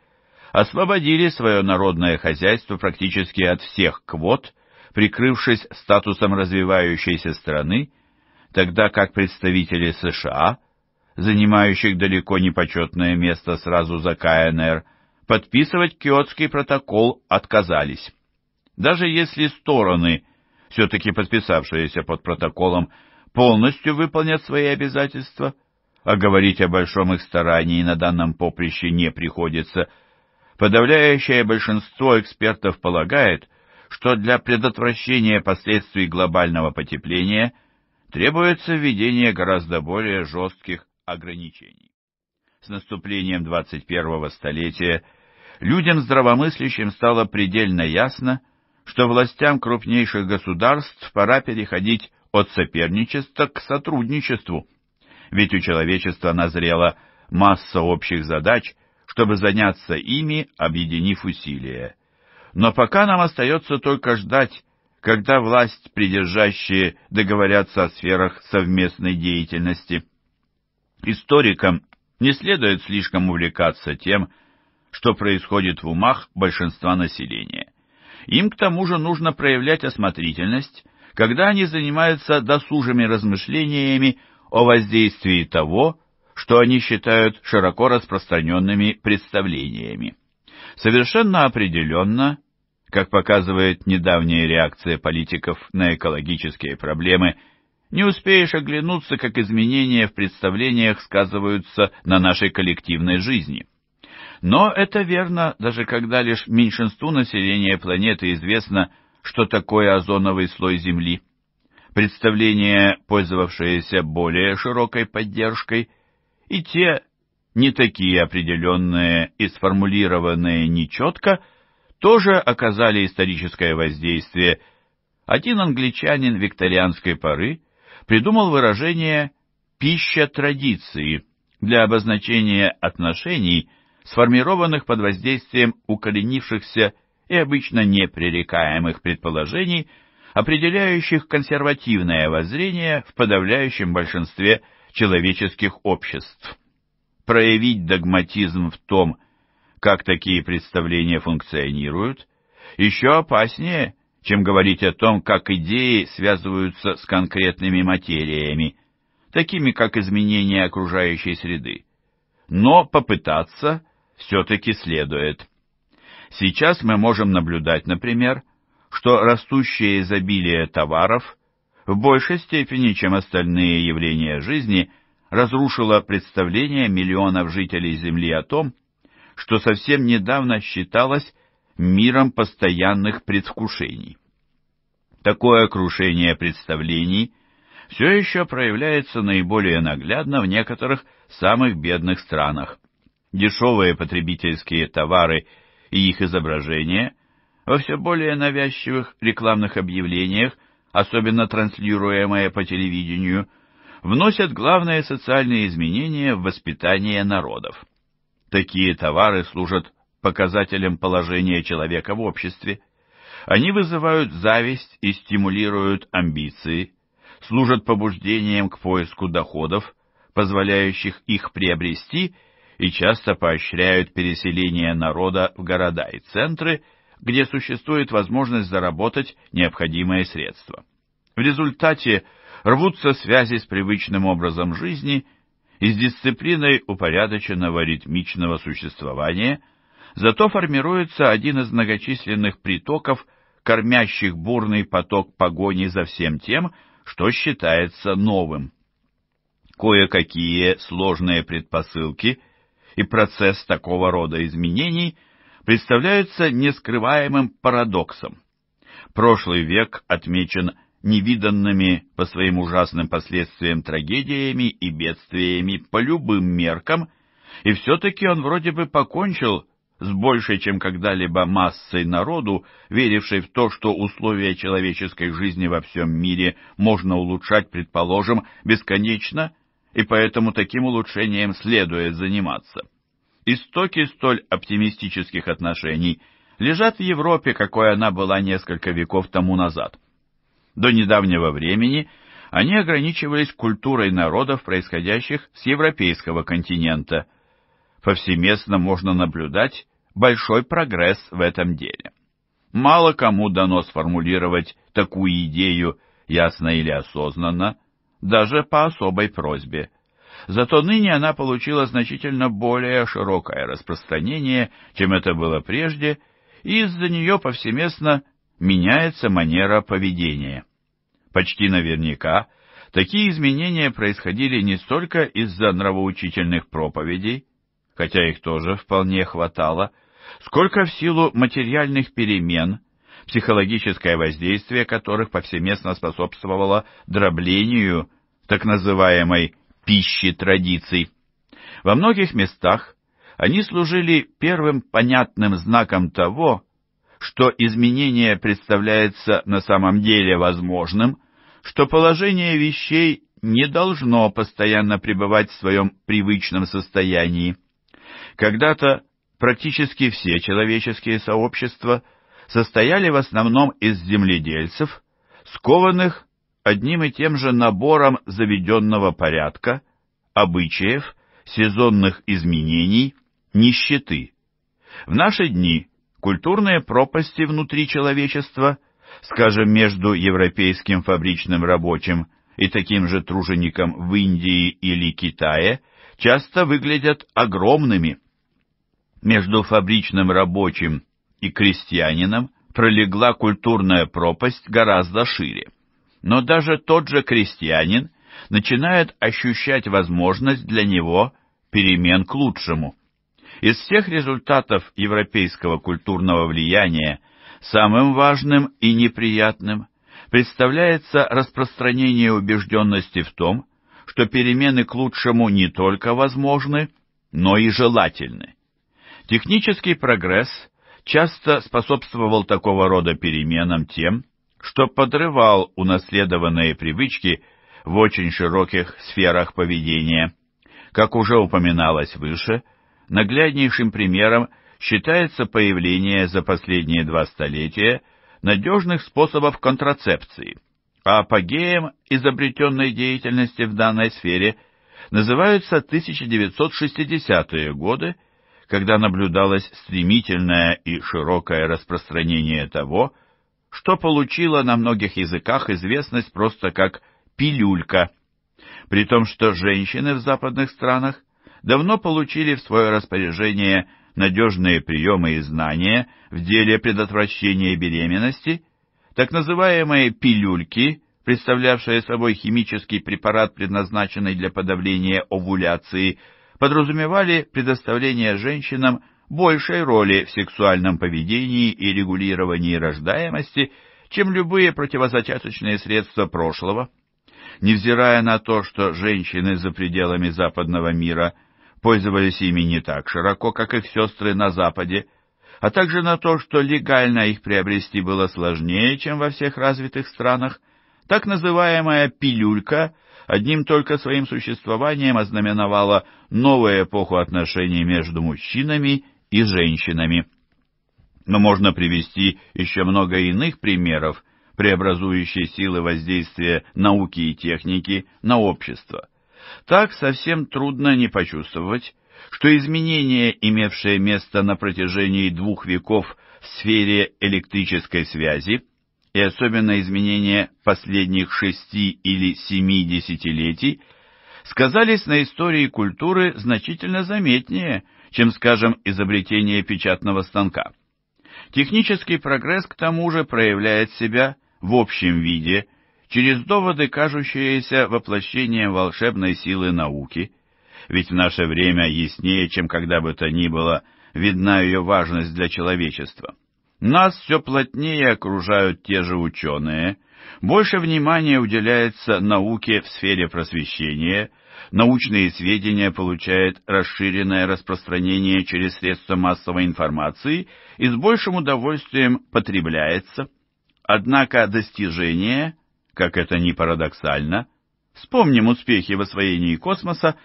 освободили свое народное хозяйство практически от всех квот, прикрывшись статусом развивающейся страны тогда как представители США, занимающих далеко не почетное место сразу за КНР, подписывать Киотский протокол отказались. Даже если стороны, все-таки подписавшиеся под протоколом, полностью выполнят свои обязательства, а говорить о большом их старании на данном поприще не приходится, подавляющее большинство экспертов полагает, что для предотвращения последствий глобального потепления – требуется введение гораздо более жестких ограничений. С наступлением 21-го столетия людям здравомыслящим стало предельно ясно, что властям крупнейших государств пора переходить от соперничества к сотрудничеству, ведь у человечества назрела масса общих задач, чтобы заняться ими, объединив усилия. Но пока нам остается только ждать, когда власть придержащие договорятся о сферах совместной деятельности. Историкам не следует слишком увлекаться тем, что происходит в умах большинства населения. Им к тому же нужно проявлять осмотрительность, когда они занимаются досужими размышлениями о воздействии того, что они считают широко распространенными представлениями. Совершенно определенно – как показывает недавняя реакция политиков на экологические проблемы, не успеешь оглянуться, как изменения в представлениях сказываются на нашей коллективной жизни. Но это верно, даже когда лишь меньшинству населения планеты известно, что такое озоновый слой Земли. Представления, пользовавшиеся более широкой поддержкой, и те, не такие определенные и сформулированные нечетко, тоже оказали историческое воздействие. Один англичанин викторианской поры придумал выражение «пища традиции» для обозначения отношений, сформированных под воздействием укоренившихся и обычно непререкаемых предположений, определяющих консервативное воззрение в подавляющем большинстве человеческих обществ. Проявить догматизм в том, что как такие представления функционируют, еще опаснее, чем говорить о том, как идеи связываются с конкретными материями, такими как изменение окружающей среды. Но попытаться все-таки следует. Сейчас мы можем наблюдать, например, что растущее изобилие товаров в большей степени, чем остальные явления жизни, разрушило представление миллионов жителей Земли о том, что совсем недавно считалось миром постоянных предвкушений. Такое крушение представлений все еще проявляется наиболее наглядно в некоторых самых бедных странах. Дешевые потребительские товары и их изображения во все более навязчивых рекламных объявлениях, особенно транслируемые по телевидению, вносят главные социальные изменения в воспитание народов. Такие товары служат показателем положения человека в обществе. Они вызывают зависть и стимулируют амбиции, служат побуждением к поиску доходов, позволяющих их приобрести, и часто поощряют переселение народа в города и центры, где существует возможность заработать необходимые средства. В результате рвутся связи с привычным образом жизни и с дисциплиной упорядоченного ритмичного существования, зато формируется один из многочисленных притоков, кормящих бурный поток погони за всем тем, что считается новым. Кое-какие сложные предпосылки и процесс такого рода изменений представляются нескрываемым парадоксом. Прошлый век отмечен невиданными по своим ужасным последствиям трагедиями и бедствиями по любым меркам, и все-таки он вроде бы покончил с большей, чем когда-либо массой народу, верившей в то, что условия человеческой жизни во всем мире можно улучшать, предположим, бесконечно, и поэтому таким улучшением следует заниматься. Истоки столь оптимистических отношений лежат в Европе, какой она была несколько веков тому назад – до недавнего времени они ограничивались культурой народов, происходящих с европейского континента. Повсеместно можно наблюдать большой прогресс в этом деле. Мало кому дано сформулировать такую идею ясно или осознанно, даже по особой просьбе. Зато ныне она получила значительно более широкое распространение, чем это было прежде, и из-за нее повсеместно меняется манера поведения. Почти наверняка такие изменения происходили не столько из-за нравоучительных проповедей, хотя их тоже вполне хватало, сколько в силу материальных перемен, психологическое воздействие которых повсеместно способствовало дроблению так называемой «пищи традиций». Во многих местах они служили первым понятным знаком того, что изменение представляется на самом деле возможным, что положение вещей не должно постоянно пребывать в своем привычном состоянии. Когда-то практически все человеческие сообщества состояли в основном из земледельцев, скованных одним и тем же набором заведенного порядка, обычаев, сезонных изменений, нищеты. В наши дни Культурные пропасти внутри человечества, скажем, между европейским фабричным рабочим и таким же тружеником в Индии или Китае, часто выглядят огромными. Между фабричным рабочим и крестьянином пролегла культурная пропасть гораздо шире. Но даже тот же крестьянин начинает ощущать возможность для него перемен к лучшему. Из всех результатов европейского культурного влияния самым важным и неприятным представляется распространение убежденности в том, что перемены к лучшему не только возможны, но и желательны. Технический прогресс часто способствовал такого рода переменам тем, что подрывал унаследованные привычки в очень широких сферах поведения. Как уже упоминалось выше – Нагляднейшим примером считается появление за последние два столетия надежных способов контрацепции, а апогеем изобретенной деятельности в данной сфере называются 1960-е годы, когда наблюдалось стремительное и широкое распространение того, что получило на многих языках известность просто как «пилюлька», при том, что женщины в западных странах давно получили в свое распоряжение надежные приемы и знания в деле предотвращения беременности, так называемые «пилюльки», представлявшие собой химический препарат, предназначенный для подавления овуляции, подразумевали предоставление женщинам большей роли в сексуальном поведении и регулировании рождаемости, чем любые противозачаточные средства прошлого. Невзирая на то, что женщины за пределами западного мира пользовались ими не так широко, как их сестры на Западе, а также на то, что легально их приобрести было сложнее, чем во всех развитых странах, так называемая «пилюлька» одним только своим существованием ознаменовала новую эпоху отношений между мужчинами и женщинами. Но можно привести еще много иных примеров преобразующей силы воздействия науки и техники на общество. Так совсем трудно не почувствовать, что изменения, имевшие место на протяжении двух веков в сфере электрической связи, и особенно изменения последних шести или семи десятилетий, сказались на истории культуры значительно заметнее, чем, скажем, изобретение печатного станка. Технический прогресс к тому же проявляет себя в общем виде через доводы, кажущиеся воплощением волшебной силы науки, ведь в наше время яснее, чем когда бы то ни было, видна ее важность для человечества. Нас все плотнее окружают те же ученые, больше внимания уделяется науке в сфере просвещения, научные сведения получают расширенное распространение через средства массовой информации и с большим удовольствием потребляется. Однако достижения – как это ни парадоксально, вспомним успехи в освоении космоса,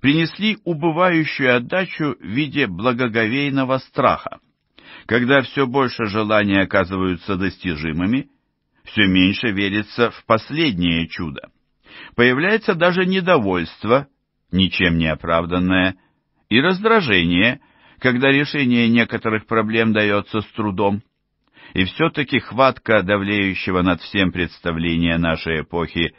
принесли убывающую отдачу в виде благоговейного страха. Когда все больше желаний оказываются достижимыми, все меньше верится в последнее чудо. Появляется даже недовольство, ничем не оправданное, и раздражение, когда решение некоторых проблем дается с трудом. И все-таки хватка давлеющего над всем представления нашей эпохи,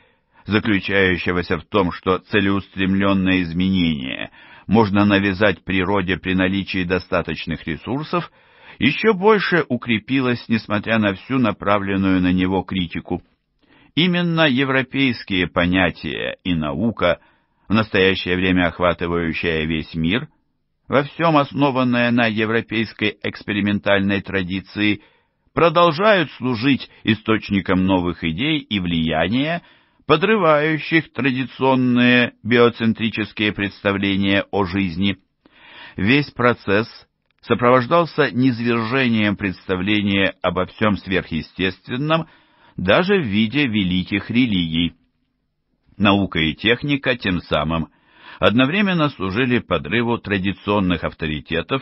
заключающегося в том, что целеустремленные изменения можно навязать природе при наличии достаточных ресурсов, еще больше укрепилась, несмотря на всю направленную на него критику. Именно европейские понятия и наука, в настоящее время охватывающая весь мир – во всем основанная на европейской экспериментальной традиции продолжают служить источником новых идей и влияния, подрывающих традиционные биоцентрические представления о жизни. Весь процесс сопровождался низвержением представления обо всем сверхъестественном даже в виде великих религий. Наука и техника тем самым одновременно служили подрыву традиционных авторитетов,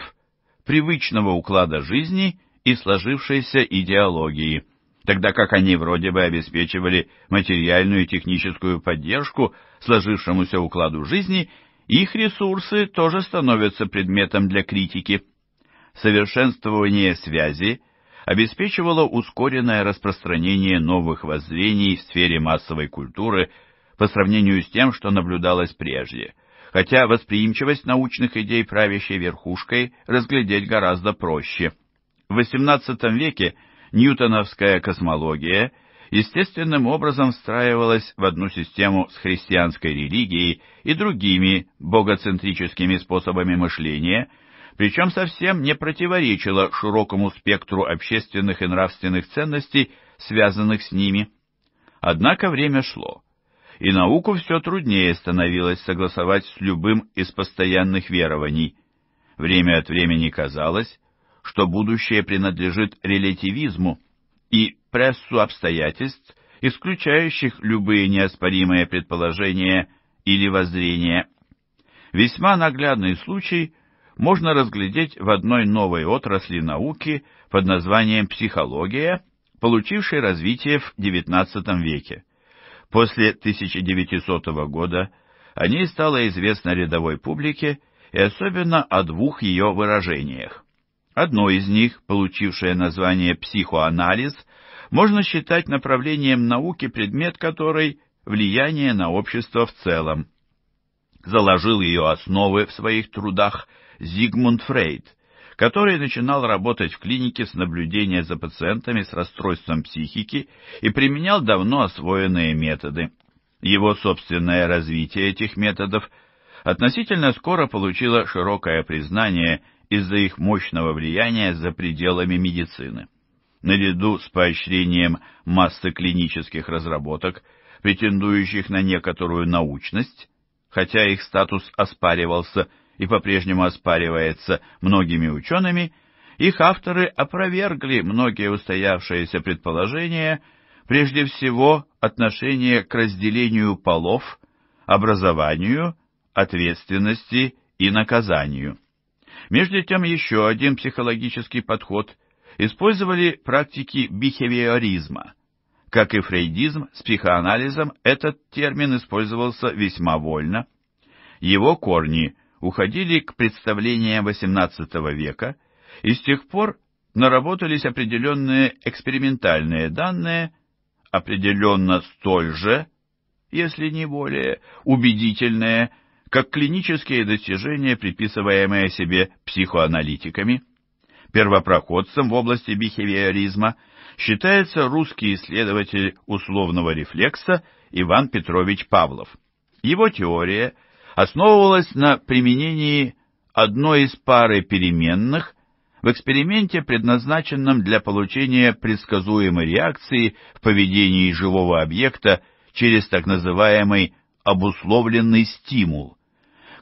привычного уклада жизни и, и сложившейся идеологии, тогда как они вроде бы обеспечивали материальную и техническую поддержку сложившемуся укладу жизни, их ресурсы тоже становятся предметом для критики. Совершенствование связи обеспечивало ускоренное распространение новых воззрений в сфере массовой культуры по сравнению с тем, что наблюдалось прежде – хотя восприимчивость научных идей правящей верхушкой разглядеть гораздо проще. В XVIII веке ньютоновская космология естественным образом встраивалась в одну систему с христианской религией и другими богоцентрическими способами мышления, причем совсем не противоречила широкому спектру общественных и нравственных ценностей, связанных с ними. Однако время шло, и науку все труднее становилось согласовать с любым из постоянных верований. Время от времени казалось, что будущее принадлежит релятивизму и прессу обстоятельств, исключающих любые неоспоримые предположения или воззрения. Весьма наглядный случай можно разглядеть в одной новой отрасли науки под названием психология, получившей развитие в XIX веке. После 1900 года о ней стало известно рядовой публике и особенно о двух ее выражениях Одно из них, получившее название психоанализ, можно считать направлением науки, предмет которой – влияние на общество в целом. Заложил ее основы в своих трудах Зигмунд Фрейд, который начинал работать в клинике с наблюдения за пациентами с расстройством психики и применял давно освоенные методы. Его собственное развитие этих методов относительно скоро получило широкое признание – из-за их мощного влияния за пределами медицины. Наряду с поощрением массы клинических разработок, претендующих на некоторую научность, хотя их статус оспаривался и по-прежнему оспаривается многими учеными, их авторы опровергли многие устоявшиеся предположения, прежде всего отношение к разделению полов, образованию, ответственности и наказанию. Между тем еще один психологический подход использовали практики бихевиоризма. Как и фрейдизм с психоанализом, этот термин использовался весьма вольно. Его корни уходили к представлениям XVIII века, и с тех пор наработались определенные экспериментальные данные, определенно столь же, если не более, убедительные, как клинические достижения, приписываемые себе психоаналитиками. Первопроходцем в области бихевиоризма считается русский исследователь условного рефлекса Иван Петрович Павлов. Его теория основывалась на применении одной из пары переменных в эксперименте, предназначенном для получения предсказуемой реакции в поведении живого объекта через так называемый обусловленный стимул.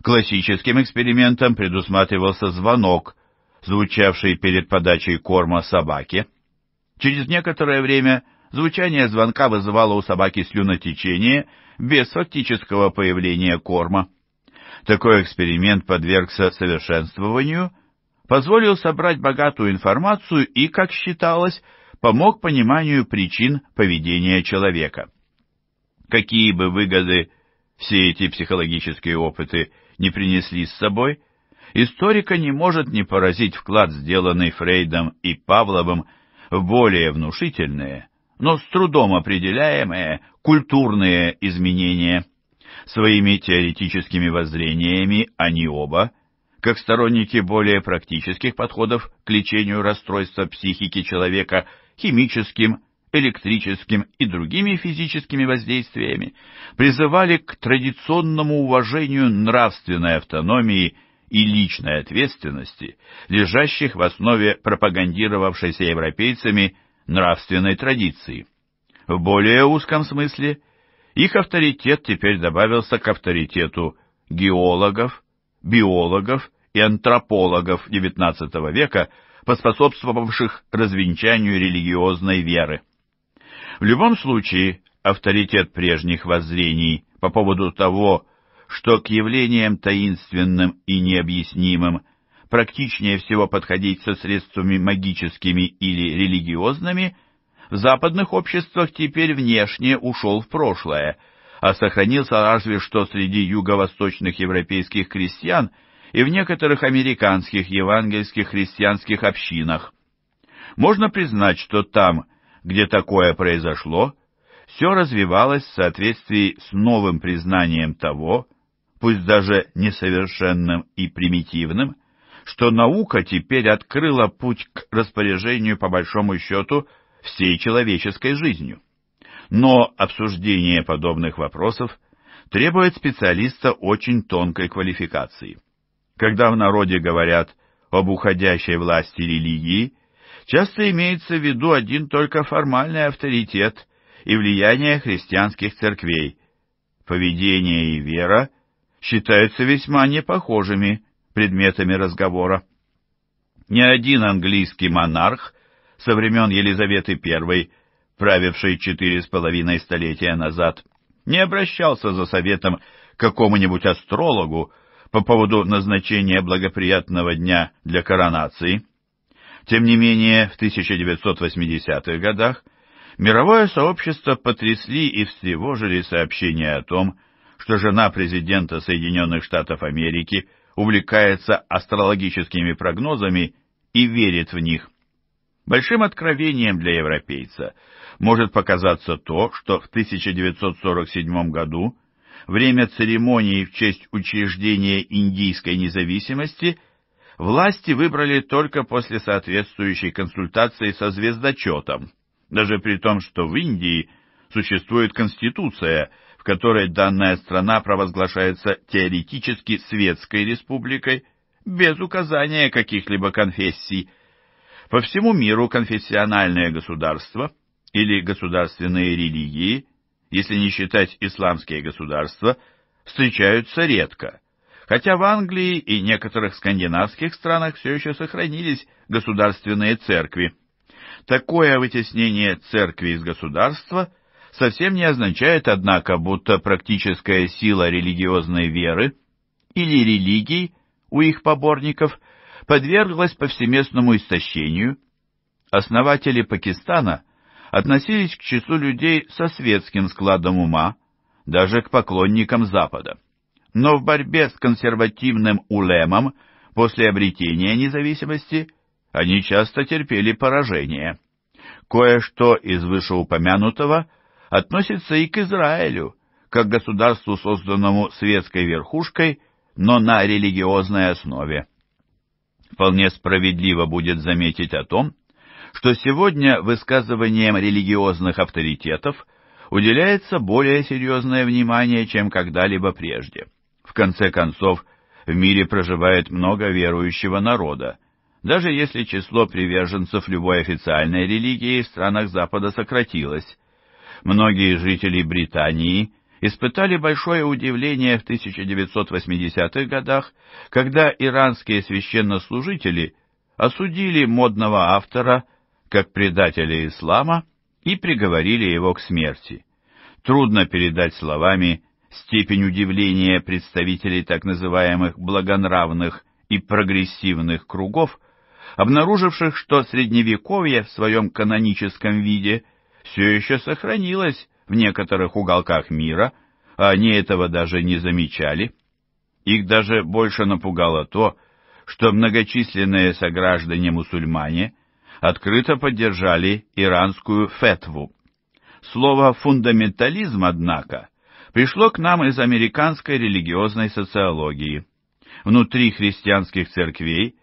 Классическим экспериментом предусматривался звонок, звучавший перед подачей корма собаке. Через некоторое время звучание звонка вызывало у собаки слюнотечение без фактического появления корма. Такой эксперимент подвергся совершенствованию, позволил собрать богатую информацию и, как считалось, помог пониманию причин поведения человека. Какие бы выгоды все эти психологические опыты не принесли с собой, историка не может не поразить вклад, сделанный Фрейдом и Павловым в более внушительные, но с трудом определяемые культурные изменения. Своими теоретическими воззрениями они оба, как сторонники более практических подходов к лечению расстройства психики человека химическим, электрическим и другими физическими воздействиями, призывали к традиционному уважению нравственной автономии и личной ответственности, лежащих в основе пропагандировавшейся европейцами нравственной традиции. В более узком смысле их авторитет теперь добавился к авторитету геологов, биологов и антропологов XIX века, поспособствовавших развенчанию религиозной веры. В любом случае, авторитет прежних воззрений по поводу того, что к явлениям таинственным и необъяснимым практичнее всего подходить со средствами магическими или религиозными, в западных обществах теперь внешне ушел в прошлое, а сохранился разве что среди юго-восточных европейских крестьян и в некоторых американских евангельских христианских общинах. Можно признать, что там где такое произошло, все развивалось в соответствии с новым признанием того, пусть даже несовершенным и примитивным, что наука теперь открыла путь к распоряжению по большому счету всей человеческой жизнью. Но обсуждение подобных вопросов требует специалиста очень тонкой квалификации. Когда в народе говорят об уходящей власти религии, часто имеется в виду один только формальный авторитет и влияние христианских церквей. Поведение и вера считаются весьма непохожими предметами разговора. Ни один английский монарх со времен Елизаветы I, правившей четыре с половиной столетия назад, не обращался за советом к какому-нибудь астрологу по поводу назначения благоприятного дня для коронации – тем не менее, в 1980-х годах мировое сообщество потрясли и встревожили сообщения о том, что жена президента Соединенных Штатов Америки увлекается астрологическими прогнозами и верит в них. Большим откровением для европейца может показаться то, что в 1947 году время церемонии в честь учреждения индийской независимости – власти выбрали только после соответствующей консультации со звездочетом, даже при том, что в Индии существует конституция, в которой данная страна провозглашается теоретически светской республикой, без указания каких-либо конфессий. По всему миру конфессиональные государства или государственные религии, если не считать исламские государства, встречаются редко – Хотя в Англии и некоторых скандинавских странах все еще сохранились государственные церкви. Такое вытеснение церкви из государства совсем не означает, однако, будто практическая сила религиозной веры или религий у их поборников подверглась повсеместному истощению. Основатели Пакистана относились к числу людей со светским складом ума, даже к поклонникам Запада но в борьбе с консервативным улемом после обретения независимости они часто терпели поражение. Кое-что из вышеупомянутого относится и к Израилю, как государству, созданному светской верхушкой, но на религиозной основе. Вполне справедливо будет заметить о том, что сегодня высказываниям религиозных авторитетов уделяется более серьезное внимание, чем когда-либо прежде. В конце концов, в мире проживает много верующего народа, даже если число приверженцев любой официальной религии в странах Запада сократилось. Многие жители Британии испытали большое удивление в 1980-х годах, когда иранские священнослужители осудили модного автора как предателя ислама и приговорили его к смерти. Трудно передать словами степень удивления представителей так называемых благонравных и прогрессивных кругов, обнаруживших, что средневековье в своем каноническом виде все еще сохранилось в некоторых уголках мира, а они этого даже не замечали. Их даже больше напугало то, что многочисленные сограждане-мусульмане открыто поддержали иранскую фетву. Слово «фундаментализм», однако, пришло к нам из американской религиозной социологии. Внутри христианских церквей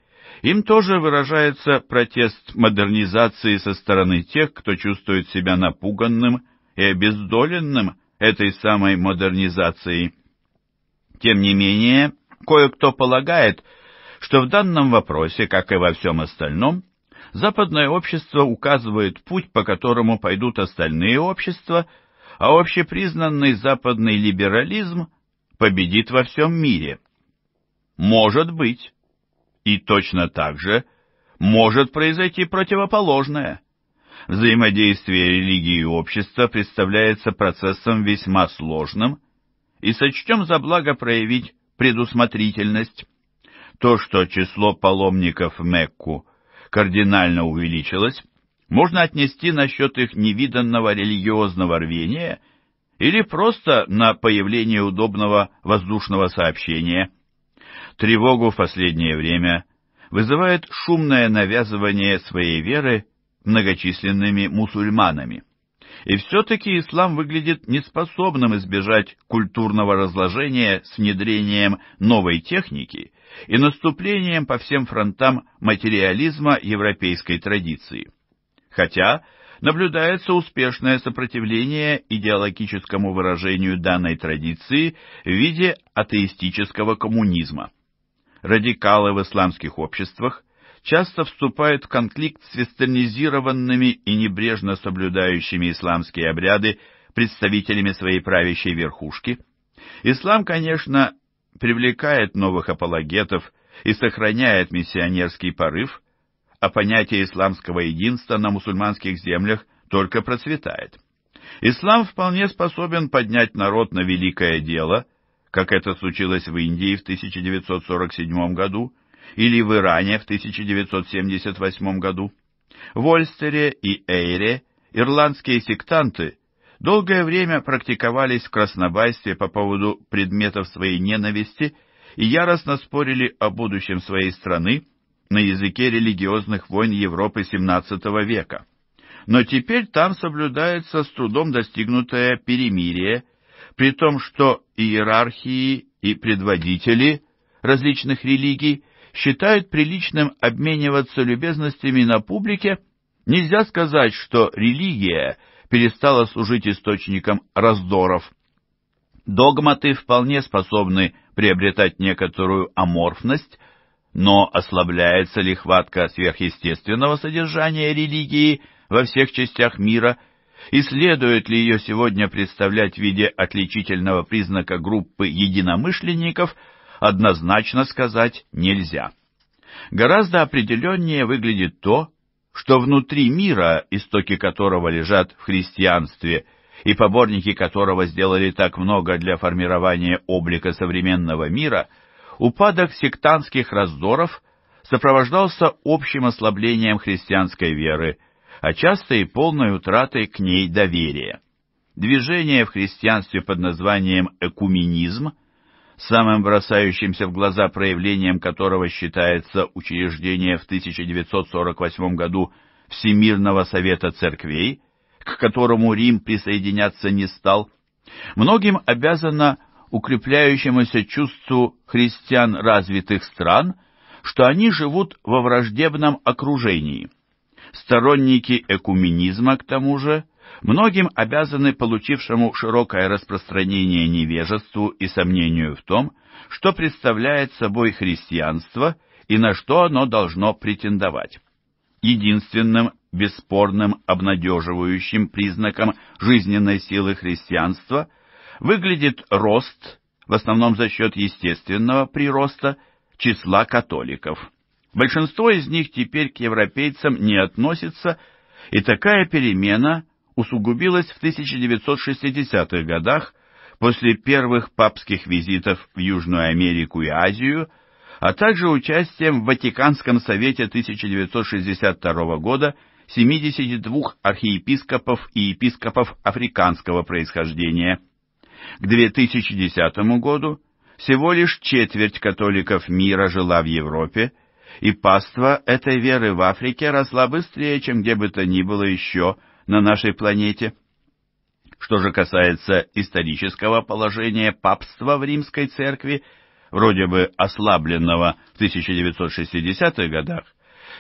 им тоже выражается протест модернизации со стороны тех, кто чувствует себя напуганным и обездоленным этой самой модернизацией. Тем не менее, кое-кто полагает, что в данном вопросе, как и во всем остальном, западное общество указывает путь, по которому пойдут остальные общества – а общепризнанный западный либерализм победит во всем мире. Может быть. И точно так же может произойти противоположное. Взаимодействие религии и общества представляется процессом весьма сложным, и сочтем за благо проявить предусмотрительность. То, что число паломников в Мекку кардинально увеличилось, можно отнести насчет их невиданного религиозного рвения или просто на появление удобного воздушного сообщения. Тревогу в последнее время вызывает шумное навязывание своей веры многочисленными мусульманами. И все-таки ислам выглядит неспособным избежать культурного разложения с внедрением новой техники и наступлением по всем фронтам материализма европейской традиции хотя наблюдается успешное сопротивление идеологическому выражению данной традиции в виде атеистического коммунизма. Радикалы в исламских обществах часто вступают в конфликт с вестернизированными и небрежно соблюдающими исламские обряды представителями своей правящей верхушки. Ислам, конечно, привлекает новых апологетов и сохраняет миссионерский порыв – а понятие исламского единства на мусульманских землях только процветает. Ислам вполне способен поднять народ на великое дело, как это случилось в Индии в 1947 году или в Иране в 1978 году. В Ольстере и Эйре ирландские сектанты долгое время практиковались в краснобайстве по поводу предметов своей ненависти и яростно спорили о будущем своей страны на языке религиозных войн Европы XVII века. Но теперь там соблюдается с трудом достигнутое перемирие, при том, что иерархии и предводители различных религий считают приличным обмениваться любезностями на публике, нельзя сказать, что религия перестала служить источником раздоров. Догматы вполне способны приобретать некоторую аморфность, но ослабляется ли хватка сверхъестественного содержания религии во всех частях мира, и следует ли ее сегодня представлять в виде отличительного признака группы единомышленников, однозначно сказать нельзя. Гораздо определеннее выглядит то, что внутри мира, истоки которого лежат в христианстве и поборники которого сделали так много для формирования облика современного мира – Упадок сектантских раздоров сопровождался общим ослаблением христианской веры, а часто и полной утратой к ней доверия. Движение в христианстве под названием «экуменизм» самым бросающимся в глаза проявлением которого считается учреждение в 1948 году Всемирного Совета Церквей, к которому Рим присоединяться не стал, многим обязано укрепляющемуся чувству христиан развитых стран, что они живут во враждебном окружении. Сторонники экуменизма, к тому же, многим обязаны получившему широкое распространение невежеству и сомнению в том, что представляет собой христианство и на что оно должно претендовать. Единственным бесспорным обнадеживающим признаком жизненной силы христианства выглядит рост, в основном за счет естественного прироста, числа католиков. Большинство из них теперь к европейцам не относится, и такая перемена усугубилась в 1960-х годах после первых папских визитов в Южную Америку и Азию, а также участием в Ватиканском совете 1962 года 72 архиепископов и епископов африканского происхождения – к 2010 году всего лишь четверть католиков мира жила в Европе, и паства этой веры в Африке росла быстрее, чем где бы то ни было еще на нашей планете. Что же касается исторического положения папства в римской церкви, вроде бы ослабленного в 1960-х годах,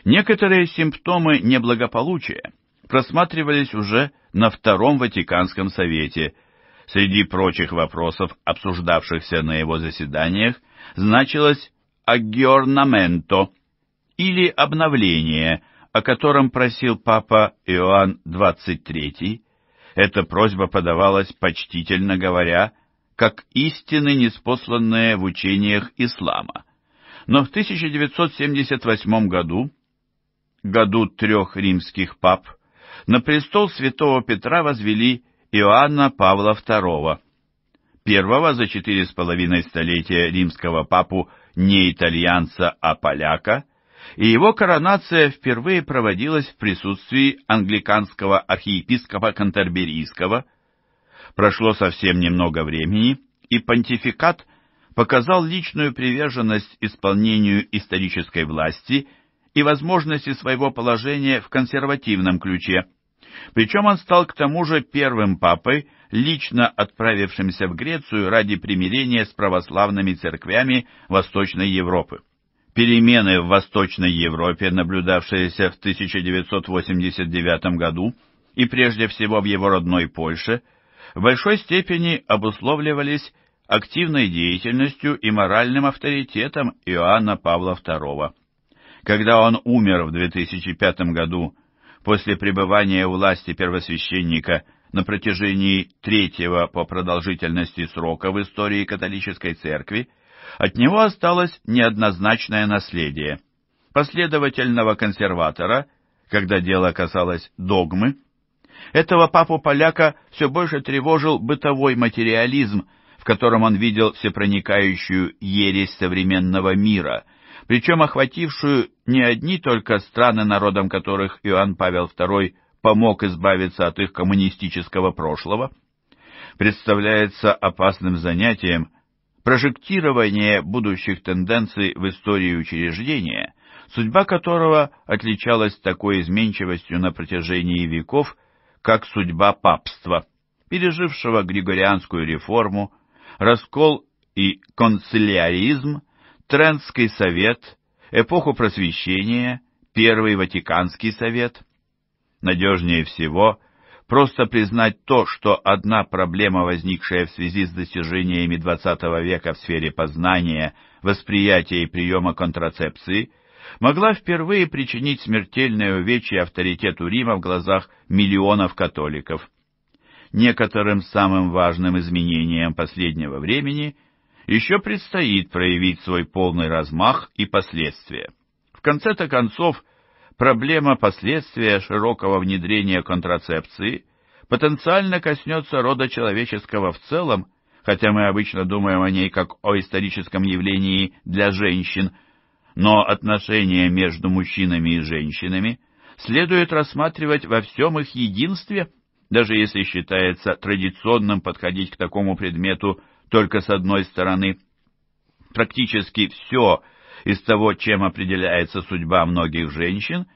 некоторые симптомы неблагополучия просматривались уже на Втором Ватиканском Совете – Среди прочих вопросов, обсуждавшихся на его заседаниях, значилось «аггиорнаменто» или «обновление», о котором просил папа Иоанн XXIII. Эта просьба подавалась почтительно говоря, как истины, неспосланные в учениях ислама. Но в 1978 году, году трех римских пап, на престол святого Петра возвели Иоанна Павла II, первого за четыре с половиной столетия римского папу не итальянца, а поляка, и его коронация впервые проводилась в присутствии англиканского архиепископа Кантерберийского. Прошло совсем немного времени, и понтификат показал личную приверженность исполнению исторической власти и возможности своего положения в консервативном ключе – причем он стал к тому же первым папой, лично отправившимся в Грецию ради примирения с православными церквями Восточной Европы. Перемены в Восточной Европе, наблюдавшиеся в 1989 году, и прежде всего в его родной Польше, в большой степени обусловливались активной деятельностью и моральным авторитетом Иоанна Павла II. Когда он умер в 2005 году После пребывания у власти первосвященника на протяжении третьего по продолжительности срока в истории католической церкви от него осталось неоднозначное наследие. Последовательного консерватора, когда дело касалось догмы, этого папу-поляка все больше тревожил бытовой материализм, в котором он видел всепроникающую ересь современного мира – причем охватившую не одни только страны, народом которых Иоанн Павел II помог избавиться от их коммунистического прошлого, представляется опасным занятием прожектирование будущих тенденций в истории учреждения, судьба которого отличалась такой изменчивостью на протяжении веков, как судьба папства, пережившего Григорианскую реформу, раскол и концилиаризм, Трентский совет, эпоху Просвещения, Первый Ватиканский совет. Надежнее всего просто признать то, что одна проблема, возникшая в связи с достижениями XX века в сфере познания, восприятия и приема контрацепции, могла впервые причинить смертельное увечье авторитету Рима в глазах миллионов католиков. Некоторым самым важным изменением последнего времени – еще предстоит проявить свой полный размах и последствия. В конце-то концов, проблема последствия широкого внедрения контрацепции потенциально коснется рода человеческого в целом, хотя мы обычно думаем о ней как о историческом явлении для женщин, но отношения между мужчинами и женщинами следует рассматривать во всем их единстве, даже если считается традиционным подходить к такому предмету только с одной стороны. Практически все из того, чем определяется судьба многих женщин,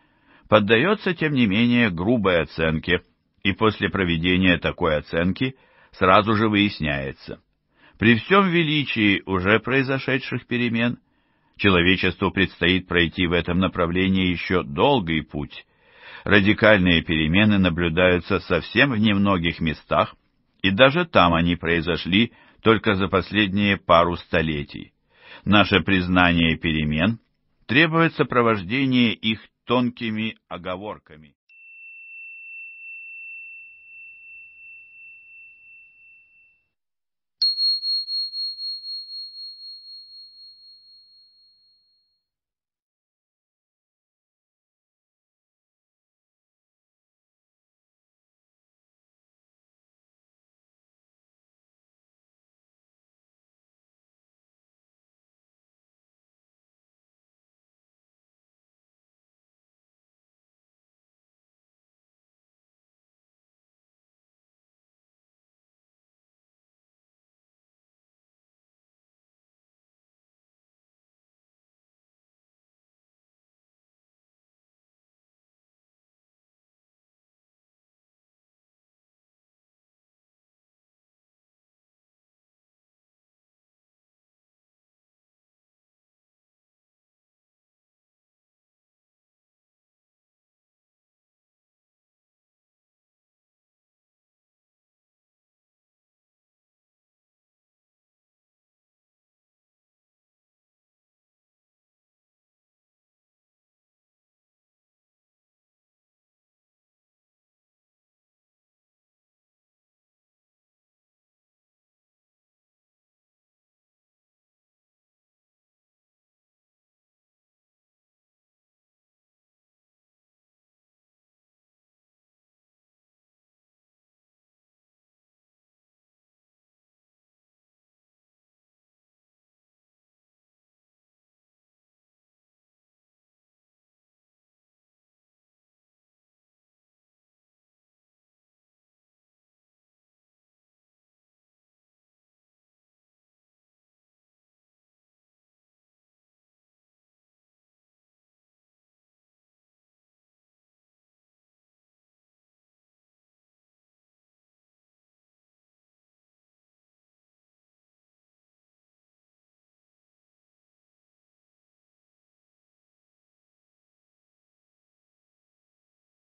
поддается, тем не менее, грубой оценке, и после проведения такой оценки сразу же выясняется. При всем величии уже произошедших перемен человечеству предстоит пройти в этом направлении еще долгий путь. Радикальные перемены наблюдаются совсем в немногих местах, и даже там они произошли только за последние пару столетий. Наше признание перемен требует сопровождения их тонкими оговорками.